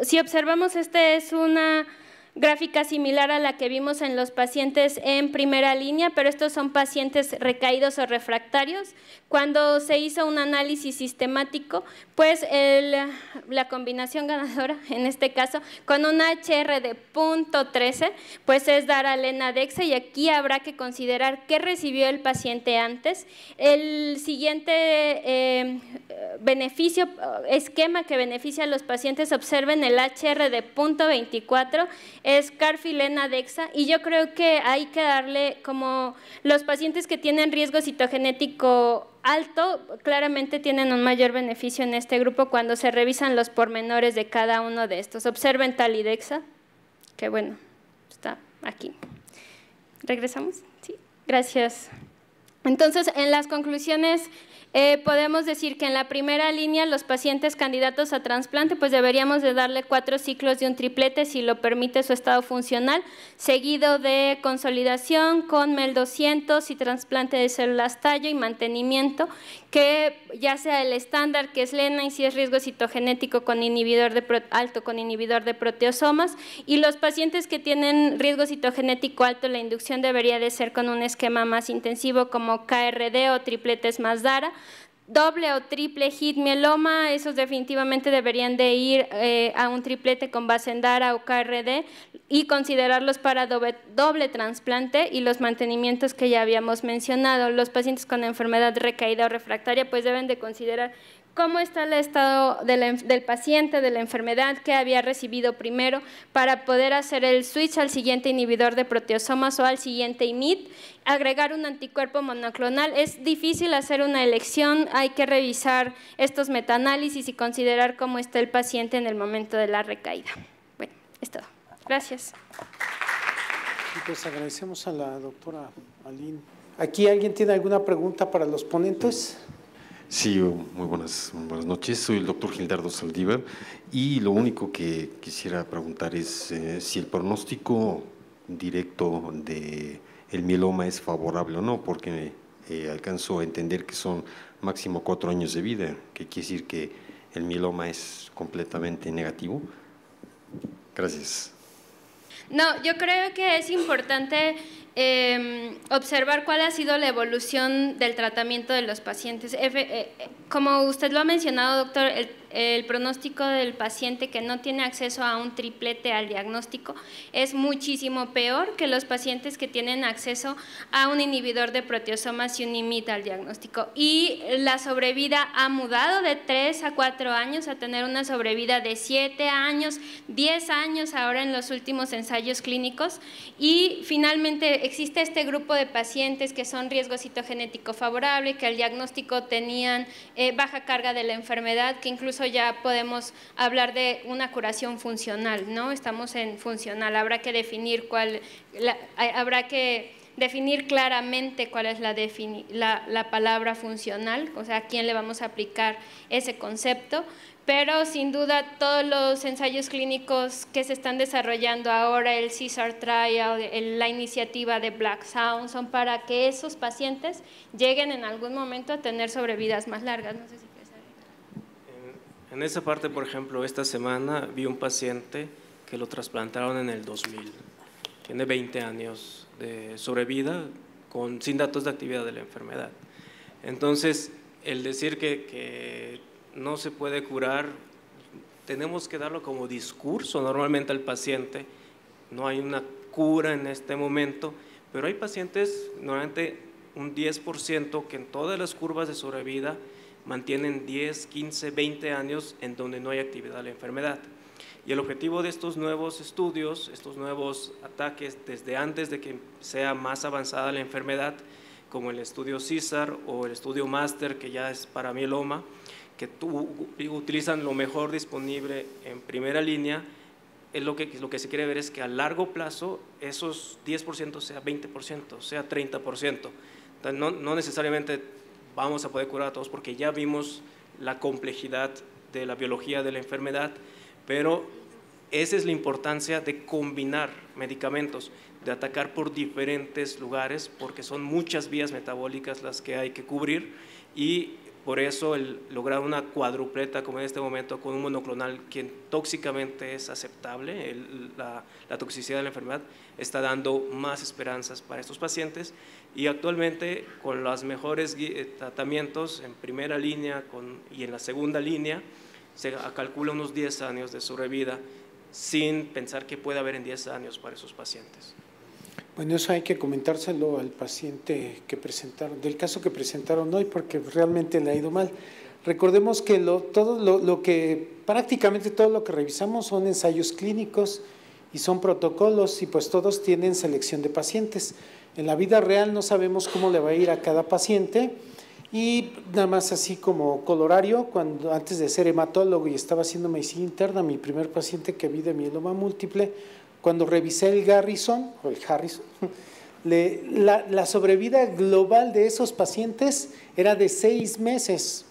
Si observamos, este es una gráfica similar a la que vimos en los pacientes en primera línea, pero estos son pacientes recaídos o refractarios cuando se hizo un análisis sistemático, pues la combinación ganadora, en este caso, con un HR de .13, pues es dar a Lena y aquí habrá que considerar qué recibió el paciente antes. El siguiente eh, beneficio, esquema que beneficia a los pacientes, observen el HR de .24, es Carfilena Dexa y yo creo que hay que darle como los pacientes que tienen riesgo citogenético alto, claramente tienen un mayor beneficio en este grupo cuando se revisan los pormenores de cada uno de estos. Observen Talidexa, que bueno, está aquí. ¿Regresamos? Sí, gracias. Entonces, en las conclusiones eh, podemos decir que en la primera línea los pacientes candidatos a trasplante, pues deberíamos de darle cuatro ciclos de un triplete si lo permite su estado funcional, seguido de consolidación con MEL 200 y trasplante de células tallo y mantenimiento, que ya sea el estándar que es lena y si es riesgo citogenético con inhibidor de alto con inhibidor de proteosomas y los pacientes que tienen riesgo citogenético alto la inducción debería de ser con un esquema más intensivo como KRD o tripletes más DARA doble o triple hit mieloma, esos definitivamente deberían de ir eh, a un triplete con Basendara o KRD y considerarlos para doble, doble, trasplante y los mantenimientos que ya habíamos mencionado. Los pacientes con enfermedad recaída o refractaria pues deben de considerar cómo está el estado del paciente, de la enfermedad que había recibido primero, para poder hacer el switch al siguiente inhibidor de proteosomas o al siguiente IMID, agregar un anticuerpo monoclonal. Es difícil hacer una elección, hay que revisar estos metaanálisis y considerar cómo está el paciente en el momento de la recaída. Bueno, es todo. Gracias. Pues agradecemos a la doctora Aline. ¿Aquí alguien tiene alguna pregunta para los ponentes? Sí, muy buenas, buenas noches. Soy el doctor Gildardo Saldívar y lo único que quisiera preguntar es eh, si el pronóstico directo de el mieloma es favorable o no, porque eh, alcanzo a entender que son máximo cuatro años de vida, que quiere decir que el mieloma es completamente negativo. Gracias. No, yo creo que es importante em, observar cuál ha sido la evolución del tratamiento de los pacientes. Eh, eh, como usted lo ha mencionado, doctor, el el pronóstico del paciente que no tiene acceso a un triplete al diagnóstico es muchísimo peor que los pacientes que tienen acceso a un inhibidor de proteosomas y un imita al diagnóstico. Y la sobrevida ha mudado de 3 a 4 años a tener una sobrevida de 7 años, 10 años ahora en los últimos ensayos clínicos. Y finalmente existe este grupo de pacientes que son riesgo citogenético favorable, que al diagnóstico tenían eh, baja carga de la enfermedad, que incluso ya podemos hablar de una curación funcional, ¿no? Estamos en funcional, habrá que definir cuál, habrá que definir claramente cuál es la, palabra funcional, o sea, a quién le vamos a aplicar ese concepto, pero sin duda todos los ensayos clínicos que se están desarrollando ahora, el CSAR Trial, la iniciativa de Black Sound, son para que esos pacientes lleguen en algún momento a tener sobrevidas más largas. En esa parte, por ejemplo, esta semana vi un paciente que lo trasplantaron en el 2000. Tiene 20 años de sobrevida con, sin datos de actividad de la enfermedad. Entonces, el decir que, que no se puede curar, tenemos que darlo como discurso normalmente al paciente. No hay una cura en este momento, pero hay pacientes, normalmente un 10% que en todas las curvas de sobrevida mantienen 10, 15, 20 años en donde no hay actividad de la enfermedad. Y el objetivo de estos nuevos estudios, estos nuevos ataques desde antes de que sea más avanzada la enfermedad, como el estudio CISAR o el estudio MASTER, que ya es para mieloma, que tú, utilizan lo mejor disponible en primera línea, es lo, que, lo que se quiere ver es que a largo plazo esos 10% sea 20%, sea 30%. No, no necesariamente vamos a poder curar a todos porque ya vimos la complejidad de la biología de la enfermedad, pero esa es la importancia de combinar medicamentos, de atacar por diferentes lugares, porque son muchas vías metabólicas las que hay que cubrir y por eso el lograr una cuadrupleta como en este momento con un monoclonal que tóxicamente es aceptable, la, toxicidad de la enfermedad está dando más esperanzas para estos pacientes y actualmente con los mejores eh, tratamientos en primera línea y en la segunda línea se calcula unos 10 años de sobrevida sin pensar que puede haber en 10 años para esos pacientes. Bueno, eso hay que comentárselo al paciente que presentaron, del caso que presentaron hoy, porque realmente le ha ido mal. Recordemos que todo lo, que, prácticamente todo lo que revisamos son ensayos clínicos y son protocolos y pues todos tienen selección de pacientes. En la vida real no sabemos cómo le va a ir a cada paciente y nada más así como colorario, cuando antes de ser hematólogo y estaba haciendo medicina interna, mi primer paciente que vi de mieloma múltiple cuando revisé el Garrison, o el Harrison, la, sobrevida global de esos pacientes era de seis meses.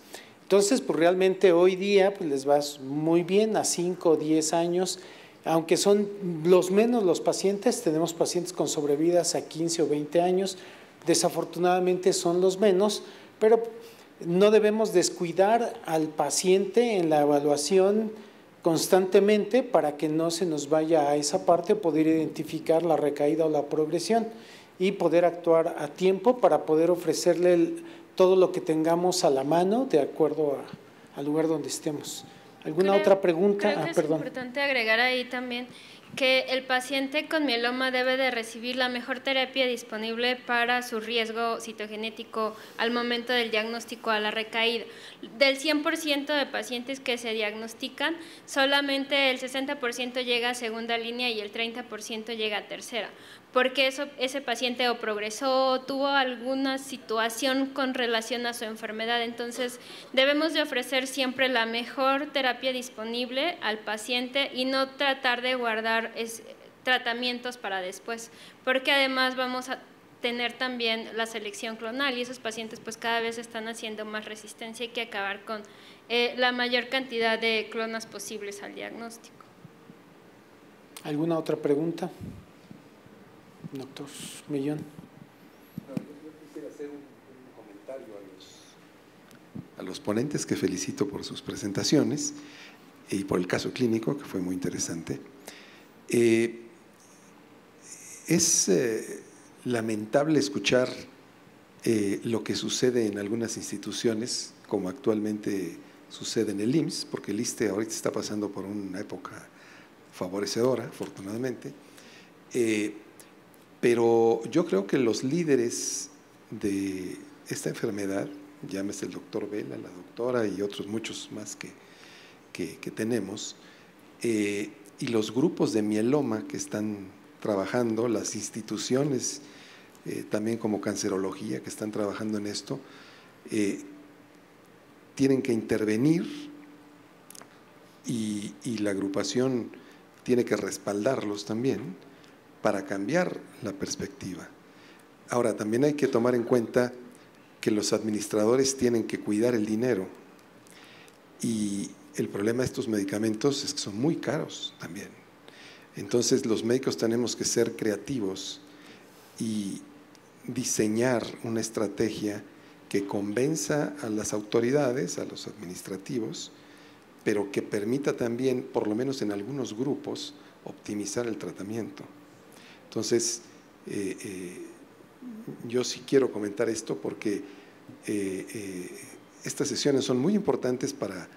Entonces, pues realmente hoy día pues, les va muy bien a 5 o diez años, aunque son los menos los pacientes, tenemos pacientes con sobrevidas a 15 o 20 años, desafortunadamente son los menos, pero no debemos descuidar al paciente en la evaluación constantemente para que no se nos vaya a esa parte, poder identificar la recaída o la progresión y poder actuar a tiempo para poder ofrecerle todo lo que tengamos a la mano de acuerdo al lugar donde estemos. ¿Alguna otra pregunta? Ah, es importante agregar ahí también que el paciente con mieloma debe de recibir la mejor terapia disponible para su riesgo citogenético al momento del diagnóstico a la recaída. Del 100% de pacientes que se diagnostican, solamente el 60% llega a segunda línea y el 30% llega a tercera porque ese paciente o progresó o tuvo alguna situación con relación a su enfermedad. Entonces, debemos de ofrecer siempre la mejor terapia disponible al paciente y no tratar de guardar tratamientos para después, porque además vamos a tener también la selección clonal y esos pacientes pues cada vez están haciendo más resistencia y hay que acabar con eh, la mayor cantidad de clonas posibles al diagnóstico. ¿Alguna otra pregunta? Doctor Millón. yo quisiera hacer un, comentario a los, ponentes que felicito por sus presentaciones y por el caso clínico, que fue muy interesante. Eh, es eh, lamentable escuchar eh, lo que sucede en algunas instituciones, como actualmente sucede en el IMSS, porque el ISTE ahorita está pasando por una época favorecedora, afortunadamente. Pero yo creo que los líderes de esta enfermedad, llámese el doctor Vela, la doctora y otros muchos más que, tenemos, eh, y los grupos de mieloma que están trabajando, las instituciones eh, también como cancerología que están trabajando en esto, eh, tienen que intervenir y, la agrupación tiene que respaldarlos también para cambiar la perspectiva. Ahora, también hay que tomar en cuenta que los administradores tienen que cuidar el dinero y el problema de estos medicamentos es que son muy caros también. Entonces los médicos tenemos que ser creativos y diseñar una estrategia que convenza a las autoridades, a los administrativos, pero que permita también, por lo menos en algunos grupos, optimizar el tratamiento. Entonces, eh, eh, yo sí quiero comentar esto porque eh, estas sesiones son muy importantes para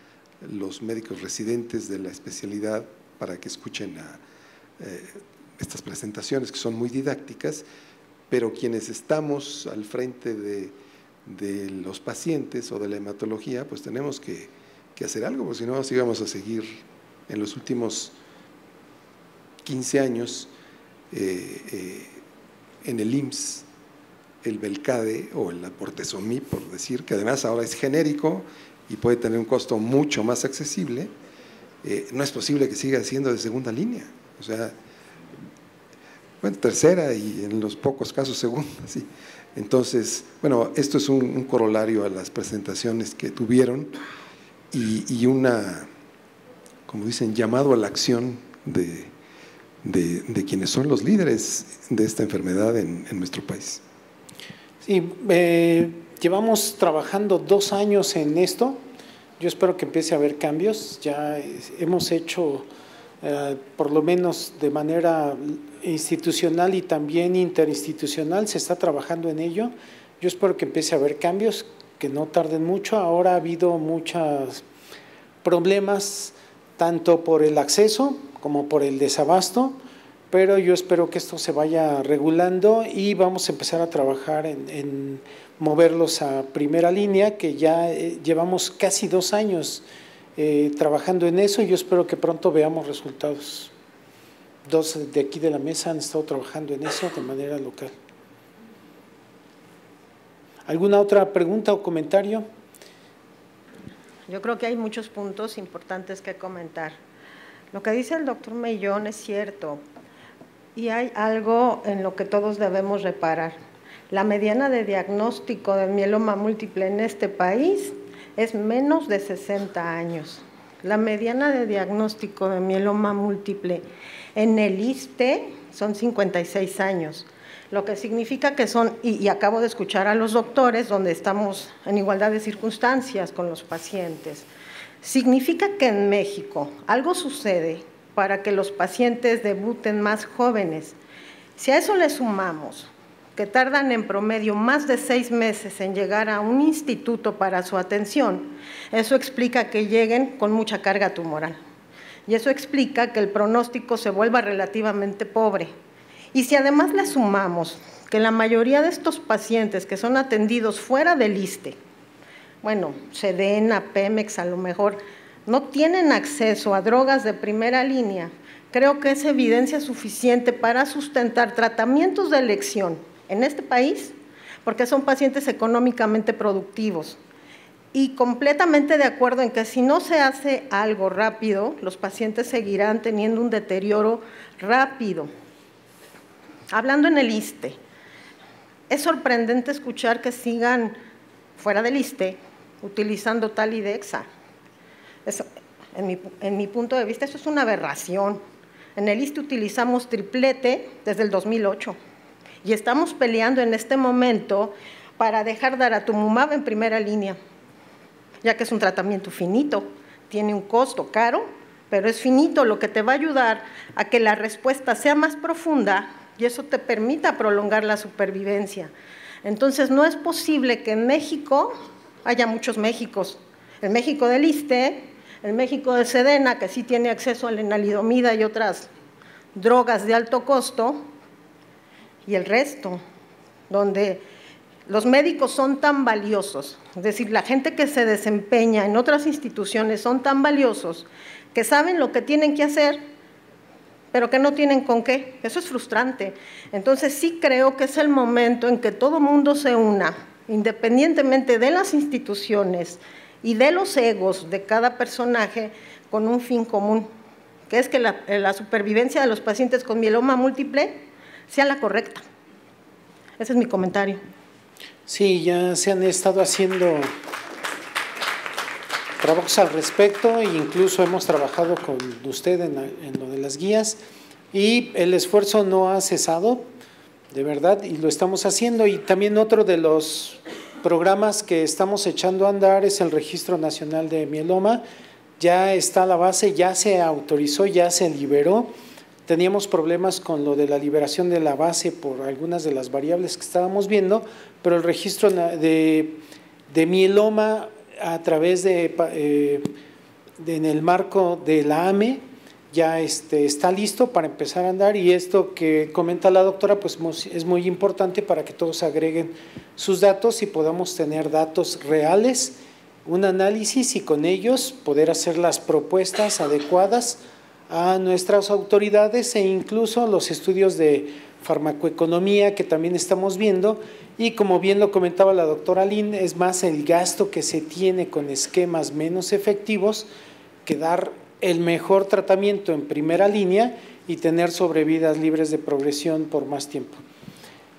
los médicos residentes de la especialidad, para que escuchen estas presentaciones que son muy didácticas, pero quienes estamos al frente de, los pacientes o de la hematología, pues tenemos que, hacer algo, porque si no, así vamos a seguir en los últimos 15 años eh, eh, en el IMSS, el Belcade o el Aportesomí, por decir, que además ahora es genérico y puede tener un costo mucho más accesible, eh, no es posible que siga siendo de segunda línea. O sea, bueno, tercera y en los pocos casos segunda, sí. Entonces, bueno, esto es un, corolario a las presentaciones que tuvieron y una, como dicen, llamado a la acción de, de, quienes son los líderes de esta enfermedad en, nuestro país. Sí, eh, llevamos trabajando dos años en esto. Yo espero que empiece a haber cambios. Ya hemos hecho, eh, por lo menos de manera institucional y también interinstitucional, se está trabajando en ello. Yo espero que empiece a haber cambios, que no tarden mucho. Ahora ha habido muchos problemas, tanto por el acceso como por el desabasto, pero yo espero que esto se vaya regulando y vamos a empezar a trabajar en, moverlos a primera línea, que ya eh, llevamos casi dos años eh, trabajando en eso y yo espero que pronto veamos resultados. Dos de aquí de la mesa han estado trabajando en eso de manera local. ¿Alguna otra pregunta o comentario? Yo creo que hay muchos puntos importantes que comentar. Lo que dice el doctor Mellón es cierto y hay algo en lo que todos debemos reparar. La mediana de diagnóstico de mieloma múltiple en este país es menos de 60 años. La mediana de diagnóstico de mieloma múltiple en el ISTE son 56 años, lo que significa que son, y acabo de escuchar a los doctores, donde estamos en igualdad de circunstancias con los pacientes. Significa que en México algo sucede para que los pacientes debuten más jóvenes. Si a eso le sumamos que tardan en promedio más de seis meses en llegar a un instituto para su atención, eso explica que lleguen con mucha carga tumoral. Y eso explica que el pronóstico se vuelva relativamente pobre. Y si además le sumamos que la mayoría de estos pacientes que son atendidos fuera del ISTE, bueno, Sedena, Pemex a lo mejor, no tienen acceso a drogas de primera línea, creo que es evidencia suficiente para sustentar tratamientos de elección en este país, porque son pacientes económicamente productivos. Y completamente de acuerdo en que si no se hace algo rápido, los pacientes seguirán teniendo un deterioro rápido. Hablando en el ISTE, es sorprendente escuchar que sigan fuera del ISTE utilizando tal IDEXA. en, mi, en mi punto de vista, eso es una aberración. En el ISTE utilizamos triplete desde el 2008 y estamos peleando en este momento para dejar dar a daratumumab en primera línea, ya que es un tratamiento finito, tiene un costo caro, pero es finito, lo que te va a ayudar a que la respuesta sea más profunda y eso te permita prolongar la supervivencia. Entonces, no es posible que en México haya muchos Méxicos. El México del ISTE, el México de Sedena, que sí tiene acceso a la enalidomida y otras drogas de alto costo, y el resto, donde los médicos son tan valiosos, es decir, la gente que se desempeña en otras instituciones son tan valiosos que saben lo que tienen que hacer, pero que no tienen con qué. Eso es frustrante. Entonces sí creo que es el momento en que todo mundo se una independientemente de las instituciones y de los egos de cada personaje, con un fin común, que es que eh, la, supervivencia de los pacientes con mieloma múltiple sea la correcta. Ese es mi comentario. Sí, ya se han estado haciendo trabajos al respecto e incluso hemos trabajado con usted en, lo de las guías y el esfuerzo no ha cesado de verdad, y lo estamos haciendo. Y también otro de los programas que estamos echando a andar es el Registro Nacional de Mieloma. Ya está la base, ya se autorizó, ya se liberó. Teníamos problemas con lo de la liberación de la base por algunas de las variables que estábamos viendo, pero el registro de, mieloma a través de, eh, de en el marco de la AME ya este, está listo para empezar a andar y esto que comenta la doctora pues es muy importante para que todos agreguen sus datos y podamos tener datos reales, un análisis y con ellos poder hacer las propuestas adecuadas a nuestras autoridades e incluso los estudios de farmacoeconomía que también estamos viendo y como bien lo comentaba la doctora Lin, es más el gasto que se tiene con esquemas menos efectivos que dar el mejor tratamiento en primera línea y tener sobrevidas libres de progresión por más tiempo.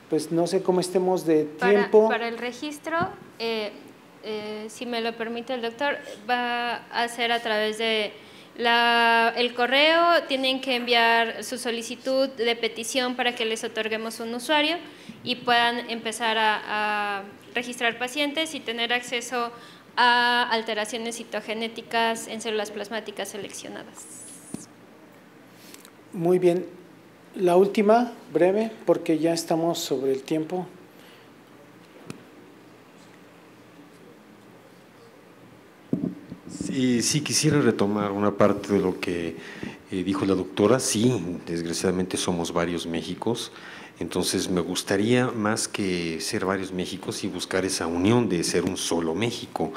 Pues no sé cómo estemos de tiempo. Para, el registro, eh, eh, si me lo permite el doctor, va a ser a través de la, el correo, tienen que enviar su solicitud de petición para que les otorguemos un usuario y puedan empezar a, a registrar pacientes y tener acceso a a alteraciones citogenéticas en células plasmáticas seleccionadas. Muy bien. La última, breve, porque ya estamos sobre el tiempo. Sí, quisiera retomar una parte de lo que eh, dijo la doctora. Sí, desgraciadamente somos varios Méxicos. Entonces me gustaría más que ser varios Méxicos y buscar esa unión de ser un solo México.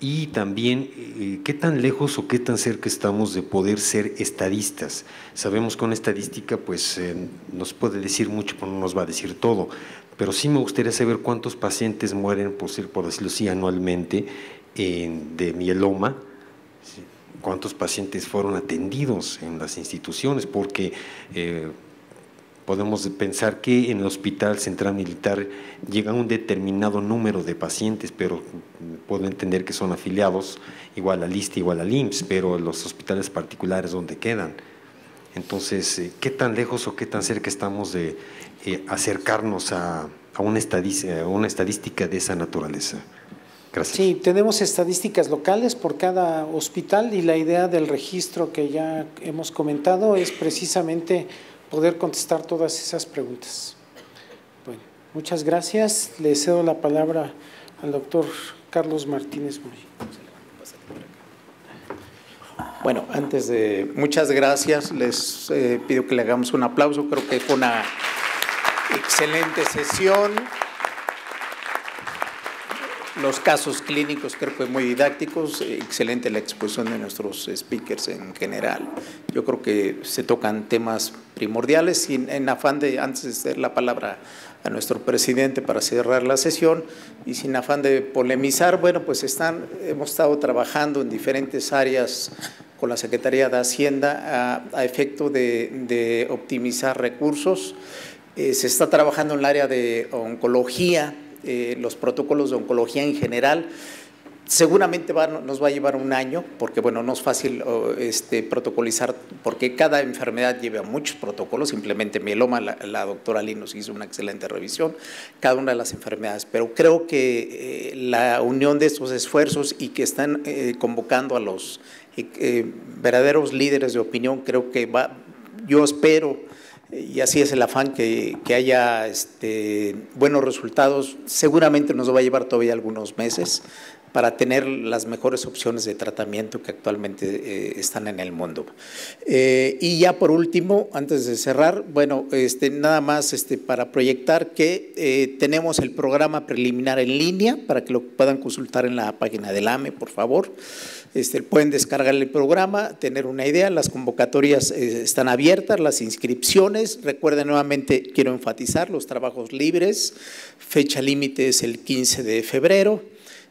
Y también, eh, ¿qué tan lejos o qué tan cerca estamos de poder ser estadistas? Sabemos que estadística pues, eh, nos puede decir mucho, pero no nos va a decir todo. Pero sí me gustaría saber cuántos pacientes mueren, por, ser, por decirlo así, anualmente de mieloma, cuántos pacientes fueron atendidos en las instituciones, porque... Eh, podemos pensar que en el Hospital Central Militar llega un determinado número de pacientes, pero puedo entender que son afiliados igual a LIST, igual a LIMS, pero los hospitales particulares donde quedan. Entonces, eh, ¿qué tan lejos o qué tan cerca estamos de eh, acercarnos a, a una estadística de esa naturaleza? Gracias. Sí, tenemos estadísticas locales por cada hospital y la idea del registro que ya hemos comentado es precisamente poder contestar todas esas preguntas. Bueno, muchas gracias. Le cedo la palabra al doctor Carlos Martínez Bueno, antes de muchas gracias, les eh, pido que le hagamos un aplauso. Creo que fue una excelente sesión los casos clínicos creo que muy didácticos, excelente la exposición de nuestros speakers en general. Yo creo que se tocan temas primordiales y en, afán de, antes de hacer la palabra a nuestro presidente para cerrar la sesión y sin afán de polemizar, bueno, pues están, hemos estado trabajando en diferentes áreas con la Secretaría de Hacienda a, efecto de, optimizar recursos. Eh, se está trabajando en el área de oncología, eh, los protocolos de oncología en general. Seguramente nos va a llevar un año, porque bueno, no es fácil este, protocolizar, porque cada enfermedad lleva muchos protocolos, simplemente mieloma, la, la doctora Lee nos hizo una excelente revisión, cada una de las enfermedades, pero creo que eh, la unión de estos esfuerzos y que están eh, convocando a los verdaderos líderes de opinión, creo que va, yo espero y así es el afán que, haya este, buenos resultados. Seguramente nos va a llevar todavía algunos meses para tener las mejores opciones de tratamiento que actualmente eh, están en el mundo. Eh, y ya por último, antes de cerrar, bueno, este, nada más este, para proyectar que eh, tenemos el programa preliminar en línea para que lo puedan consultar en la página del AME, por favor. Este, pueden descargar el programa, tener una idea, las convocatorias eh, están abiertas, las inscripciones, recuerden nuevamente, quiero enfatizar, los trabajos libres, fecha límite es el 15 de febrero,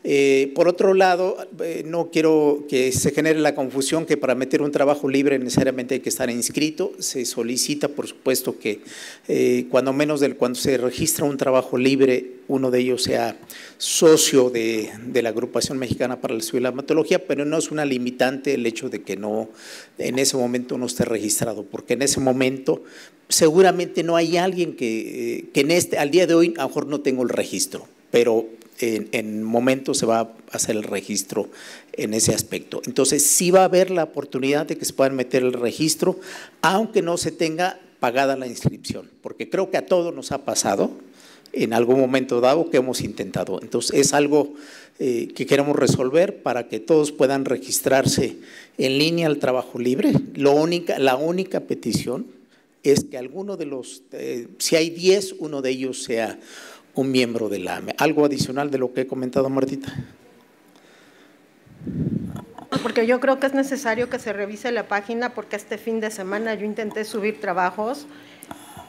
eh, por otro lado, eh, no quiero que se genere la confusión que para meter un trabajo libre necesariamente hay que estar inscrito. Se solicita, por supuesto, que eh, cuando menos del cuando se registra un trabajo libre, uno de ellos sea socio de, la agrupación mexicana para el estudio de la hematología, pero no es una limitante el hecho de que no en ese momento no esté registrado, porque en ese momento seguramente no hay alguien que, en este, al día de hoy a lo mejor no tengo el registro, pero en, en momento se va a hacer el registro en ese aspecto. Entonces, sí va a haber la oportunidad de que se puedan meter el registro, aunque no se tenga pagada la inscripción, porque creo que a todos nos ha pasado en algún momento dado que hemos intentado. Entonces, es algo eh, que queremos resolver para que todos puedan registrarse en línea al trabajo libre. Lo única, la única petición es que alguno de los, eh, si hay 10, uno de ellos sea un miembro de la AME. ¿Algo adicional de lo que he comentado, Martita? Porque yo creo que es necesario que se revise la página porque este fin de semana yo intenté subir trabajos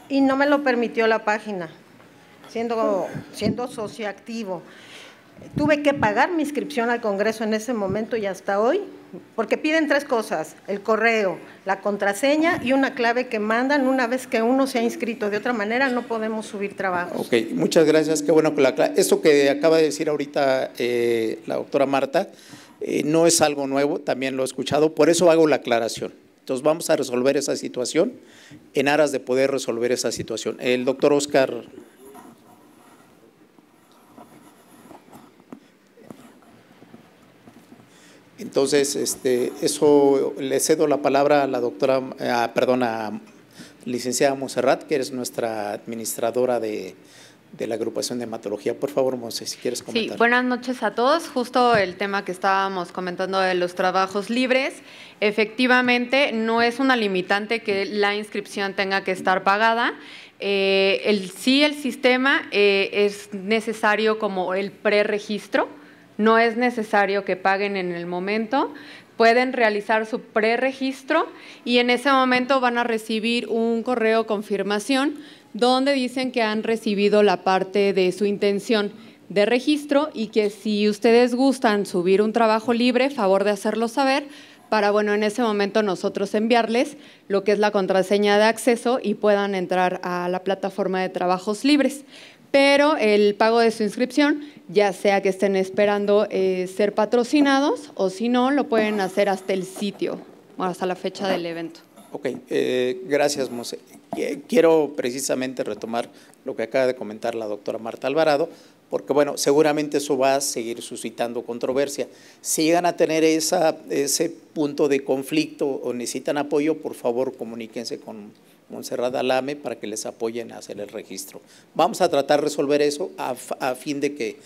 y no me lo permitió la página, siendo, siendo activo. Tuve que pagar mi inscripción al Congreso en ese momento y hasta hoy porque piden tres cosas, el correo, la contraseña y una clave que mandan una vez que uno se ha inscrito. De otra manera no podemos subir trabajos. Ok, muchas gracias. Qué bueno que la clave. Eso que acaba de decir ahorita eh, la doctora Marta eh, no es algo nuevo, también lo he escuchado, por eso hago la aclaración. Entonces vamos a resolver esa situación en aras de poder resolver esa situación. El doctor Oscar Entonces, este, eso le cedo la palabra a la doctora, eh, perdón, a licenciada Monserrat, que es nuestra administradora de, la agrupación de hematología. Por favor, Monse, si quieres comentar. Sí, buenas noches a todos. Justo el tema que estábamos comentando de los trabajos libres, efectivamente no es una limitante que la inscripción tenga que estar pagada. Eh, el, sí, el sistema eh, es necesario como el preregistro no es necesario que paguen en el momento, pueden realizar su preregistro y en ese momento van a recibir un correo confirmación donde dicen que han recibido la parte de su intención de registro y que si ustedes gustan subir un trabajo libre, favor de hacerlo saber para, bueno, en ese momento nosotros enviarles lo que es la contraseña de acceso y puedan entrar a la plataforma de trabajos libres pero el pago de su inscripción, ya sea que estén esperando eh, ser patrocinados o si no, lo pueden hacer hasta el sitio hasta la fecha del evento. Ok, eh, gracias, Mose. Quiero precisamente retomar lo que acaba de comentar la doctora Marta Alvarado, porque bueno, seguramente eso va a seguir suscitando controversia. Si llegan a tener ese punto de conflicto o necesitan apoyo, por favor comuníquense con, cerrada Alame, para que les apoyen a hacer el registro. Vamos a tratar de resolver eso a, fin de que,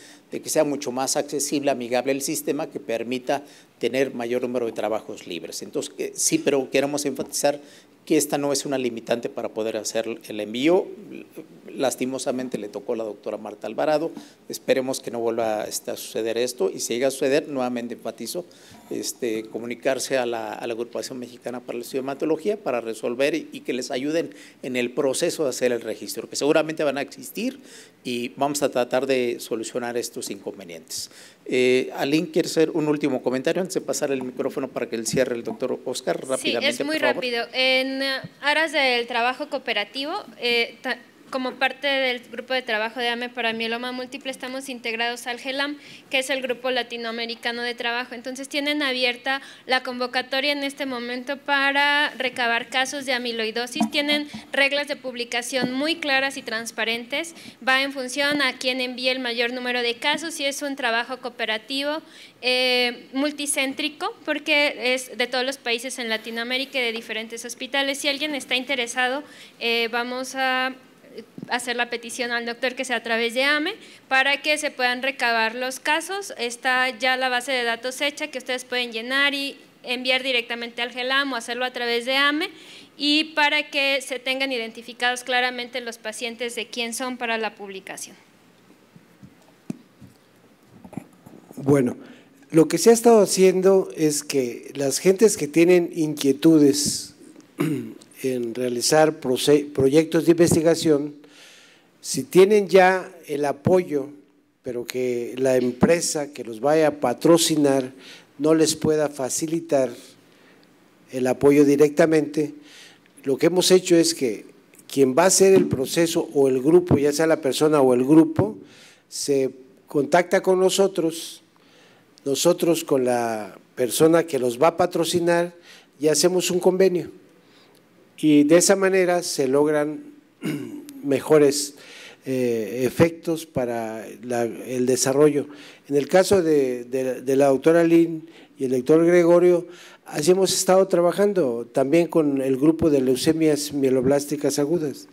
sea mucho más accesible, amigable el sistema, que permita tener mayor número de trabajos libres. Entonces, eh, sí, pero queremos enfatizar que esta no es una limitante para poder hacer el envío lastimosamente le tocó a la doctora Marta Alvarado. Esperemos que no vuelva este, a suceder esto y si llega a suceder, nuevamente enfatizo, este, comunicarse a la, a Agrupación Mexicana para la Estudiomatología para resolver y, que les ayuden en el proceso de hacer el registro, que seguramente van a existir y vamos a tratar de solucionar estos inconvenientes. Eh, Aline, ¿quiere hacer un último comentario antes de pasar el micrófono para que el cierre el doctor Oscar rápidamente? Sí, es muy rápido. En aras del trabajo cooperativo, eh, como parte del grupo de trabajo de AME para mieloma múltiple estamos integrados al GELAM, que es el grupo latinoamericano de trabajo. Entonces tienen abierta la convocatoria en este momento para recabar casos de amiloidosis. Tienen reglas de publicación muy claras y transparentes. Va en función a quien envíe el mayor número de casos y es un trabajo cooperativo, eh, multicéntrico, porque es de todos los países en Latinoamérica y de diferentes hospitales. Si alguien está interesado, eh, vamos a hacer la petición al doctor que sea a través de AME para que se puedan recabar los casos. Está ya la base de datos hecha que ustedes pueden llenar y enviar directamente al GELAM o hacerlo a través de AME y para que se tengan identificados claramente los pacientes de quién son para la publicación. Bueno, lo que se ha estado haciendo es que las gentes que tienen inquietudes en realizar proyectos de investigación, si tienen ya el apoyo, pero que la empresa que los vaya a patrocinar no les pueda facilitar el apoyo directamente, lo que hemos hecho es que quien va a hacer el proceso o el grupo, ya sea la persona o el grupo, se contacta con nosotros, nosotros con la persona que los va a patrocinar y hacemos un convenio y de esa manera se logran mejores eh, efectos para el desarrollo. En el caso de, la doctora Lin y el doctor Gregorio, así hemos estado trabajando también con el grupo de leucemias mieloblásticas agudas.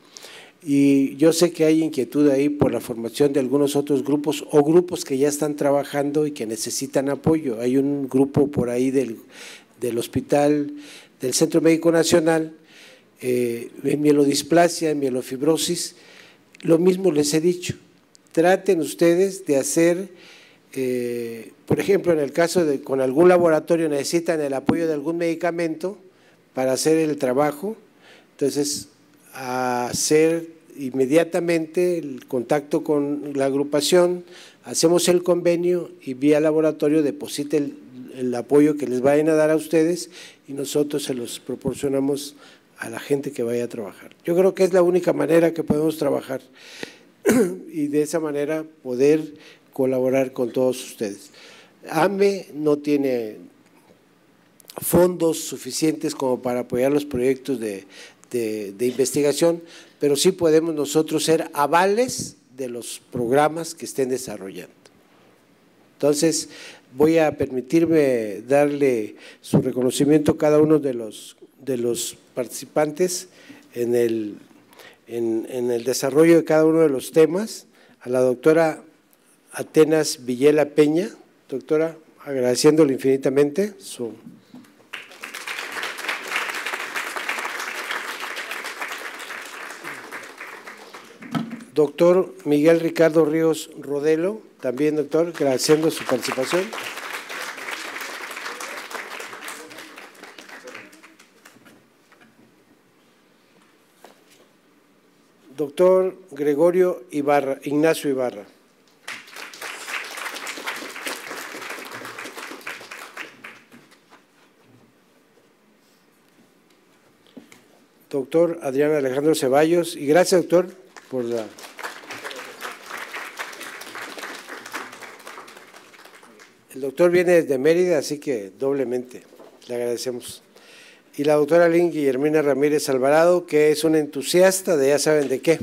Y yo sé que hay inquietud ahí por la formación de algunos otros grupos o grupos que ya están trabajando y que necesitan apoyo. Hay un grupo por ahí del hospital, del Centro Médico Nacional, en eh, mielodisplasia, en mielofibrosis. Lo mismo les he dicho, traten ustedes de hacer, eh, por ejemplo, en el caso de con algún laboratorio necesitan el apoyo de algún medicamento para hacer el trabajo, entonces hacer inmediatamente el contacto con la agrupación, hacemos el convenio y vía laboratorio deposita el apoyo que les vayan a dar a ustedes y nosotros se los proporcionamos a la gente que vaya a trabajar. Yo creo que es la única manera que podemos trabajar y de esa manera poder colaborar con todos ustedes. AME no tiene fondos suficientes como para apoyar los proyectos de, investigación, pero sí podemos nosotros ser avales de los programas que estén desarrollando. Entonces, voy a permitirme darle su reconocimiento a cada uno de los, de los participantes en el, en, en el desarrollo de cada uno de los temas, a la doctora Atenas Villela Peña. Doctora, agradeciéndole infinitamente su... Doctor Miguel Ricardo Ríos Rodelo, también doctor, agradeciendo su participación. doctor Gregorio Ibarra, Ignacio Ibarra. Doctor Adrián Alejandro Ceballos, y gracias, doctor, por la... El doctor viene desde Mérida, así que doblemente le agradecemos y la doctora Lynn Guillermina Ramírez Alvarado, que es una entusiasta de ya saben de qué.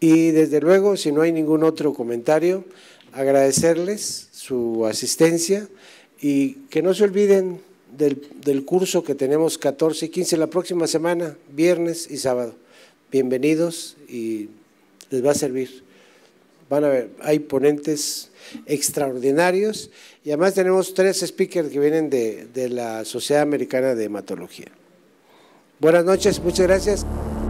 Y desde luego, si no hay ningún otro comentario, agradecerles su asistencia y que no se olviden del, del, curso que tenemos 14 y 15 la próxima semana, viernes y sábado. Bienvenidos y les va a servir. Van a ver, hay ponentes extraordinarios y además tenemos tres speakers que vienen de, de la Sociedad Americana de Hematología. Buenas noches, muchas gracias.